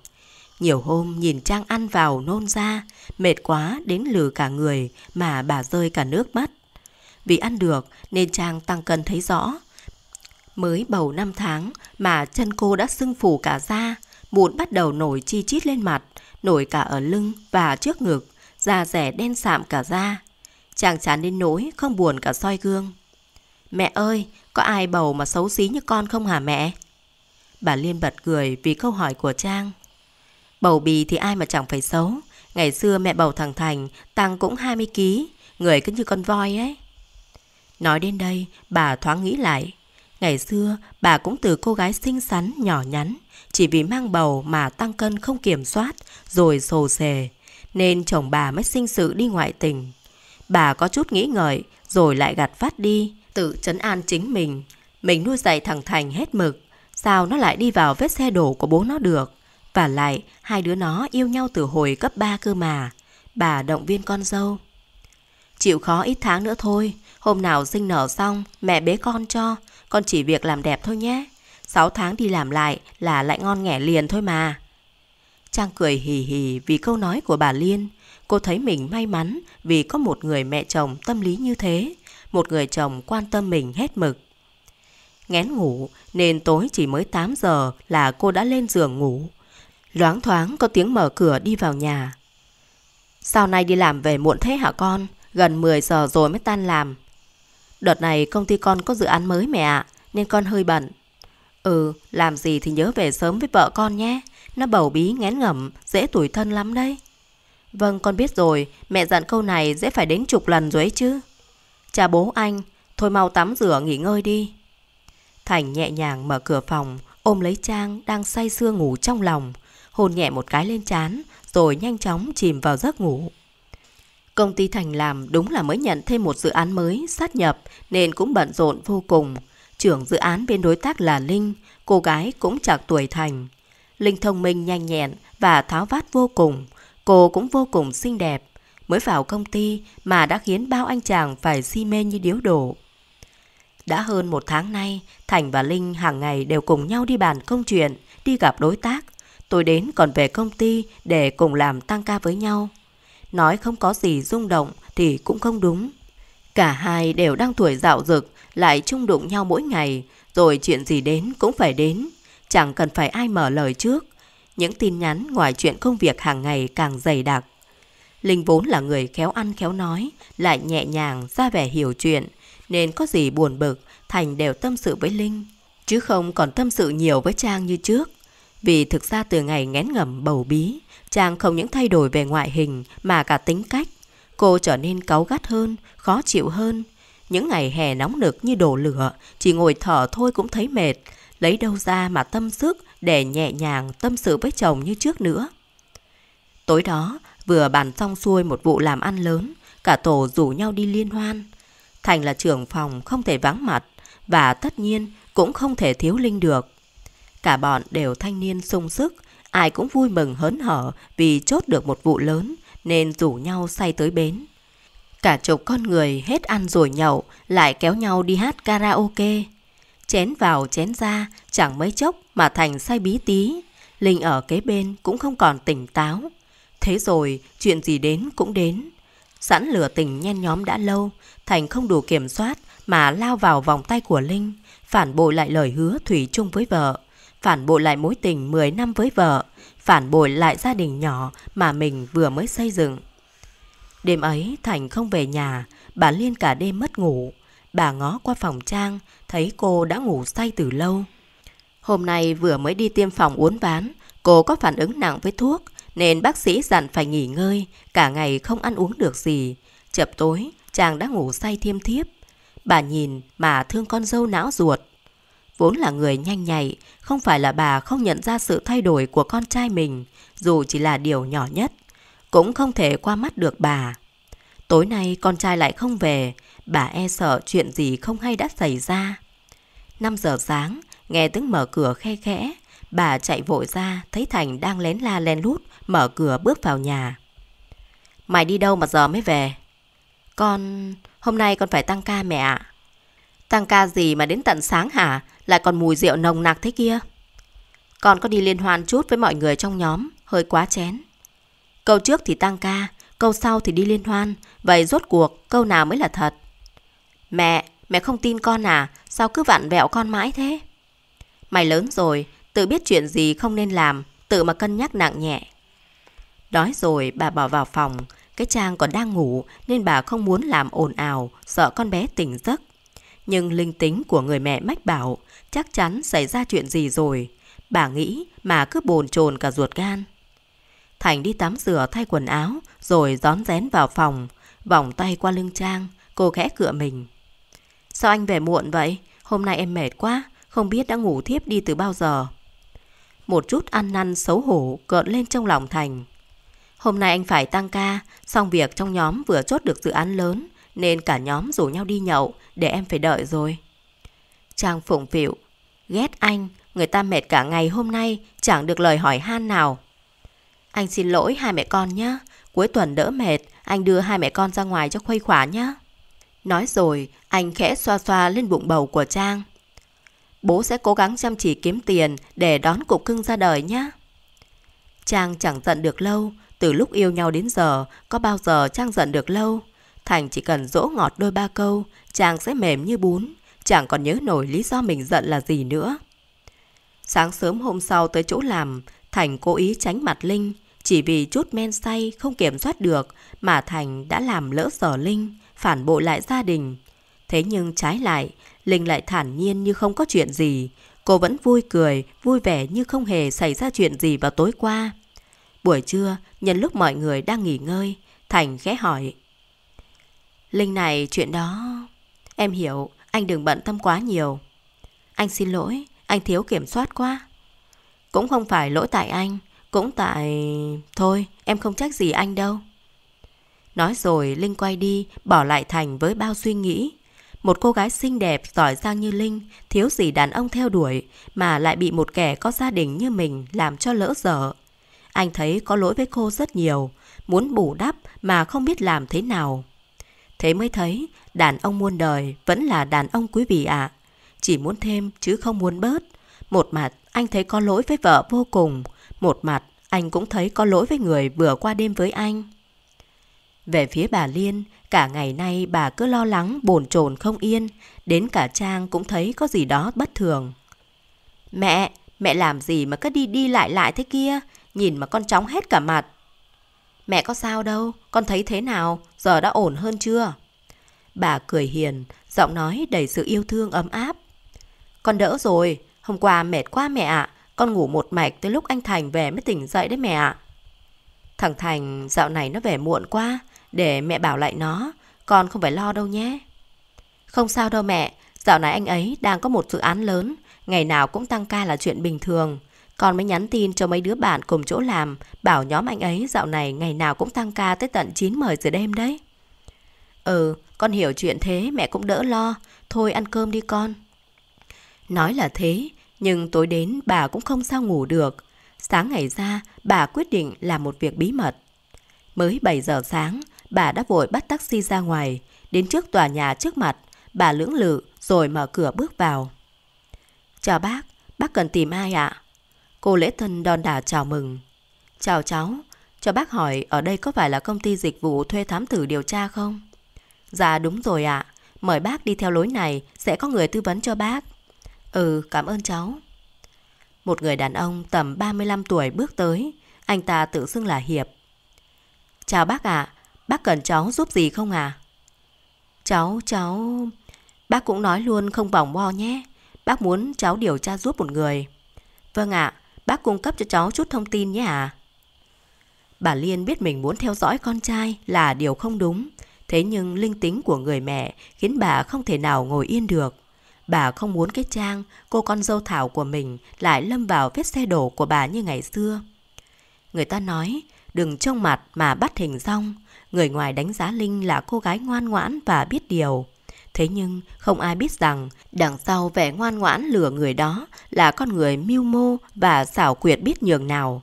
Nhiều hôm nhìn Trang ăn vào nôn ra, mệt quá đến lừ cả người mà bà rơi cả nước mắt. Vì ăn được nên Trang tăng cân thấy rõ. Mới bầu 5 tháng mà chân cô đã sưng phủ cả da, mụn bắt đầu nổi chi chít lên mặt, nổi cả ở lưng và trước ngực, da rẻ đen sạm cả da. Chàng chán đến nỗi không buồn cả soi gương. Mẹ ơi, có ai bầu mà xấu xí như con không hả mẹ? Bà Liên bật cười vì câu hỏi của Trang. Bầu bì thì ai mà chẳng phải xấu. Ngày xưa mẹ bầu thằng Thành, tăng cũng 20kg, người cứ như con voi ấy. Nói đến đây, bà thoáng nghĩ lại. Ngày xưa, bà cũng từ cô gái xinh xắn, nhỏ nhắn, chỉ vì mang bầu mà tăng cân không kiểm soát, rồi sồ sề. Nên chồng bà mới sinh sự đi ngoại tình. Bà có chút nghĩ ngợi, rồi lại gạt phát đi, tự chấn an chính mình. Mình nuôi dạy thằng Thành hết mực, sao nó lại đi vào vết xe đổ của bố nó được? Và lại, hai đứa nó yêu nhau từ hồi cấp 3 cơ mà. Bà động viên con dâu. Chịu khó ít tháng nữa thôi, hôm nào sinh nở xong, mẹ bế con cho, con chỉ việc làm đẹp thôi nhé. 6 tháng đi làm lại là lại ngon nghẻ liền thôi mà. Trang cười hì hì vì câu nói của bà Liên, Cô thấy mình may mắn vì có một người mẹ chồng tâm lý như thế, một người chồng quan tâm mình hết mực. Ngén ngủ nên tối chỉ mới 8 giờ là cô đã lên giường ngủ. Loáng thoáng có tiếng mở cửa đi vào nhà. Sao nay đi làm về muộn thế hả con? Gần 10 giờ rồi mới tan làm. Đợt này công ty con có dự án mới mẹ ạ, nên con hơi bận. Ừ, làm gì thì nhớ về sớm với vợ con nhé. Nó bầu bí ngén ngẩm, dễ tuổi thân lắm đấy. Vâng, con biết rồi, mẹ dặn câu này dễ phải đến chục lần rồi ấy chứ. Cha bố anh, thôi mau tắm rửa nghỉ ngơi đi. Thành nhẹ nhàng mở cửa phòng, ôm lấy Trang đang say sưa ngủ trong lòng, hôn nhẹ một cái lên chán, rồi nhanh chóng chìm vào giấc ngủ. Công ty Thành làm đúng là mới nhận thêm một dự án mới sát nhập nên cũng bận rộn vô cùng. Trưởng dự án bên đối tác là Linh, cô gái cũng chạc tuổi Thành. Linh thông minh nhanh nhẹn và tháo vát vô cùng, Cô cũng vô cùng xinh đẹp, mới vào công ty mà đã khiến bao anh chàng phải si mê như điếu đổ. Đã hơn một tháng nay, Thành và Linh hàng ngày đều cùng nhau đi bàn công chuyện, đi gặp đối tác. Tôi đến còn về công ty để cùng làm tăng ca với nhau. Nói không có gì rung động thì cũng không đúng. Cả hai đều đang tuổi dạo dực, lại chung đụng nhau mỗi ngày, rồi chuyện gì đến cũng phải đến. Chẳng cần phải ai mở lời trước, những tin nhắn ngoài chuyện công việc hàng ngày càng dày đặc. Linh vốn là người khéo ăn khéo nói, lại nhẹ nhàng, ra vẻ hiểu chuyện, nên có gì buồn bực, Thành đều tâm sự với Linh, chứ không còn tâm sự nhiều với Trang như trước. Vì thực ra từ ngày ngén ngầm bầu bí, Trang không những thay đổi về ngoại hình mà cả tính cách. Cô trở nên cáu gắt hơn, khó chịu hơn. Những ngày hè nóng nực như đổ lửa, chỉ ngồi thở thôi cũng thấy mệt. Lấy đâu ra mà tâm sức để nhẹ nhàng tâm sự với chồng như trước nữa. Tối đó, vừa bàn xong xuôi một vụ làm ăn lớn, cả tổ rủ nhau đi liên hoan. Thành là trưởng phòng không thể vắng mặt và tất nhiên cũng không thể thiếu Linh được. Cả bọn đều thanh niên sung sức, ai cũng vui mừng hớn hở vì chốt được một vụ lớn nên rủ nhau say tới bến. Cả chục con người hết ăn rồi nhậu lại kéo nhau đi hát karaoke. Chén vào chén ra, chẳng mấy chốc mà thành say bí tí. Linh ở kế bên cũng không còn tỉnh táo. Thế rồi, chuyện gì đến cũng đến. Sẵn lửa tình nhen nhóm đã lâu, Thành không đủ kiểm soát mà lao vào vòng tay của Linh, phản bội lại lời hứa Thủy chung với vợ, phản bội lại mối tình 10 năm với vợ, phản bội lại gia đình nhỏ mà mình vừa mới xây dựng. Đêm ấy Thành không về nhà, bà Liên cả đêm mất ngủ. Bà ngó qua phòng Trang thấy cô đã ngủ say từ lâu. Hôm nay vừa mới đi tiêm phòng uốn ván, cô có phản ứng nặng với thuốc, nên bác sĩ dặn phải nghỉ ngơi, cả ngày không ăn uống được gì. Chập tối, chàng đã ngủ say thiêm thiếp. Bà nhìn mà thương con dâu não ruột. Vốn là người nhanh nhạy, không phải là bà không nhận ra sự thay đổi của con trai mình, dù chỉ là điều nhỏ nhất. Cũng không thể qua mắt được bà. Tối nay con trai lại không về, bà e sợ chuyện gì không hay đã xảy ra. 5 giờ sáng, nghe tiếng mở cửa khe khẽ, bà chạy vội ra thấy Thành đang lén la lén lút, mở cửa bước vào nhà. Mày đi đâu mà giờ mới về? Con... hôm nay con phải tăng ca mẹ ạ. Tăng ca gì mà đến tận sáng hả? Lại còn mùi rượu nồng nặc thế kia. Con có đi liên hoan chút với mọi người trong nhóm, hơi quá chén. Câu trước thì tăng ca, câu sau thì đi liên hoan, vậy rốt cuộc câu nào mới là thật? Mẹ, mẹ không tin con à? Sao cứ vặn vẹo con mãi thế? Mày lớn rồi, tự biết chuyện gì không nên làm, tự mà cân nhắc nặng nhẹ. Đói rồi, bà bỏ vào phòng. Cái Trang còn đang ngủ nên bà không muốn làm ồn ào, sợ con bé tỉnh giấc. Nhưng linh tính của người mẹ mách bảo chắc chắn xảy ra chuyện gì rồi. Bà nghĩ mà cứ bồn chồn cả ruột gan. Thành đi tắm rửa thay quần áo rồi rón rén vào phòng, vòng tay qua lưng Trang, cô khẽ cựa mình. Sao anh về muộn vậy? Hôm nay em mệt quá, không biết đã ngủ thiếp đi từ bao giờ. Một chút ăn năn xấu hổ cợn lên trong lòng Thành. Hôm nay anh phải tăng ca, xong việc trong nhóm vừa chốt được dự án lớn, nên cả nhóm rủ nhau đi nhậu, để em phải đợi rồi. Trang phụng phịu, ghét anh, người ta mệt cả ngày hôm nay, chẳng được lời hỏi han nào. Anh xin lỗi hai mẹ con nhé, cuối tuần đỡ mệt, anh đưa hai mẹ con ra ngoài cho khuây khỏa nhé. Nói rồi, anh khẽ xoa xoa lên bụng bầu của Trang. Bố sẽ cố gắng chăm chỉ kiếm tiền để đón cục cưng ra đời nhé. Trang chẳng giận được lâu, từ lúc yêu nhau đến giờ, có bao giờ Trang giận được lâu. Thành chỉ cần dỗ ngọt đôi ba câu, Trang sẽ mềm như bún, chẳng còn nhớ nổi lý do mình giận là gì nữa. Sáng sớm hôm sau tới chỗ làm, Thành cố ý tránh mặt Linh, chỉ vì chút men say không kiểm soát được mà Thành đã làm lỡ sở Linh, phản bội lại gia đình. Thế nhưng trái lại, Linh lại thản nhiên như không có chuyện gì. Cô vẫn vui cười, vui vẻ như không hề xảy ra chuyện gì vào tối qua. Buổi trưa, nhân lúc mọi người đang nghỉ ngơi, Thành khẽ hỏi. Linh này, chuyện đó... Em hiểu, anh đừng bận tâm quá nhiều. Anh xin lỗi, anh thiếu kiểm soát quá. Cũng không phải lỗi tại anh, cũng tại... Thôi, em không trách gì anh đâu. Nói rồi Linh quay đi, bỏ lại Thành với bao suy nghĩ. Một cô gái xinh đẹp, giỏi giang như Linh, thiếu gì đàn ông theo đuổi, mà lại bị một kẻ có gia đình như mình làm cho lỡ dở. Anh thấy có lỗi với cô rất nhiều, muốn bù đắp mà không biết làm thế nào. Thế mới thấy, đàn ông muôn đời vẫn là đàn ông quý vị ạ. Chỉ muốn thêm chứ không muốn bớt. Một mặt, anh thấy có lỗi với vợ vô cùng. Một mặt, anh cũng thấy có lỗi với người vừa qua đêm với anh. Về phía bà Liên, cả ngày nay bà cứ lo lắng bồn chồn không yên, đến cả Trang cũng thấy có gì đó bất thường. Mẹ, mẹ làm gì mà cứ đi đi lại lại thế kia, nhìn mà con chóng hết cả mặt. Mẹ có sao đâu, con thấy thế nào, giờ đã ổn hơn chưa? Bà cười hiền, giọng nói đầy sự yêu thương ấm áp. Con đỡ rồi, hôm qua mệt quá mẹ ạ, con ngủ một mạch tới lúc anh Thành về mới tỉnh dậy đấy mẹ ạ. Thằng Thành dạo này nó về muộn quá, để mẹ bảo lại nó, con không phải lo đâu nhé. Không sao đâu mẹ, dạo này anh ấy đang có một dự án lớn, ngày nào cũng tăng ca là chuyện bình thường. Con mới nhắn tin cho mấy đứa bạn cùng chỗ làm, bảo nhóm anh ấy dạo này ngày nào cũng tăng ca tới tận 9-10 giờ đêm đấy. Ừ, con hiểu chuyện thế mẹ cũng đỡ lo, thôi ăn cơm đi con. Nói là thế, nhưng tối đến bà cũng không sao ngủ được. Sáng ngày ra, bà quyết định làm một việc bí mật. Mới 7 giờ sáng, Bà đã vội bắt taxi ra ngoài, đến trước tòa nhà trước mặt, bà lưỡng lự rồi mở cửa bước vào. Chào bác, bác cần tìm ai ạ? Cô lễ thân đòn đà chào mừng. Chào cháu, cho bác hỏi ở đây có phải là công ty dịch vụ thuê thám tử điều tra không? Dạ đúng rồi ạ, mời bác đi theo lối này sẽ có người tư vấn cho bác. Ừ, cảm ơn cháu. Một người đàn ông tầm 35 tuổi bước tới, anh ta tự xưng là Hiệp. Chào bác ạ, à, Bác cần cháu giúp gì không à? Cháu, cháu... Bác cũng nói luôn không vòng vo nhé. Bác muốn cháu điều tra giúp một người. Vâng ạ, bác cung cấp cho cháu chút thông tin nhé ạ. À? Bà Liên biết mình muốn theo dõi con trai là điều không đúng. Thế nhưng linh tính của người mẹ khiến bà không thể nào ngồi yên được. Bà không muốn cái trang, cô con dâu thảo của mình lại lâm vào vết xe đổ của bà như ngày xưa. Người ta nói, đừng trông mặt mà bắt hình rong. Người ngoài đánh giá Linh là cô gái ngoan ngoãn và biết điều. Thế nhưng không ai biết rằng đằng sau vẻ ngoan ngoãn lừa người đó là con người mưu mô và xảo quyệt biết nhường nào.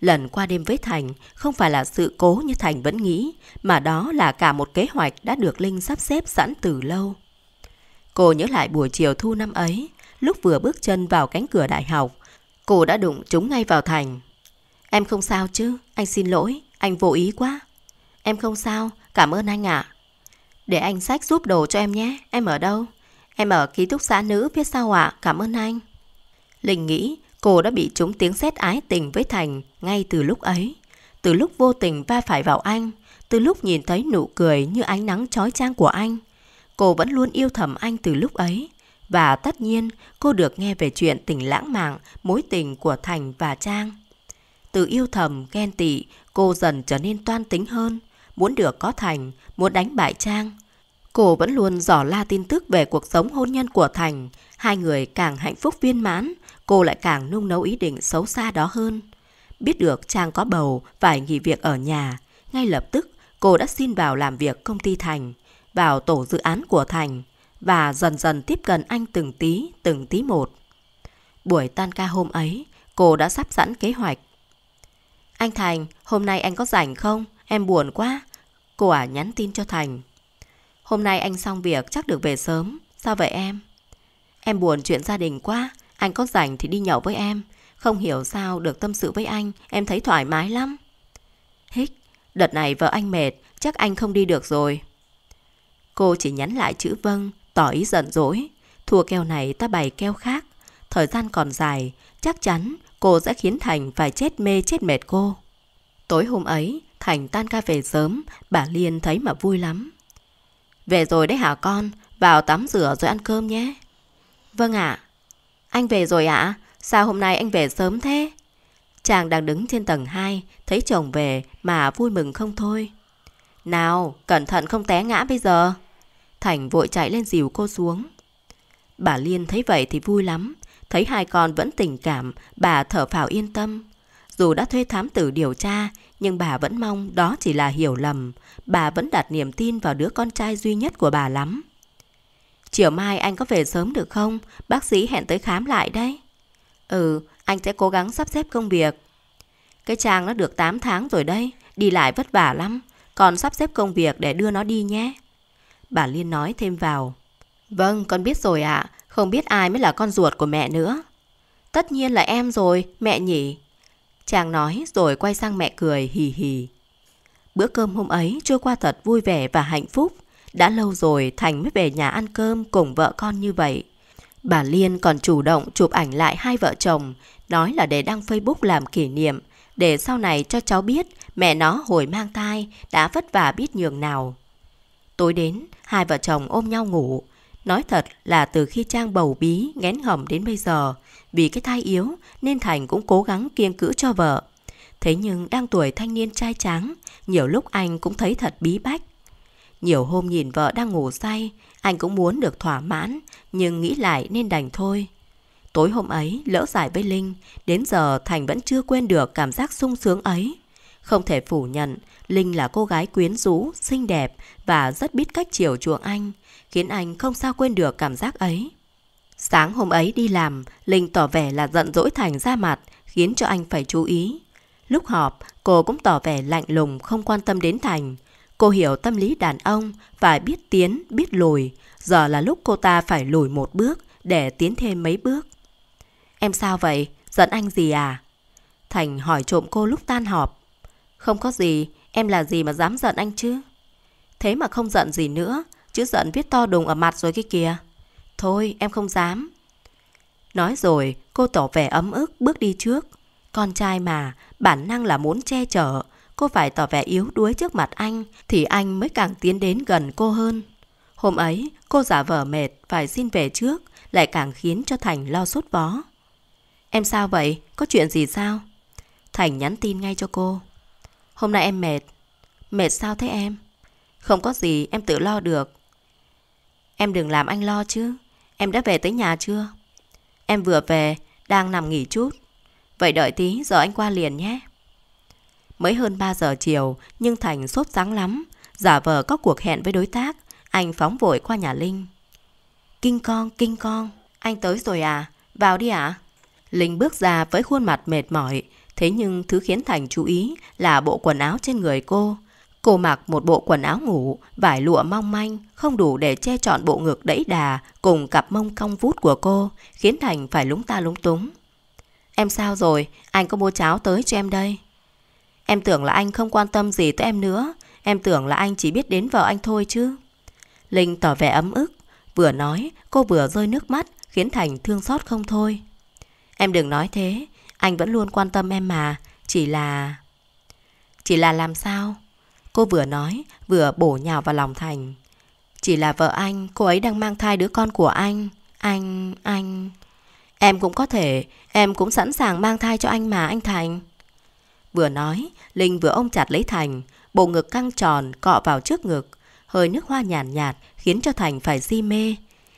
Lần qua đêm với Thành không phải là sự cố như Thành vẫn nghĩ, mà đó là cả một kế hoạch đã được Linh sắp xếp sẵn từ lâu. Cô nhớ lại buổi chiều thu năm ấy, lúc vừa bước chân vào cánh cửa đại học, cô đã đụng trúng ngay vào Thành. Em không sao chứ, anh xin lỗi, anh vô ý quá. Em không sao, cảm ơn anh ạ. À. Để anh sách giúp đồ cho em nhé, em ở đâu? Em ở ký túc xá nữ phía sau ạ, à? cảm ơn anh. Linh nghĩ cô đã bị trúng tiếng xét ái tình với Thành ngay từ lúc ấy. Từ lúc vô tình va phải vào anh, từ lúc nhìn thấy nụ cười như ánh nắng trói trang của anh. Cô vẫn luôn yêu thầm anh từ lúc ấy. Và tất nhiên, cô được nghe về chuyện tình lãng mạn, mối tình của Thành và Trang. Từ yêu thầm, ghen tị, cô dần trở nên toan tính hơn muốn được có Thành, muốn đánh bại Trang. Cô vẫn luôn dò la tin tức về cuộc sống hôn nhân của Thành. Hai người càng hạnh phúc viên mãn, cô lại càng nung nấu ý định xấu xa đó hơn. Biết được Trang có bầu, phải nghỉ việc ở nhà. Ngay lập tức, cô đã xin vào làm việc công ty Thành, vào tổ dự án của Thành và dần dần tiếp cận anh từng tí, từng tí một. Buổi tan ca hôm ấy, cô đã sắp sẵn kế hoạch. Anh Thành, hôm nay anh có rảnh không? Em buồn quá. Cô ả à, nhắn tin cho Thành. Hôm nay anh xong việc chắc được về sớm. Sao vậy em? Em buồn chuyện gia đình quá. Anh có rảnh thì đi nhậu với em. Không hiểu sao được tâm sự với anh. Em thấy thoải mái lắm. hít, đợt này vợ anh mệt. Chắc anh không đi được rồi. Cô chỉ nhắn lại chữ vâng, tỏ ý giận dỗi. Thua keo này ta bày keo khác. Thời gian còn dài, chắc chắn cô sẽ khiến Thành phải chết mê chết mệt cô. Tối hôm ấy, Thành tan ca về sớm, bà Liên thấy mà vui lắm. Về rồi đấy hả con, vào tắm rửa rồi ăn cơm nhé. Vâng ạ. À. Anh về rồi ạ, à? sao hôm nay anh về sớm thế? Chàng đang đứng trên tầng 2, thấy chồng về mà vui mừng không thôi. Nào, cẩn thận không té ngã bây giờ. Thành vội chạy lên dìu cô xuống. Bà Liên thấy vậy thì vui lắm, thấy hai con vẫn tình cảm, bà thở phào yên tâm. Dù đã thuê thám tử điều tra, nhưng bà vẫn mong đó chỉ là hiểu lầm, bà vẫn đặt niềm tin vào đứa con trai duy nhất của bà lắm. Chiều mai anh có về sớm được không? Bác sĩ hẹn tới khám lại đấy. Ừ, anh sẽ cố gắng sắp xếp công việc. Cái Trang nó được 8 tháng rồi đây, đi lại vất vả lắm, còn sắp xếp công việc để đưa nó đi nhé. Bà Liên nói thêm vào. Vâng, con biết rồi ạ, à, không biết ai mới là con ruột của mẹ nữa. Tất nhiên là em rồi, mẹ nhỉ. Chàng nói rồi quay sang mẹ cười hì hì. Bữa cơm hôm ấy trôi qua thật vui vẻ và hạnh phúc. Đã lâu rồi Thành mới về nhà ăn cơm cùng vợ con như vậy. Bà Liên còn chủ động chụp ảnh lại hai vợ chồng, nói là để đăng Facebook làm kỷ niệm, để sau này cho cháu biết mẹ nó hồi mang thai đã vất vả biết nhường nào. Tối đến, hai vợ chồng ôm nhau ngủ. Nói thật là từ khi Trang bầu bí, ngén hầm đến bây giờ, vì cái thai yếu nên Thành cũng cố gắng kiêng cữ cho vợ. Thế nhưng đang tuổi thanh niên trai tráng, nhiều lúc anh cũng thấy thật bí bách. Nhiều hôm nhìn vợ đang ngủ say, anh cũng muốn được thỏa mãn, nhưng nghĩ lại nên đành thôi. Tối hôm ấy, lỡ giải với Linh, đến giờ Thành vẫn chưa quên được cảm giác sung sướng ấy. Không thể phủ nhận, Linh là cô gái quyến rũ, xinh đẹp và rất biết cách chiều chuộng anh, khiến anh không sao quên được cảm giác ấy. Sáng hôm ấy đi làm, Linh tỏ vẻ là giận dỗi Thành ra mặt, khiến cho anh phải chú ý. Lúc họp, cô cũng tỏ vẻ lạnh lùng, không quan tâm đến Thành. Cô hiểu tâm lý đàn ông, phải biết tiến, biết lùi. Giờ là lúc cô ta phải lùi một bước để tiến thêm mấy bước. Em sao vậy? Giận anh gì à? Thành hỏi trộm cô lúc tan họp. Không có gì, em là gì mà dám giận anh chứ? Thế mà không giận gì nữa, chứ giận viết to đùng ở mặt rồi cái kìa. Thôi em không dám. Nói rồi cô tỏ vẻ ấm ức bước đi trước. Con trai mà, bản năng là muốn che chở. Cô phải tỏ vẻ yếu đuối trước mặt anh thì anh mới càng tiến đến gần cô hơn. Hôm ấy cô giả vờ mệt phải xin về trước lại càng khiến cho Thành lo sốt vó. Em sao vậy? Có chuyện gì sao? Thành nhắn tin ngay cho cô. Hôm nay em mệt. Mệt sao thế em? Không có gì em tự lo được. Em đừng làm anh lo chứ. Em đã về tới nhà chưa? Em vừa về, đang nằm nghỉ chút. Vậy đợi tí giờ anh qua liền nhé. Mới hơn 3 giờ chiều nhưng Thành sốt sáng lắm. Giả vờ có cuộc hẹn với đối tác, anh phóng vội qua nhà Linh. Kinh con, kinh con, anh tới rồi à? Vào đi ạ. À? Linh bước ra với khuôn mặt mệt mỏi, thế nhưng thứ khiến Thành chú ý là bộ quần áo trên người cô. Cô mặc một bộ quần áo ngủ, vải lụa mong manh, không đủ để che trọn bộ ngực đẫy đà cùng cặp mông cong vút của cô, khiến Thành phải lúng ta lúng túng. Em sao rồi? Anh có mua cháo tới cho em đây. Em tưởng là anh không quan tâm gì tới em nữa. Em tưởng là anh chỉ biết đến vợ anh thôi chứ. Linh tỏ vẻ ấm ức. Vừa nói, cô vừa rơi nước mắt, khiến Thành thương xót không thôi. Em đừng nói thế. Anh vẫn luôn quan tâm em mà. Chỉ là... Chỉ là làm sao? Cô vừa nói, vừa bổ nhào vào lòng Thành. Chỉ là vợ anh, cô ấy đang mang thai đứa con của anh. Anh, anh... Em cũng có thể, em cũng sẵn sàng mang thai cho anh mà anh Thành. Vừa nói, Linh vừa ôm chặt lấy Thành, bộ ngực căng tròn cọ vào trước ngực, hơi nước hoa nhàn nhạt, nhạt khiến cho Thành phải si mê.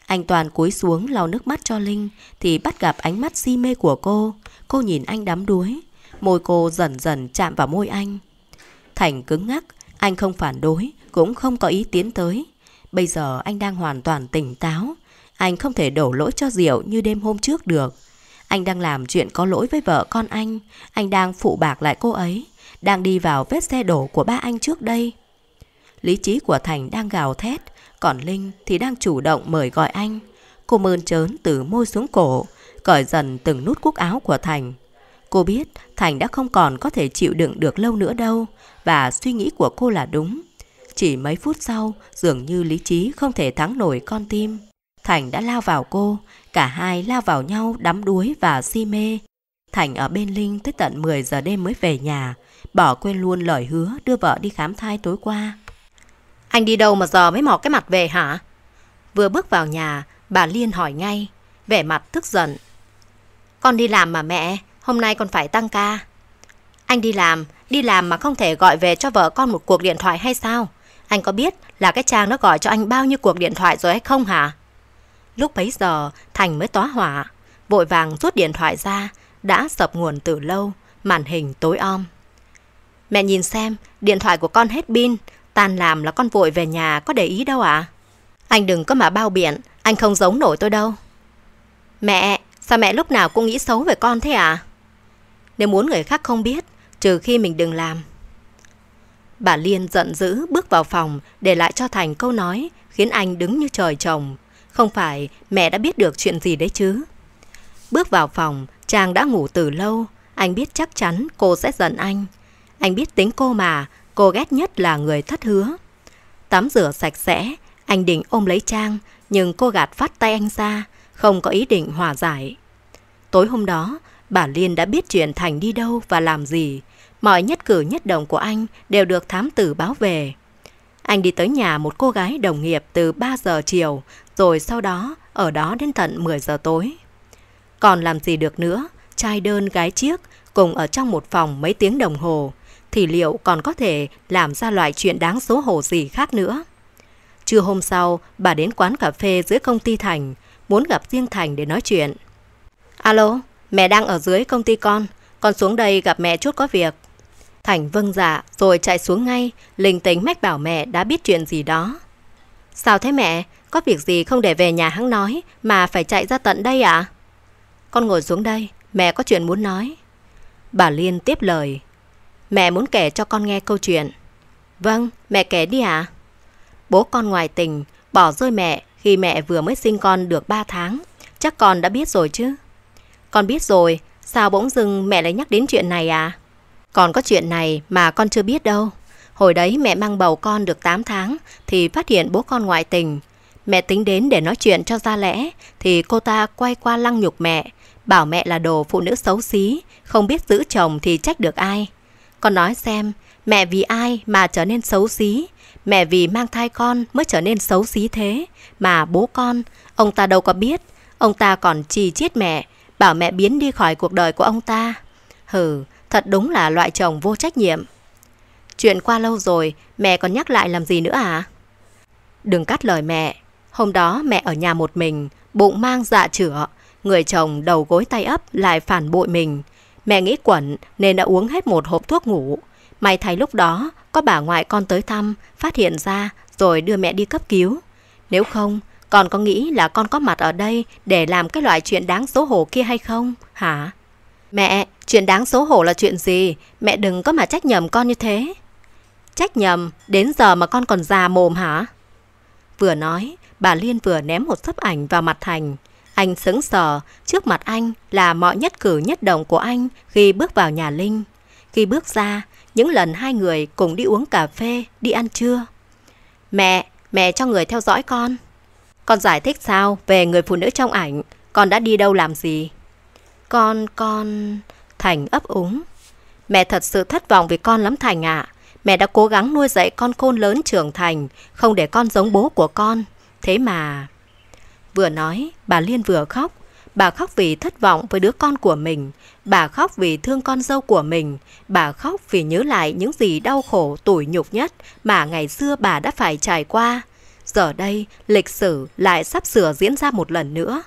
Anh Toàn cúi xuống lau nước mắt cho Linh thì bắt gặp ánh mắt si mê của cô. Cô nhìn anh đắm đuối, môi cô dần dần chạm vào môi anh. Thành cứng ngắc, anh không phản đối, cũng không có ý tiến tới. Bây giờ anh đang hoàn toàn tỉnh táo. Anh không thể đổ lỗi cho Diệu như đêm hôm trước được. Anh đang làm chuyện có lỗi với vợ con anh. Anh đang phụ bạc lại cô ấy. Đang đi vào vết xe đổ của ba anh trước đây. Lý trí của Thành đang gào thét. Còn Linh thì đang chủ động mời gọi anh. Cô mơn trớn từ môi xuống cổ. Cởi dần từng nút cúc áo của Thành. Cô biết Thành đã không còn có thể chịu đựng được lâu nữa đâu và suy nghĩ của cô là đúng. Chỉ mấy phút sau, dường như lý trí không thể thắng nổi con tim. Thành đã lao vào cô, cả hai lao vào nhau đắm đuối và si mê. Thành ở bên Linh tới tận 10 giờ đêm mới về nhà, bỏ quên luôn lời hứa đưa vợ đi khám thai tối qua. Anh đi đâu mà giờ mới mò cái mặt về hả? Vừa bước vào nhà, bà Liên hỏi ngay, vẻ mặt tức giận. Con đi làm mà mẹ, hôm nay còn phải tăng ca. Anh đi làm, đi làm mà không thể gọi về cho vợ con một cuộc điện thoại hay sao? Anh có biết là cái trang nó gọi cho anh bao nhiêu cuộc điện thoại rồi hay không hả? Lúc bấy giờ, Thành mới tóa hỏa, vội vàng rút điện thoại ra, đã sập nguồn từ lâu, màn hình tối om. Mẹ nhìn xem, điện thoại của con hết pin, tan làm là con vội về nhà có để ý đâu ạ? À? Anh đừng có mà bao biện, anh không giống nổi tôi đâu. Mẹ, sao mẹ lúc nào cũng nghĩ xấu về con thế ạ? À? nếu muốn người khác không biết, trừ khi mình đừng làm. Bà Liên giận dữ bước vào phòng để lại cho Thành câu nói khiến anh đứng như trời trồng. Không phải mẹ đã biết được chuyện gì đấy chứ. Bước vào phòng, chàng đã ngủ từ lâu. Anh biết chắc chắn cô sẽ giận anh. Anh biết tính cô mà, cô ghét nhất là người thất hứa. Tắm rửa sạch sẽ, anh định ôm lấy Trang, nhưng cô gạt phát tay anh ra, không có ý định hòa giải. Tối hôm đó, Bà Liên đã biết chuyện Thành đi đâu và làm gì. Mọi nhất cử nhất động của anh đều được thám tử báo về. Anh đi tới nhà một cô gái đồng nghiệp từ 3 giờ chiều, rồi sau đó ở đó đến tận 10 giờ tối. Còn làm gì được nữa, trai đơn gái chiếc cùng ở trong một phòng mấy tiếng đồng hồ, thì liệu còn có thể làm ra loại chuyện đáng xấu hổ gì khác nữa. Trưa hôm sau, bà đến quán cà phê dưới công ty Thành, muốn gặp riêng Thành để nói chuyện. Alo, Mẹ đang ở dưới công ty con, con xuống đây gặp mẹ chút có việc. Thành vâng dạ rồi chạy xuống ngay, linh tính mách bảo mẹ đã biết chuyện gì đó. Sao thế mẹ, có việc gì không để về nhà hắn nói mà phải chạy ra tận đây ạ? À? Con ngồi xuống đây, mẹ có chuyện muốn nói. Bà Liên tiếp lời. Mẹ muốn kể cho con nghe câu chuyện. Vâng, mẹ kể đi ạ. À? Bố con ngoài tình, bỏ rơi mẹ khi mẹ vừa mới sinh con được 3 tháng. Chắc con đã biết rồi chứ? Con biết rồi, sao bỗng dưng mẹ lại nhắc đến chuyện này à? Còn có chuyện này mà con chưa biết đâu. Hồi đấy mẹ mang bầu con được 8 tháng thì phát hiện bố con ngoại tình. Mẹ tính đến để nói chuyện cho ra lẽ thì cô ta quay qua lăng nhục mẹ, bảo mẹ là đồ phụ nữ xấu xí, không biết giữ chồng thì trách được ai. Con nói xem, mẹ vì ai mà trở nên xấu xí, mẹ vì mang thai con mới trở nên xấu xí thế, mà bố con, ông ta đâu có biết, ông ta còn chỉ chiết mẹ, bảo mẹ biến đi khỏi cuộc đời của ông ta. Hừ, thật đúng là loại chồng vô trách nhiệm. Chuyện qua lâu rồi, mẹ còn nhắc lại làm gì nữa à? Đừng cắt lời mẹ. Hôm đó mẹ ở nhà một mình, bụng mang dạ chữa. Người chồng đầu gối tay ấp lại phản bội mình. Mẹ nghĩ quẩn nên đã uống hết một hộp thuốc ngủ. May thấy lúc đó có bà ngoại con tới thăm, phát hiện ra rồi đưa mẹ đi cấp cứu. Nếu không, con có nghĩ là con có mặt ở đây để làm cái loại chuyện đáng xấu hổ kia hay không? Hả? Mẹ, chuyện đáng xấu hổ là chuyện gì? Mẹ đừng có mà trách nhầm con như thế. Trách nhầm, đến giờ mà con còn già mồm hả? Vừa nói, bà Liên vừa ném một tấm ảnh vào mặt Thành. Anh sững sờ, trước mặt anh là mọi nhất cử nhất động của anh khi bước vào nhà Linh. Khi bước ra, những lần hai người cùng đi uống cà phê, đi ăn trưa. Mẹ, mẹ cho người theo dõi con. Con giải thích sao về người phụ nữ trong ảnh, con đã đi đâu làm gì? Con, con... Thành ấp úng. Mẹ thật sự thất vọng vì con lắm Thành ạ. Mẹ đã cố gắng nuôi dạy con khôn lớn trưởng thành, không để con giống bố của con. Thế mà... Vừa nói, bà Liên vừa khóc. Bà khóc vì thất vọng với đứa con của mình. Bà khóc vì thương con dâu của mình. Bà khóc vì nhớ lại những gì đau khổ, tủi nhục nhất mà ngày xưa bà đã phải trải qua. Giờ đây, lịch sử lại sắp sửa diễn ra một lần nữa.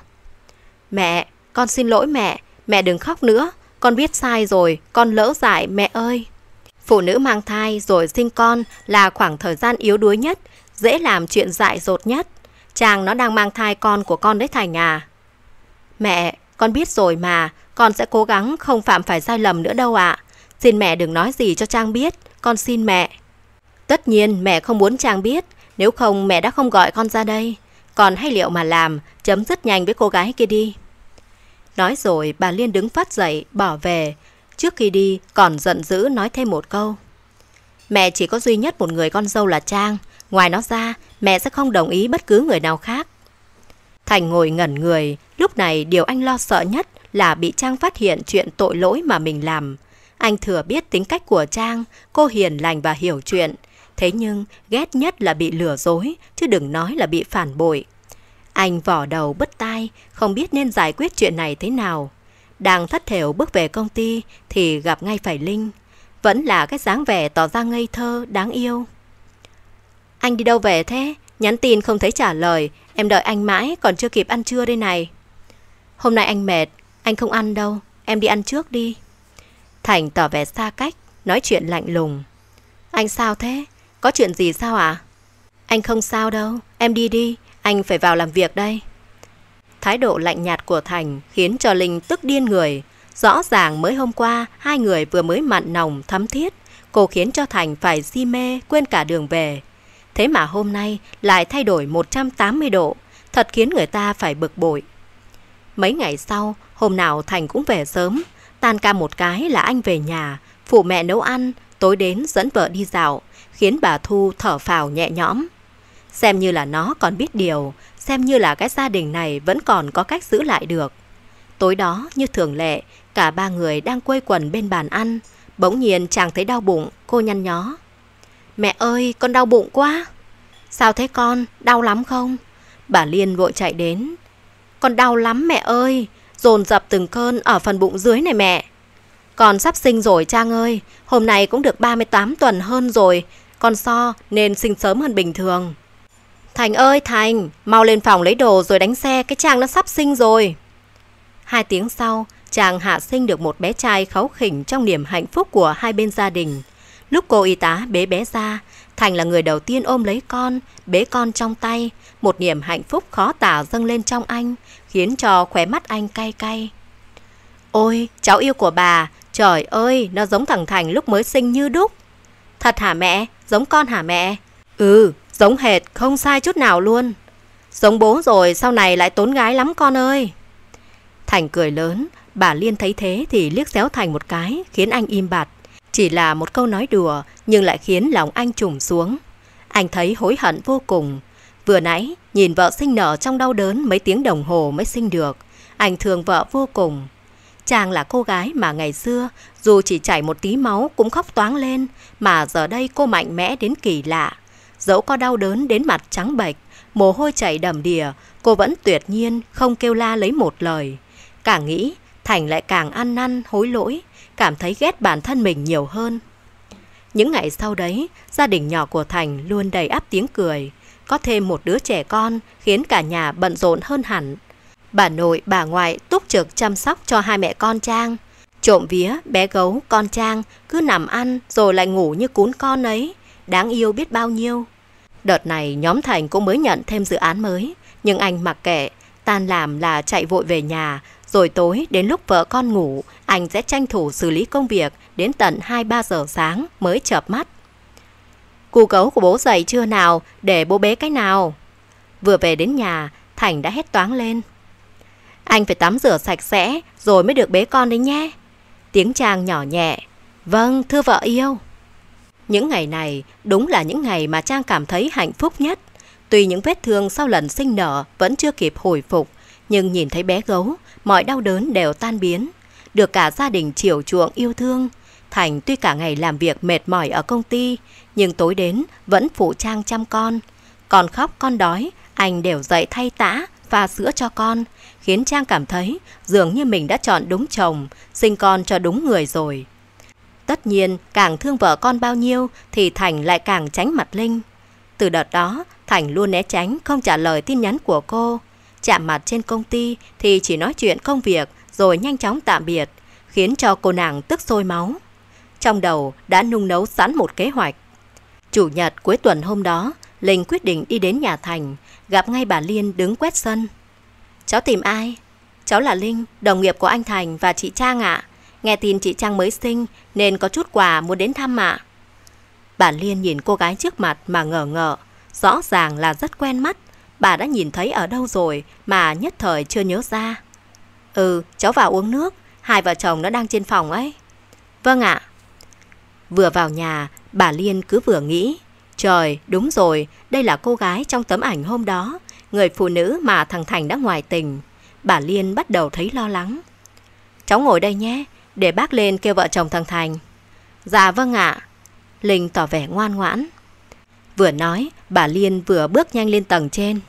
Mẹ, con xin lỗi mẹ, mẹ đừng khóc nữa, con biết sai rồi, con lỡ dại mẹ ơi. Phụ nữ mang thai rồi sinh con là khoảng thời gian yếu đuối nhất, dễ làm chuyện dại dột nhất. Chàng nó đang mang thai con của con đấy Thành à. Mẹ, con biết rồi mà, con sẽ cố gắng không phạm phải sai lầm nữa đâu ạ. Xin mẹ đừng nói gì cho Trang biết, con xin mẹ. Tất nhiên mẹ không muốn Trang biết, nếu không mẹ đã không gọi con ra đây. Còn hay liệu mà làm, chấm dứt nhanh với cô gái kia đi. Nói rồi bà Liên đứng phát dậy, bỏ về. Trước khi đi còn giận dữ nói thêm một câu. Mẹ chỉ có duy nhất một người con dâu là Trang. Ngoài nó ra, mẹ sẽ không đồng ý bất cứ người nào khác. Thành ngồi ngẩn người. Lúc này điều anh lo sợ nhất là bị Trang phát hiện chuyện tội lỗi mà mình làm. Anh thừa biết tính cách của Trang, cô hiền lành và hiểu chuyện. Thế nhưng ghét nhất là bị lừa dối, chứ đừng nói là bị phản bội. Anh vỏ đầu bứt tai, không biết nên giải quyết chuyện này thế nào. Đang thất thểu bước về công ty thì gặp ngay phải Linh. Vẫn là cái dáng vẻ tỏ ra ngây thơ, đáng yêu. Anh đi đâu về thế? Nhắn tin không thấy trả lời, em đợi anh mãi còn chưa kịp ăn trưa đây này. Hôm nay anh mệt, anh không ăn đâu, em đi ăn trước đi. Thành tỏ vẻ xa cách, nói chuyện lạnh lùng. Anh sao thế? Có chuyện gì sao ạ? À? Anh không sao đâu, em đi đi, anh phải vào làm việc đây. Thái độ lạnh nhạt của Thành khiến cho Linh tức điên người. Rõ ràng mới hôm qua, hai người vừa mới mặn nồng, thắm thiết. Cô khiến cho Thành phải si mê, quên cả đường về. Thế mà hôm nay lại thay đổi 180 độ, thật khiến người ta phải bực bội. Mấy ngày sau, hôm nào Thành cũng về sớm, tan ca một cái là anh về nhà, phụ mẹ nấu ăn, tối đến dẫn vợ đi dạo khiến bà Thu thở phào nhẹ nhõm. Xem như là nó còn biết điều, xem như là cái gia đình này vẫn còn có cách giữ lại được. Tối đó, như thường lệ, cả ba người đang quây quần bên bàn ăn. Bỗng nhiên chàng thấy đau bụng, cô nhăn nhó. Mẹ ơi, con đau bụng quá. Sao thế con, đau lắm không? Bà Liên vội chạy đến. Con đau lắm mẹ ơi, dồn dập từng cơn ở phần bụng dưới này mẹ. Con sắp sinh rồi Trang ơi, hôm nay cũng được 38 tuần hơn rồi, con so nên sinh sớm hơn bình thường. Thành ơi Thành, mau lên phòng lấy đồ rồi đánh xe, cái chàng nó sắp sinh rồi. Hai tiếng sau, chàng hạ sinh được một bé trai kháu khỉnh trong niềm hạnh phúc của hai bên gia đình. Lúc cô y tá bế bé ra, Thành là người đầu tiên ôm lấy con, bế con trong tay. Một niềm hạnh phúc khó tả dâng lên trong anh, khiến cho khóe mắt anh cay cay. Ôi, cháu yêu của bà, trời ơi, nó giống thằng Thành lúc mới sinh như đúc. Thật hả mẹ? Giống con hả mẹ? Ừ, giống hệt, không sai chút nào luôn. Giống bố rồi, sau này lại tốn gái lắm con ơi. Thành cười lớn, bà Liên thấy thế thì liếc xéo Thành một cái, khiến anh im bặt. Chỉ là một câu nói đùa, nhưng lại khiến lòng anh trùng xuống. Anh thấy hối hận vô cùng. Vừa nãy, nhìn vợ sinh nở trong đau đớn mấy tiếng đồng hồ mới sinh được. Anh thương vợ vô cùng. Chàng là cô gái mà ngày xưa, dù chỉ chảy một tí máu cũng khóc toáng lên, mà giờ đây cô mạnh mẽ đến kỳ lạ. Dẫu có đau đớn đến mặt trắng bệch, mồ hôi chảy đầm đìa, cô vẫn tuyệt nhiên không kêu la lấy một lời. Càng nghĩ, Thành lại càng ăn năn, hối lỗi, cảm thấy ghét bản thân mình nhiều hơn. Những ngày sau đấy, gia đình nhỏ của Thành luôn đầy áp tiếng cười. Có thêm một đứa trẻ con khiến cả nhà bận rộn hơn hẳn. Bà nội, bà ngoại túc trực chăm sóc cho hai mẹ con Trang. Trộm vía, bé gấu, con Trang cứ nằm ăn rồi lại ngủ như cún con ấy. Đáng yêu biết bao nhiêu. Đợt này nhóm Thành cũng mới nhận thêm dự án mới. Nhưng anh mặc kệ, tan làm là chạy vội về nhà. Rồi tối đến lúc vợ con ngủ, anh sẽ tranh thủ xử lý công việc đến tận 2-3 giờ sáng mới chợp mắt. Cụ gấu của bố dậy chưa nào, để bố bế cái nào. Vừa về đến nhà, Thành đã hét toáng lên. Anh phải tắm rửa sạch sẽ rồi mới được bế con đấy nhé. Tiếng chàng nhỏ nhẹ. Vâng, thưa vợ yêu. Những ngày này đúng là những ngày mà Trang cảm thấy hạnh phúc nhất. Tuy những vết thương sau lần sinh nở vẫn chưa kịp hồi phục, nhưng nhìn thấy bé gấu, mọi đau đớn đều tan biến. Được cả gia đình chiều chuộng yêu thương, Thành tuy cả ngày làm việc mệt mỏi ở công ty, nhưng tối đến vẫn phụ Trang chăm con. Còn khóc con đói, anh đều dậy thay tã, pha sữa cho con, khiến Trang cảm thấy dường như mình đã chọn đúng chồng, sinh con cho đúng người rồi. Tất nhiên, càng thương vợ con bao nhiêu thì Thành lại càng tránh mặt Linh. Từ đợt đó, Thành luôn né tránh không trả lời tin nhắn của cô. Chạm mặt trên công ty thì chỉ nói chuyện công việc rồi nhanh chóng tạm biệt, khiến cho cô nàng tức sôi máu. Trong đầu đã nung nấu sẵn một kế hoạch. Chủ nhật cuối tuần hôm đó, Linh quyết định đi đến nhà Thành gặp ngay bà Liên đứng quét sân. Cháu tìm ai? Cháu là Linh, đồng nghiệp của anh Thành và chị Trang ạ. Nghe tin chị Trang mới sinh nên có chút quà muốn đến thăm ạ. À. Bà Liên nhìn cô gái trước mặt mà ngờ ngợ, rõ ràng là rất quen mắt. Bà đã nhìn thấy ở đâu rồi mà nhất thời chưa nhớ ra. Ừ, cháu vào uống nước, hai vợ chồng nó đang trên phòng ấy. Vâng ạ. Vừa vào nhà, bà Liên cứ vừa nghĩ, Trời, đúng rồi, đây là cô gái trong tấm ảnh hôm đó, người phụ nữ mà thằng Thành đã ngoài tình. Bà Liên bắt đầu thấy lo lắng. Cháu ngồi đây nhé, để bác lên kêu vợ chồng thằng Thành. Dạ vâng ạ. Linh tỏ vẻ ngoan ngoãn. Vừa nói, bà Liên vừa bước nhanh lên tầng trên.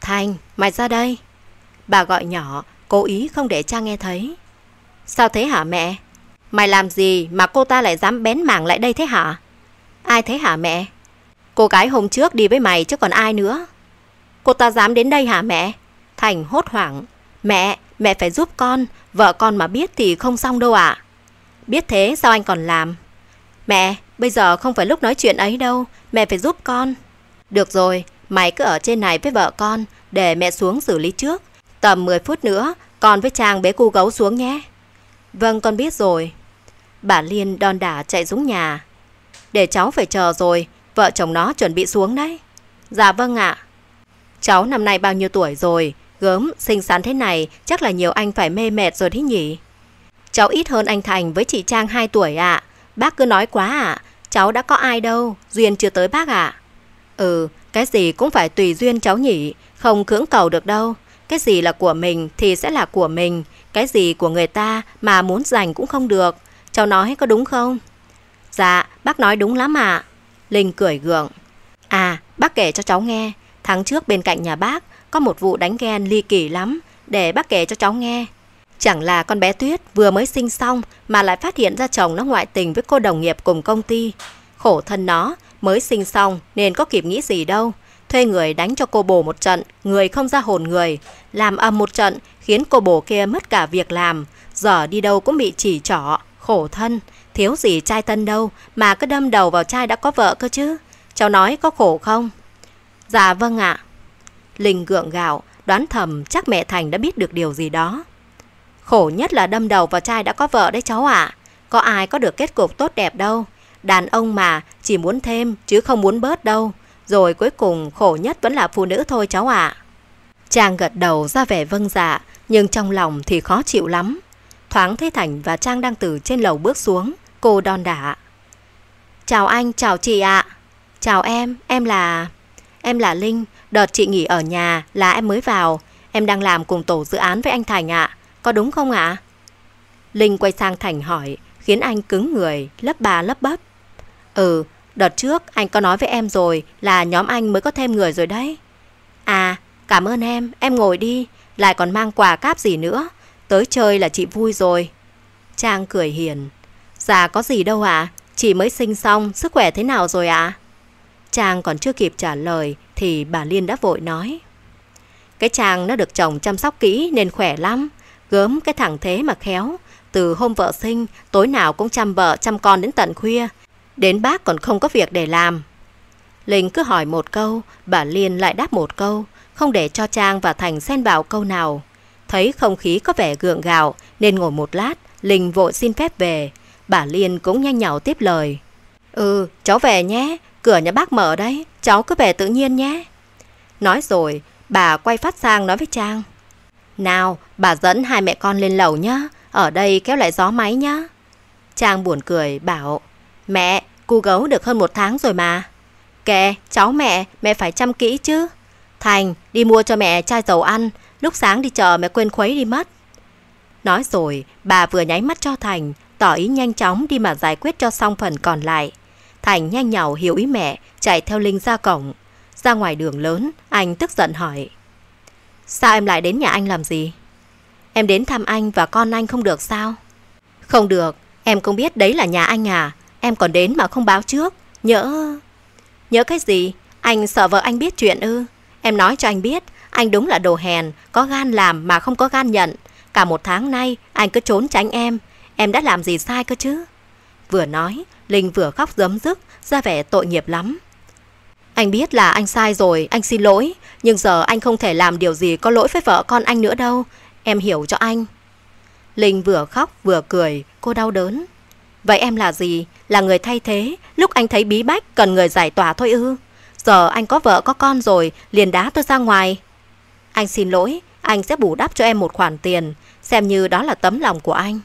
Thành, mày ra đây. Bà gọi nhỏ, cố ý không để cha nghe thấy. Sao thế hả mẹ? Mày làm gì mà cô ta lại dám bén mảng lại đây thế hả? Ai thế hả mẹ? Cô gái hôm trước đi với mày chứ còn ai nữa. Cô ta dám đến đây hả mẹ? Thành hốt hoảng. Mẹ, mẹ phải giúp con, vợ con mà biết thì không xong đâu ạ. Biết thế sao anh còn làm? Mẹ, bây giờ không phải lúc nói chuyện ấy đâu, mẹ phải giúp con. Được rồi, mày cứ ở trên này với vợ con, để mẹ xuống xử lý trước. Tầm 10 phút nữa, con với Trang bế cu gấu xuống nhé. Vâng, con biết rồi. Bà Liên đòn đả chạy xuống nhà. Để cháu phải chờ rồi, Vợ chồng nó chuẩn bị xuống đấy. Dạ vâng ạ. Cháu năm nay bao nhiêu tuổi rồi? Gớm, xinh xắn thế này, chắc là nhiều anh phải mê mệt rồi đấy nhỉ? Cháu ít hơn anh Thành với chị Trang 2 tuổi ạ. Bác cứ nói quá ạ. À. Cháu đã có ai đâu, duyên chưa tới bác ạ. À. Ừ, cái gì cũng phải tùy duyên cháu nhỉ, không cưỡng cầu được đâu. Cái gì là của mình thì sẽ là của mình, cái gì của người ta mà muốn giành cũng không được. Cháu nói có đúng không? Dạ, bác nói đúng lắm ạ. À. Linh cười gượng. À, bác kể cho cháu nghe, tháng trước bên cạnh nhà bác có một vụ đánh ghen ly kỳ lắm, để bác kể cho cháu nghe. Chẳng là con bé Tuyết vừa mới sinh xong mà lại phát hiện ra chồng nó ngoại tình với cô đồng nghiệp cùng công ty. Khổ thân nó, mới sinh xong nên có kịp nghĩ gì đâu. Thuê người đánh cho cô bồ một trận, người không ra hồn người. Làm âm một trận khiến cô bồ kia mất cả việc làm. Giờ đi đâu cũng bị chỉ trỏ, khổ thân. Thiếu gì trai tân đâu mà cứ đâm đầu vào trai đã có vợ cơ chứ. Cháu nói có khổ không? Dạ vâng ạ. Linh gượng gạo, đoán thầm chắc mẹ Thành đã biết được điều gì đó. Khổ nhất là đâm đầu vào trai đã có vợ đấy cháu ạ. Có ai có được kết cục tốt đẹp đâu. Đàn ông mà chỉ muốn thêm chứ không muốn bớt đâu. Rồi cuối cùng khổ nhất vẫn là phụ nữ thôi cháu ạ. Trang gật đầu ra vẻ vâng dạ, nhưng trong lòng thì khó chịu lắm. Thoáng thấy Thành và Trang đang từ trên lầu bước xuống. Cô đòn đả. Chào anh, chào chị ạ. Chào em, em là... Em là Linh, đợt chị nghỉ ở nhà là em mới vào. Em đang làm cùng tổ dự án với anh Thành ạ. Có đúng không ạ? Linh quay sang Thành hỏi, khiến anh cứng người, lấp bà lấp bấp. Ừ, đợt trước anh có nói với em rồi là nhóm anh mới có thêm người rồi đấy. À, cảm ơn em, em ngồi đi, lại còn mang quà cáp gì nữa. Tới chơi là chị vui rồi. Trang cười hiền. Dạ có gì đâu ạ, à? chị mới sinh xong, sức khỏe thế nào rồi ạ? À? Chàng còn chưa kịp trả lời thì bà Liên đã vội nói. Cái chàng nó được chồng chăm sóc kỹ nên khỏe lắm, gớm cái thằng thế mà khéo. Từ hôm vợ sinh, tối nào cũng chăm vợ chăm con đến tận khuya, đến bác còn không có việc để làm. Linh cứ hỏi một câu, bà Liên lại đáp một câu, không để cho Trang và Thành xen vào câu nào. Thấy không khí có vẻ gượng gạo nên ngồi một lát, Linh vội xin phép về, Bà Liên cũng nhanh nhỏ tiếp lời. Ừ, cháu về nhé, cửa nhà bác mở đấy, cháu cứ về tự nhiên nhé. Nói rồi, bà quay phát sang nói với Trang. Nào, bà dẫn hai mẹ con lên lầu nhá, ở đây kéo lại gió máy nhá. Trang buồn cười bảo, mẹ, cu gấu được hơn một tháng rồi mà. Kệ, cháu mẹ, mẹ phải chăm kỹ chứ. Thành, đi mua cho mẹ chai dầu ăn, lúc sáng đi chợ mẹ quên khuấy đi mất. Nói rồi, bà vừa nháy mắt cho Thành, tỏ ý nhanh chóng đi mà giải quyết cho xong phần còn lại. Thành nhanh nhảu hiểu ý mẹ, chạy theo Linh ra cổng. Ra ngoài đường lớn, anh tức giận hỏi. Sao em lại đến nhà anh làm gì? Em đến thăm anh và con anh không được sao? Không được, em không biết đấy là nhà anh à. Em còn đến mà không báo trước. Nhớ... Nhớ cái gì? Anh sợ vợ anh biết chuyện ư? Em nói cho anh biết, anh đúng là đồ hèn, có gan làm mà không có gan nhận. Cả một tháng nay, anh cứ trốn tránh em em đã làm gì sai cơ chứ? Vừa nói, Linh vừa khóc giấm dứt, ra vẻ tội nghiệp lắm. Anh biết là anh sai rồi, anh xin lỗi, nhưng giờ anh không thể làm điều gì có lỗi với vợ con anh nữa đâu. Em hiểu cho anh. Linh vừa khóc vừa cười, cô đau đớn. Vậy em là gì? Là người thay thế, lúc anh thấy bí bách cần người giải tỏa thôi ư. Giờ anh có vợ có con rồi, liền đá tôi ra ngoài. Anh xin lỗi, anh sẽ bù đắp cho em một khoản tiền, xem như đó là tấm lòng của anh.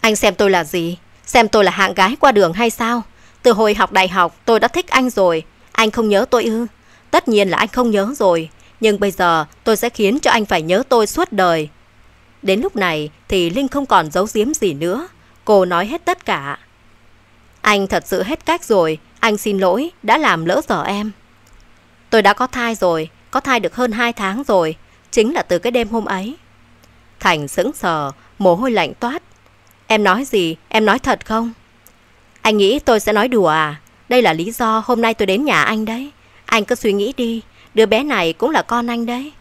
Anh xem tôi là gì? Xem tôi là hạng gái qua đường hay sao? Từ hồi học đại học tôi đã thích anh rồi. Anh không nhớ tôi ư? Tất nhiên là anh không nhớ rồi. Nhưng bây giờ tôi sẽ khiến cho anh phải nhớ tôi suốt đời. Đến lúc này thì Linh không còn giấu giếm gì nữa. Cô nói hết tất cả. Anh thật sự hết cách rồi. Anh xin lỗi đã làm lỡ giờ em. Tôi đã có thai rồi. Có thai được hơn 2 tháng rồi. Chính là từ cái đêm hôm ấy. Thành sững sờ, mồ hôi lạnh toát. Em nói gì? Em nói thật không? Anh nghĩ tôi sẽ nói đùa à? Đây là lý do hôm nay tôi đến nhà anh đấy. Anh cứ suy nghĩ đi, đứa bé này cũng là con anh đấy.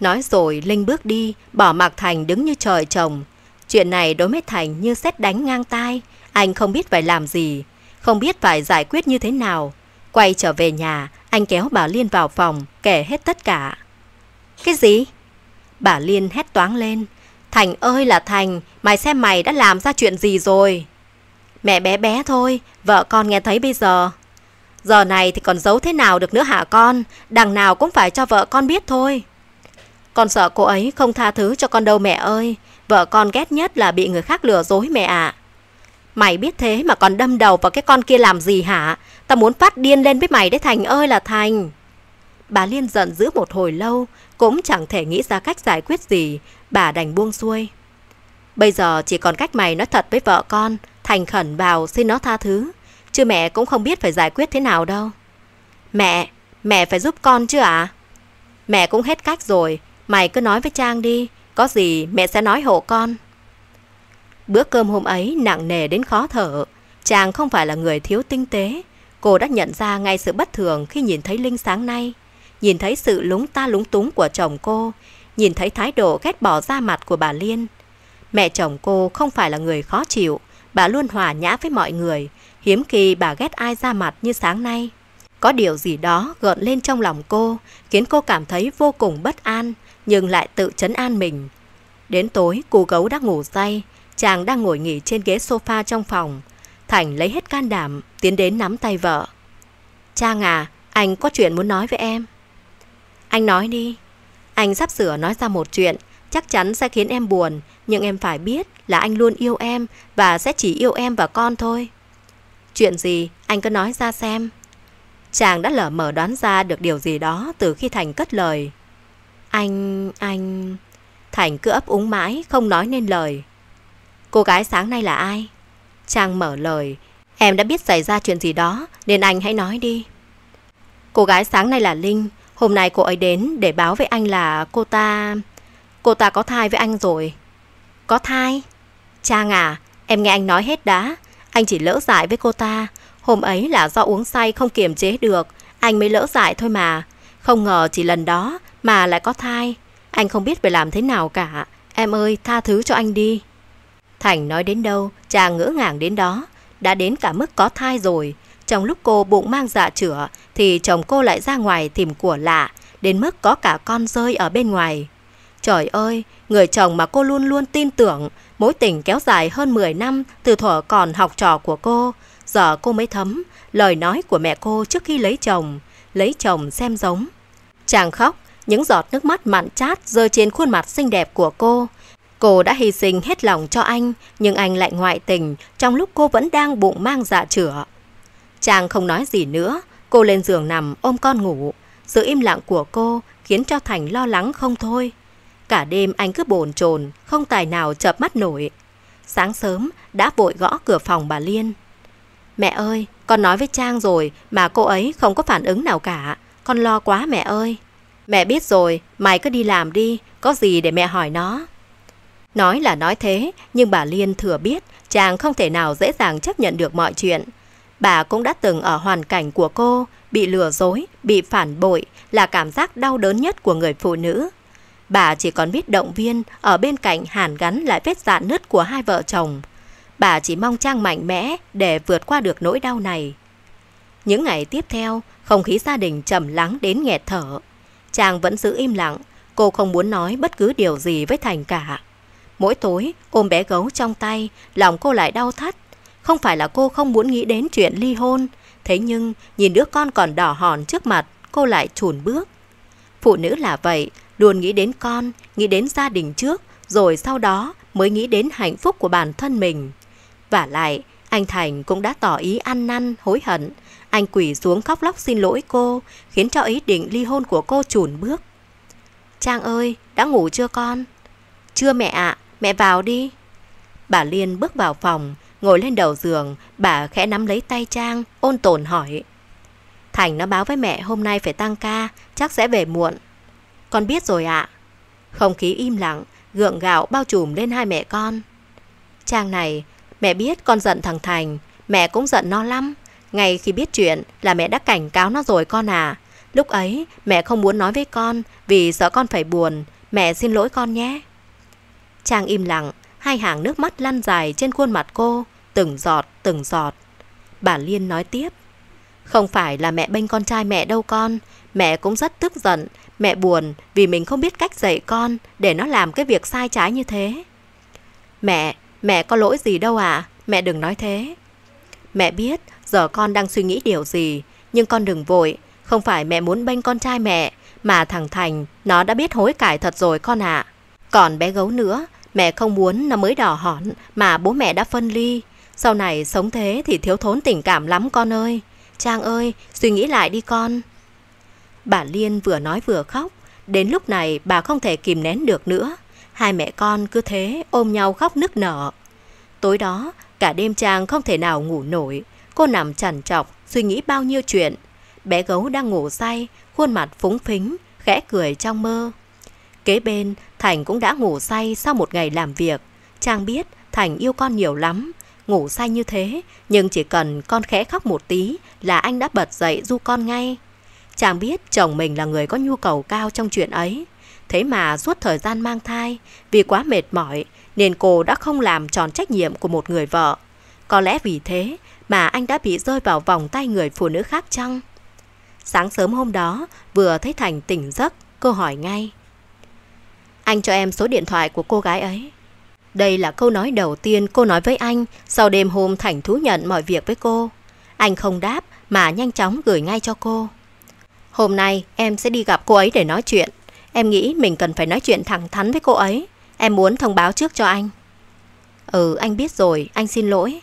Nói rồi Linh bước đi, bỏ Mặc Thành đứng như trời trồng. Chuyện này đối với Thành như xét đánh ngang tai, anh không biết phải làm gì, không biết phải giải quyết như thế nào. Quay trở về nhà, anh kéo bà Liên vào phòng, kể hết tất cả. Cái gì? Bà Liên hét toáng lên. Thành ơi là Thành, mày xem mày đã làm ra chuyện gì rồi. Mẹ bé bé thôi, vợ con nghe thấy bây giờ. Giờ này thì còn giấu thế nào được nữa hả con, đằng nào cũng phải cho vợ con biết thôi. Con sợ cô ấy không tha thứ cho con đâu mẹ ơi, vợ con ghét nhất là bị người khác lừa dối mẹ ạ. À. Mày biết thế mà còn đâm đầu vào cái con kia làm gì hả? Tao muốn phát điên lên với mày đấy Thành ơi là Thành. Bà Liên giận dữ một hồi lâu, cũng chẳng thể nghĩ ra cách giải quyết gì, bà đành buông xuôi. Bây giờ chỉ còn cách mày nói thật với vợ con, thành khẩn vào xin nó tha thứ, chứ mẹ cũng không biết phải giải quyết thế nào đâu. Mẹ, mẹ phải giúp con chứ ạ? Mẹ cũng hết cách rồi, mày cứ nói với Trang đi, có gì mẹ sẽ nói hộ con. Bữa cơm hôm ấy nặng nề đến khó thở, Trang không phải là người thiếu tinh tế, cô đã nhận ra ngay sự bất thường khi nhìn thấy Linh sáng nay nhìn thấy sự lúng ta lúng túng của chồng cô, nhìn thấy thái độ ghét bỏ ra mặt của bà Liên. Mẹ chồng cô không phải là người khó chịu, bà luôn hòa nhã với mọi người, hiếm khi bà ghét ai ra mặt như sáng nay. Có điều gì đó gợn lên trong lòng cô, khiến cô cảm thấy vô cùng bất an, nhưng lại tự chấn an mình. Đến tối, cô gấu đã ngủ say, chàng đang ngồi nghỉ trên ghế sofa trong phòng. Thành lấy hết can đảm, tiến đến nắm tay vợ. Trang à, anh có chuyện muốn nói với em. Anh nói đi. Anh sắp sửa nói ra một chuyện, chắc chắn sẽ khiến em buồn, nhưng em phải biết là anh luôn yêu em và sẽ chỉ yêu em và con thôi. Chuyện gì, anh cứ nói ra xem. Chàng đã lỡ mở đoán ra được điều gì đó từ khi Thành cất lời. Anh, anh... Thành cứ ấp úng mãi, không nói nên lời. Cô gái sáng nay là ai? Trang mở lời. Em đã biết xảy ra chuyện gì đó, nên anh hãy nói đi. Cô gái sáng nay là Linh, Hôm nay cô ấy đến để báo với anh là cô ta... Cô ta có thai với anh rồi. Có thai? Trang à, em nghe anh nói hết đã. Anh chỉ lỡ dại với cô ta. Hôm ấy là do uống say không kiềm chế được. Anh mới lỡ dại thôi mà. Không ngờ chỉ lần đó mà lại có thai. Anh không biết phải làm thế nào cả. Em ơi, tha thứ cho anh đi. Thành nói đến đâu, Trang ngỡ ngàng đến đó. Đã đến cả mức có thai rồi. Trong lúc cô bụng mang dạ chữa thì chồng cô lại ra ngoài tìm của lạ, đến mức có cả con rơi ở bên ngoài. Trời ơi, người chồng mà cô luôn luôn tin tưởng, mối tình kéo dài hơn 10 năm từ thuở còn học trò của cô, giờ cô mới thấm lời nói của mẹ cô trước khi lấy chồng, lấy chồng xem giống. Chàng khóc, những giọt nước mắt mặn chát rơi trên khuôn mặt xinh đẹp của cô. Cô đã hy sinh hết lòng cho anh, nhưng anh lại ngoại tình trong lúc cô vẫn đang bụng mang dạ chữa. Chàng không nói gì nữa, cô lên giường nằm ôm con ngủ. Sự im lặng của cô khiến cho Thành lo lắng không thôi. Cả đêm anh cứ bồn chồn, không tài nào chợp mắt nổi. Sáng sớm đã vội gõ cửa phòng bà Liên. Mẹ ơi, con nói với Trang rồi mà cô ấy không có phản ứng nào cả. Con lo quá mẹ ơi. Mẹ biết rồi, mày cứ đi làm đi, có gì để mẹ hỏi nó. Nói là nói thế, nhưng bà Liên thừa biết Trang không thể nào dễ dàng chấp nhận được mọi chuyện. Bà cũng đã từng ở hoàn cảnh của cô, bị lừa dối, bị phản bội là cảm giác đau đớn nhất của người phụ nữ. Bà chỉ còn biết động viên ở bên cạnh hàn gắn lại vết dạn nứt của hai vợ chồng. Bà chỉ mong Trang mạnh mẽ để vượt qua được nỗi đau này. Những ngày tiếp theo, không khí gia đình trầm lắng đến nghẹt thở. Trang vẫn giữ im lặng, cô không muốn nói bất cứ điều gì với Thành cả. Mỗi tối, ôm bé gấu trong tay, lòng cô lại đau thắt không phải là cô không muốn nghĩ đến chuyện ly hôn, thế nhưng nhìn đứa con còn đỏ hòn trước mặt, cô lại chùn bước. Phụ nữ là vậy, luôn nghĩ đến con, nghĩ đến gia đình trước, rồi sau đó mới nghĩ đến hạnh phúc của bản thân mình. Và lại, anh Thành cũng đã tỏ ý ăn năn, hối hận. Anh quỷ xuống khóc lóc xin lỗi cô, khiến cho ý định ly hôn của cô chùn bước. Trang ơi, đã ngủ chưa con? Chưa mẹ ạ, mẹ vào đi. Bà Liên bước vào phòng, Ngồi lên đầu giường, bà khẽ nắm lấy tay Trang, ôn tồn hỏi. Thành nó báo với mẹ hôm nay phải tăng ca, chắc sẽ về muộn. Con biết rồi ạ. Không khí im lặng, gượng gạo bao trùm lên hai mẹ con. Trang này, mẹ biết con giận thằng Thành, mẹ cũng giận nó lắm. Ngay khi biết chuyện là mẹ đã cảnh cáo nó rồi con à. Lúc ấy mẹ không muốn nói với con vì sợ con phải buồn. Mẹ xin lỗi con nhé. Trang im lặng, hai hàng nước mắt lăn dài trên khuôn mặt cô. Từng giọt, từng giọt. Bà Liên nói tiếp. Không phải là mẹ bênh con trai mẹ đâu con. Mẹ cũng rất tức giận. Mẹ buồn vì mình không biết cách dạy con để nó làm cái việc sai trái như thế. Mẹ, mẹ có lỗi gì đâu ạ. À? Mẹ đừng nói thế. Mẹ biết giờ con đang suy nghĩ điều gì. Nhưng con đừng vội. Không phải mẹ muốn bênh con trai mẹ. Mà thằng Thành, nó đã biết hối cải thật rồi con ạ. À. Còn bé gấu nữa, mẹ không muốn nó mới đỏ hỏn mà bố mẹ đã phân ly. Sau này sống thế thì thiếu thốn tình cảm lắm con ơi. Trang ơi, suy nghĩ lại đi con. Bà Liên vừa nói vừa khóc. Đến lúc này bà không thể kìm nén được nữa. Hai mẹ con cứ thế ôm nhau khóc nức nở. Tối đó, cả đêm Trang không thể nào ngủ nổi. Cô nằm chằn trọc, suy nghĩ bao nhiêu chuyện. Bé gấu đang ngủ say, khuôn mặt phúng phính, khẽ cười trong mơ. Kế bên, Thành cũng đã ngủ say sau một ngày làm việc. Trang biết Thành yêu con nhiều lắm, ngủ say như thế, nhưng chỉ cần con khẽ khóc một tí là anh đã bật dậy du con ngay. Chàng biết chồng mình là người có nhu cầu cao trong chuyện ấy. Thế mà suốt thời gian mang thai, vì quá mệt mỏi nên cô đã không làm tròn trách nhiệm của một người vợ. Có lẽ vì thế mà anh đã bị rơi vào vòng tay người phụ nữ khác chăng? Sáng sớm hôm đó, vừa thấy Thành tỉnh giấc, cô hỏi ngay. Anh cho em số điện thoại của cô gái ấy. Đây là câu nói đầu tiên cô nói với anh sau đêm hôm Thành thú nhận mọi việc với cô. Anh không đáp mà nhanh chóng gửi ngay cho cô. Hôm nay em sẽ đi gặp cô ấy để nói chuyện. Em nghĩ mình cần phải nói chuyện thẳng thắn với cô ấy. Em muốn thông báo trước cho anh. Ừ, anh biết rồi, anh xin lỗi.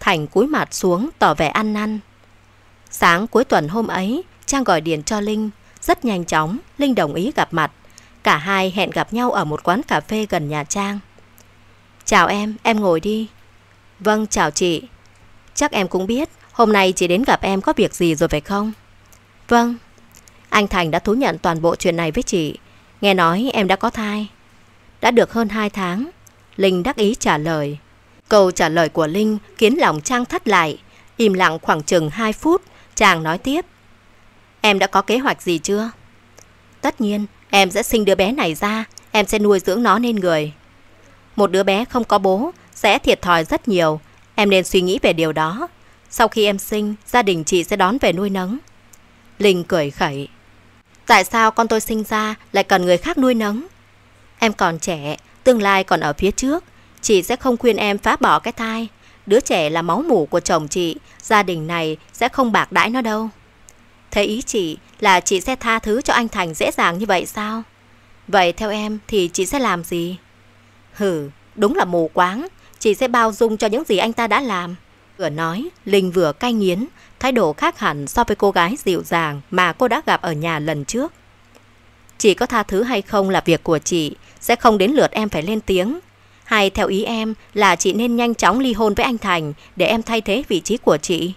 Thành cúi mặt xuống tỏ vẻ ăn năn. Sáng cuối tuần hôm ấy, Trang gọi điện cho Linh. Rất nhanh chóng, Linh đồng ý gặp mặt. Cả hai hẹn gặp nhau ở một quán cà phê gần nhà Trang. Chào em, em ngồi đi. Vâng, chào chị. Chắc em cũng biết, hôm nay chị đến gặp em có việc gì rồi phải không? Vâng. Anh Thành đã thú nhận toàn bộ chuyện này với chị. Nghe nói em đã có thai. Đã được hơn 2 tháng. Linh đắc ý trả lời. Câu trả lời của Linh khiến lòng Trang thắt lại. Im lặng khoảng chừng 2 phút, chàng nói tiếp. Em đã có kế hoạch gì chưa? Tất nhiên, em sẽ sinh đứa bé này ra, em sẽ nuôi dưỡng nó nên người một đứa bé không có bố sẽ thiệt thòi rất nhiều. Em nên suy nghĩ về điều đó. Sau khi em sinh, gia đình chị sẽ đón về nuôi nấng. Linh cười khẩy. Tại sao con tôi sinh ra lại cần người khác nuôi nấng? Em còn trẻ, tương lai còn ở phía trước. Chị sẽ không khuyên em phá bỏ cái thai. Đứa trẻ là máu mủ của chồng chị, gia đình này sẽ không bạc đãi nó đâu. Thế ý chị là chị sẽ tha thứ cho anh Thành dễ dàng như vậy sao? Vậy theo em thì chị sẽ làm gì? Hừ, đúng là mù quáng, chị sẽ bao dung cho những gì anh ta đã làm. Vừa nói, Linh vừa cay nghiến, thái độ khác hẳn so với cô gái dịu dàng mà cô đã gặp ở nhà lần trước. Chị có tha thứ hay không là việc của chị, sẽ không đến lượt em phải lên tiếng. Hay theo ý em là chị nên nhanh chóng ly hôn với anh Thành để em thay thế vị trí của chị.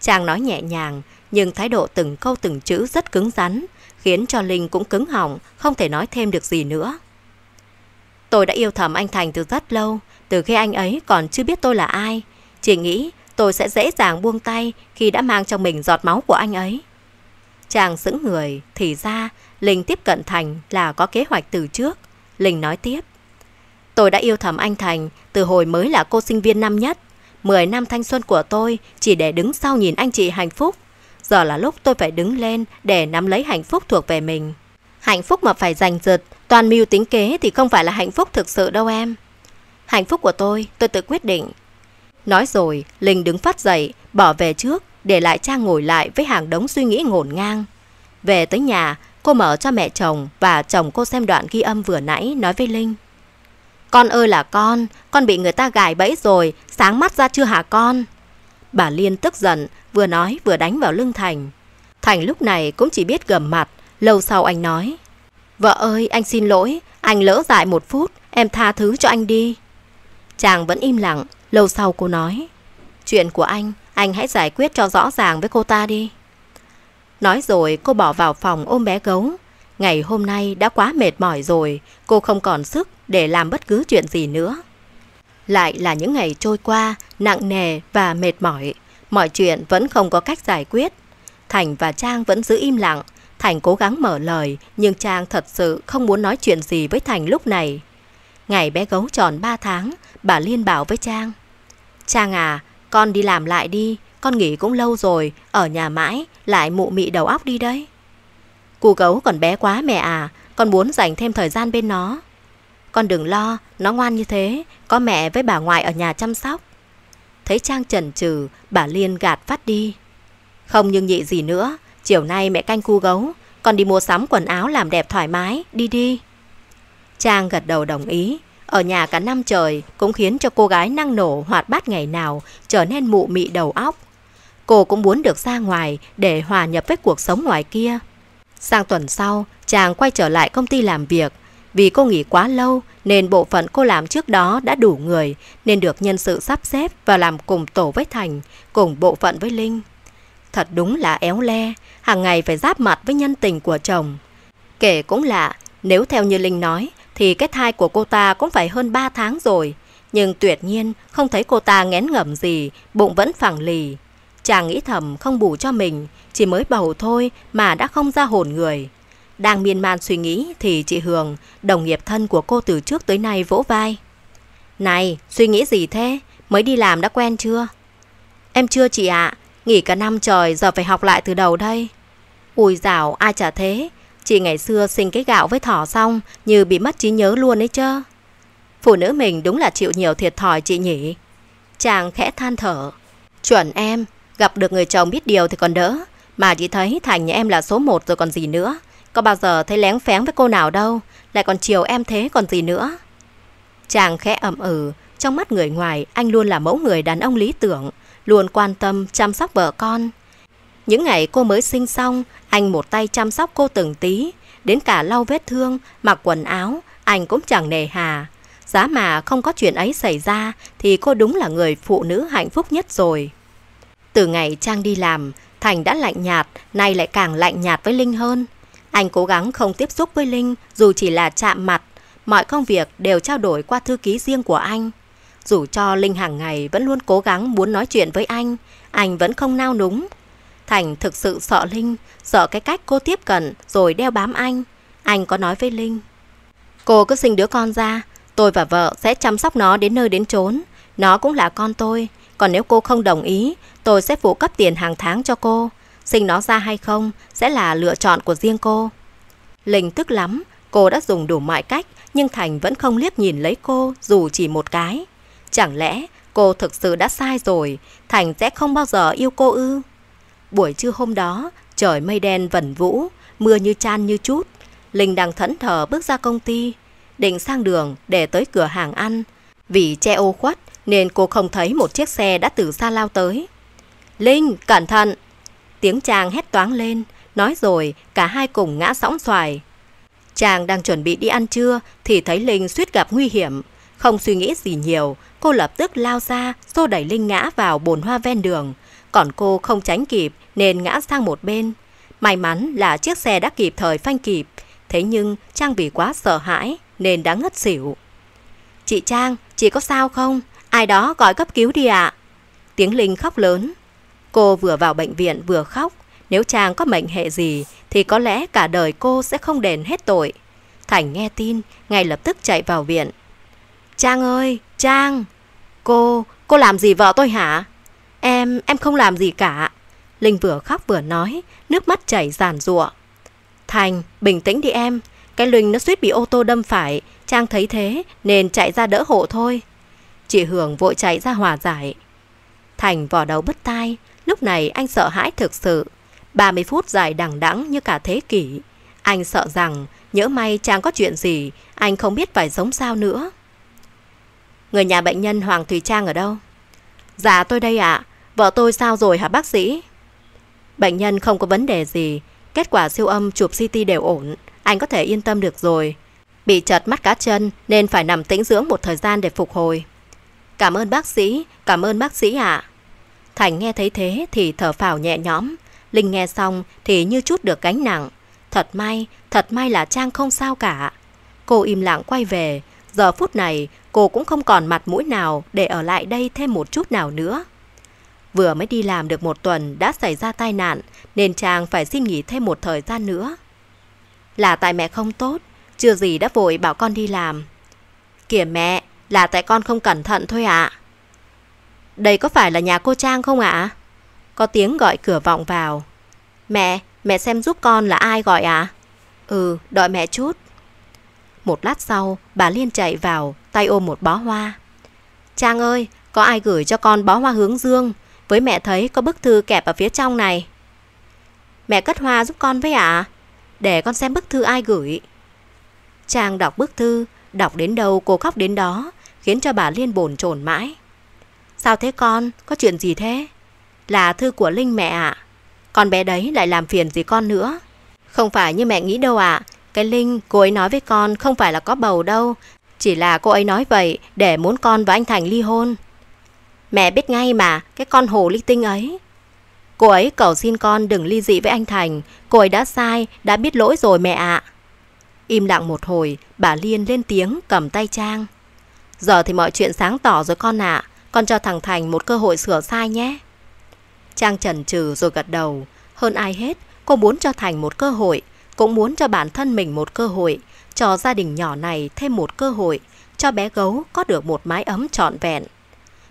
Chàng nói nhẹ nhàng, nhưng thái độ từng câu từng chữ rất cứng rắn, khiến cho Linh cũng cứng họng, không thể nói thêm được gì nữa. Tôi đã yêu thầm anh Thành từ rất lâu, từ khi anh ấy còn chưa biết tôi là ai. Chỉ nghĩ tôi sẽ dễ dàng buông tay khi đã mang trong mình giọt máu của anh ấy. Chàng xứng người, thì ra Linh tiếp cận Thành là có kế hoạch từ trước. Linh nói tiếp. Tôi đã yêu thầm anh Thành từ hồi mới là cô sinh viên năm nhất. Mười năm thanh xuân của tôi chỉ để đứng sau nhìn anh chị hạnh phúc. Giờ là lúc tôi phải đứng lên để nắm lấy hạnh phúc thuộc về mình. Hạnh phúc mà phải giành giật, Toàn mưu tính kế thì không phải là hạnh phúc thực sự đâu em. Hạnh phúc của tôi, tôi tự quyết định. Nói rồi, Linh đứng phát dậy, bỏ về trước, để lại cha ngồi lại với hàng đống suy nghĩ ngổn ngang. Về tới nhà, cô mở cho mẹ chồng và chồng cô xem đoạn ghi âm vừa nãy nói với Linh. Con ơi là con, con bị người ta gài bẫy rồi, sáng mắt ra chưa hả con? Bà Liên tức giận, vừa nói vừa đánh vào lưng Thành. Thành lúc này cũng chỉ biết gầm mặt, lâu sau anh nói. Vợ ơi, anh xin lỗi, anh lỡ dại một phút, em tha thứ cho anh đi. Chàng vẫn im lặng, lâu sau cô nói. Chuyện của anh, anh hãy giải quyết cho rõ ràng với cô ta đi. Nói rồi cô bỏ vào phòng ôm bé gấu. Ngày hôm nay đã quá mệt mỏi rồi, cô không còn sức để làm bất cứ chuyện gì nữa. Lại là những ngày trôi qua, nặng nề và mệt mỏi. Mọi chuyện vẫn không có cách giải quyết. Thành và Trang vẫn giữ im lặng, Thành cố gắng mở lời, nhưng Trang thật sự không muốn nói chuyện gì với Thành lúc này. Ngày bé gấu tròn 3 tháng, bà Liên bảo với Trang. Trang à, con đi làm lại đi, con nghỉ cũng lâu rồi, ở nhà mãi, lại mụ mị đầu óc đi đấy. Cô gấu còn bé quá mẹ à, con muốn dành thêm thời gian bên nó. Con đừng lo, nó ngoan như thế, có mẹ với bà ngoại ở nhà chăm sóc. Thấy Trang chần chừ, bà Liên gạt phát đi. Không nhưng nhị gì nữa, Chiều nay mẹ canh cu gấu, con đi mua sắm quần áo làm đẹp thoải mái, đi đi. Trang gật đầu đồng ý. Ở nhà cả năm trời cũng khiến cho cô gái năng nổ hoạt bát ngày nào trở nên mụ mị đầu óc. Cô cũng muốn được ra ngoài để hòa nhập với cuộc sống ngoài kia. Sang tuần sau, chàng quay trở lại công ty làm việc. Vì cô nghỉ quá lâu nên bộ phận cô làm trước đó đã đủ người nên được nhân sự sắp xếp và làm cùng tổ với Thành, cùng bộ phận với Linh. Thật đúng là éo le, hàng ngày phải giáp mặt với nhân tình của chồng. Kể cũng lạ, nếu theo như Linh nói, thì cái thai của cô ta cũng phải hơn 3 tháng rồi. Nhưng tuyệt nhiên không thấy cô ta ngén ngẩm gì, bụng vẫn phẳng lì. Chàng nghĩ thầm không bù cho mình, chỉ mới bầu thôi mà đã không ra hồn người. Đang miên man suy nghĩ thì chị Hường, đồng nghiệp thân của cô từ trước tới nay vỗ vai. Này, suy nghĩ gì thế? Mới đi làm đã quen chưa? Em chưa chị ạ, à, Nghỉ cả năm trời giờ phải học lại từ đầu đây. Ui dào ai chả thế. Chị ngày xưa sinh cái gạo với thỏ xong như bị mất trí nhớ luôn ấy chứ. Phụ nữ mình đúng là chịu nhiều thiệt thòi chị nhỉ. Chàng khẽ than thở. Chuẩn em, gặp được người chồng biết điều thì còn đỡ. Mà chị thấy Thành nhà em là số một rồi còn gì nữa. Có bao giờ thấy lén phén với cô nào đâu. Lại còn chiều em thế còn gì nữa. Chàng khẽ ẩm ừ. Trong mắt người ngoài, anh luôn là mẫu người đàn ông lý tưởng luôn quan tâm chăm sóc vợ con. Những ngày cô mới sinh xong, anh một tay chăm sóc cô từng tí, đến cả lau vết thương, mặc quần áo, anh cũng chẳng nề hà. Giá mà không có chuyện ấy xảy ra thì cô đúng là người phụ nữ hạnh phúc nhất rồi. Từ ngày Trang đi làm, Thành đã lạnh nhạt, nay lại càng lạnh nhạt với Linh hơn. Anh cố gắng không tiếp xúc với Linh dù chỉ là chạm mặt, mọi công việc đều trao đổi qua thư ký riêng của anh. Dù cho Linh hàng ngày vẫn luôn cố gắng muốn nói chuyện với anh, anh vẫn không nao núng. Thành thực sự sợ Linh, sợ cái cách cô tiếp cận rồi đeo bám anh. Anh có nói với Linh. Cô cứ sinh đứa con ra, tôi và vợ sẽ chăm sóc nó đến nơi đến chốn. Nó cũng là con tôi, còn nếu cô không đồng ý, tôi sẽ phụ cấp tiền hàng tháng cho cô. Sinh nó ra hay không sẽ là lựa chọn của riêng cô. Linh tức lắm, cô đã dùng đủ mọi cách nhưng Thành vẫn không liếc nhìn lấy cô dù chỉ một cái. Chẳng lẽ cô thực sự đã sai rồi, Thành sẽ không bao giờ yêu cô ư? Buổi trưa hôm đó, trời mây đen vẩn vũ, mưa như chan như chút. Linh đang thẫn thờ bước ra công ty, định sang đường để tới cửa hàng ăn. Vì che ô khuất nên cô không thấy một chiếc xe đã từ xa lao tới. Linh, cẩn thận! Tiếng chàng hét toáng lên, nói rồi cả hai cùng ngã sóng xoài. Chàng đang chuẩn bị đi ăn trưa thì thấy Linh suýt gặp nguy hiểm. Không suy nghĩ gì nhiều, cô lập tức lao ra, xô đẩy Linh ngã vào bồn hoa ven đường. Còn cô không tránh kịp nên ngã sang một bên. May mắn là chiếc xe đã kịp thời phanh kịp, thế nhưng Trang bị quá sợ hãi nên đã ngất xỉu. Chị Trang, chị có sao không? Ai đó gọi cấp cứu đi ạ. Tiếng Linh khóc lớn. Cô vừa vào bệnh viện vừa khóc. Nếu Trang có mệnh hệ gì thì có lẽ cả đời cô sẽ không đền hết tội. Thành nghe tin, ngay lập tức chạy vào viện. Trang ơi, Trang, cô, cô làm gì vợ tôi hả? Em, em không làm gì cả. Linh vừa khóc vừa nói, nước mắt chảy giàn rụa. Thành, bình tĩnh đi em, cái Linh nó suýt bị ô tô đâm phải, Trang thấy thế nên chạy ra đỡ hộ thôi. Chị Hường vội chạy ra hòa giải. Thành vò đầu bứt tai, lúc này anh sợ hãi thực sự. 30 phút dài đằng đẵng như cả thế kỷ. Anh sợ rằng nhỡ may Trang có chuyện gì, anh không biết phải sống sao nữa. Người nhà bệnh nhân Hoàng Thùy Trang ở đâu? Dạ tôi đây ạ, à. vợ tôi sao rồi hả bác sĩ? Bệnh nhân không có vấn đề gì, kết quả siêu âm chụp CT đều ổn, anh có thể yên tâm được rồi. Bị chật mắt cá chân nên phải nằm tĩnh dưỡng một thời gian để phục hồi. Cảm ơn bác sĩ, cảm ơn bác sĩ ạ. À. Thành nghe thấy thế thì thở phào nhẹ nhõm, Linh nghe xong thì như chút được gánh nặng. Thật may, thật may là Trang không sao cả. Cô im lặng quay về, giờ phút này cô cũng không còn mặt mũi nào để ở lại đây thêm một chút nào nữa. Vừa mới đi làm được một tuần đã xảy ra tai nạn nên chàng phải xin nghỉ thêm một thời gian nữa. Là tại mẹ không tốt, chưa gì đã vội bảo con đi làm. Kìa mẹ, là tại con không cẩn thận thôi ạ. À. Đây có phải là nhà cô Trang không ạ? Có tiếng gọi cửa vọng vào. Mẹ, mẹ xem giúp con là ai gọi ạ? À? Ừ, đợi mẹ chút. Một lát sau, bà Liên chạy vào, tay ôm một bó hoa. Trang ơi, có ai gửi cho con bó hoa hướng dương? Với mẹ thấy có bức thư kẹp ở phía trong này. Mẹ cất hoa giúp con với ạ. Để con xem bức thư ai gửi. Trang đọc bức thư, đọc đến đâu cô khóc đến đó, khiến cho bà Liên bồn chồn mãi. Sao thế con, có chuyện gì thế? Là thư của Linh mẹ ạ. Con bé đấy lại làm phiền gì con nữa? Không phải như mẹ nghĩ đâu ạ, à. Cái Linh, cô ấy nói với con không phải là có bầu đâu, chỉ là cô ấy nói vậy để muốn con và anh Thành ly hôn. Mẹ biết ngay mà, cái con hồ ly tinh ấy. Cô ấy cầu xin con đừng ly dị với anh Thành, cô ấy đã sai, đã biết lỗi rồi mẹ ạ. Im lặng một hồi, bà Liên lên tiếng cầm tay Trang. Giờ thì mọi chuyện sáng tỏ rồi con ạ, con cho thằng Thành một cơ hội sửa sai nhé. Trang chần chừ rồi gật đầu, hơn ai hết, cô muốn cho Thành một cơ hội, cũng muốn cho bản thân mình một cơ hội, cho gia đình nhỏ này thêm một cơ hội, cho bé gấu có được một mái ấm trọn vẹn.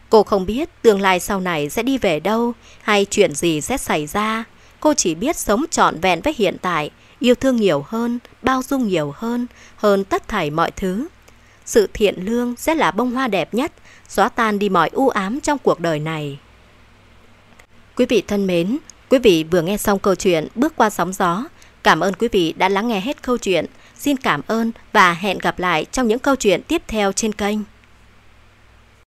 Cô không biết tương lai sau này sẽ đi về đâu hay chuyện gì sẽ xảy ra. Cô chỉ biết sống trọn vẹn với hiện tại, yêu thương nhiều hơn, bao dung nhiều hơn, hơn tất thảy mọi thứ. Sự thiện lương sẽ là bông hoa đẹp nhất, xóa tan đi mọi u ám trong cuộc đời này. Quý vị thân mến, quý vị vừa nghe xong câu chuyện Bước qua sóng gió Cảm ơn quý vị đã lắng nghe hết câu chuyện. Xin cảm ơn và hẹn gặp lại trong những câu chuyện tiếp theo trên kênh.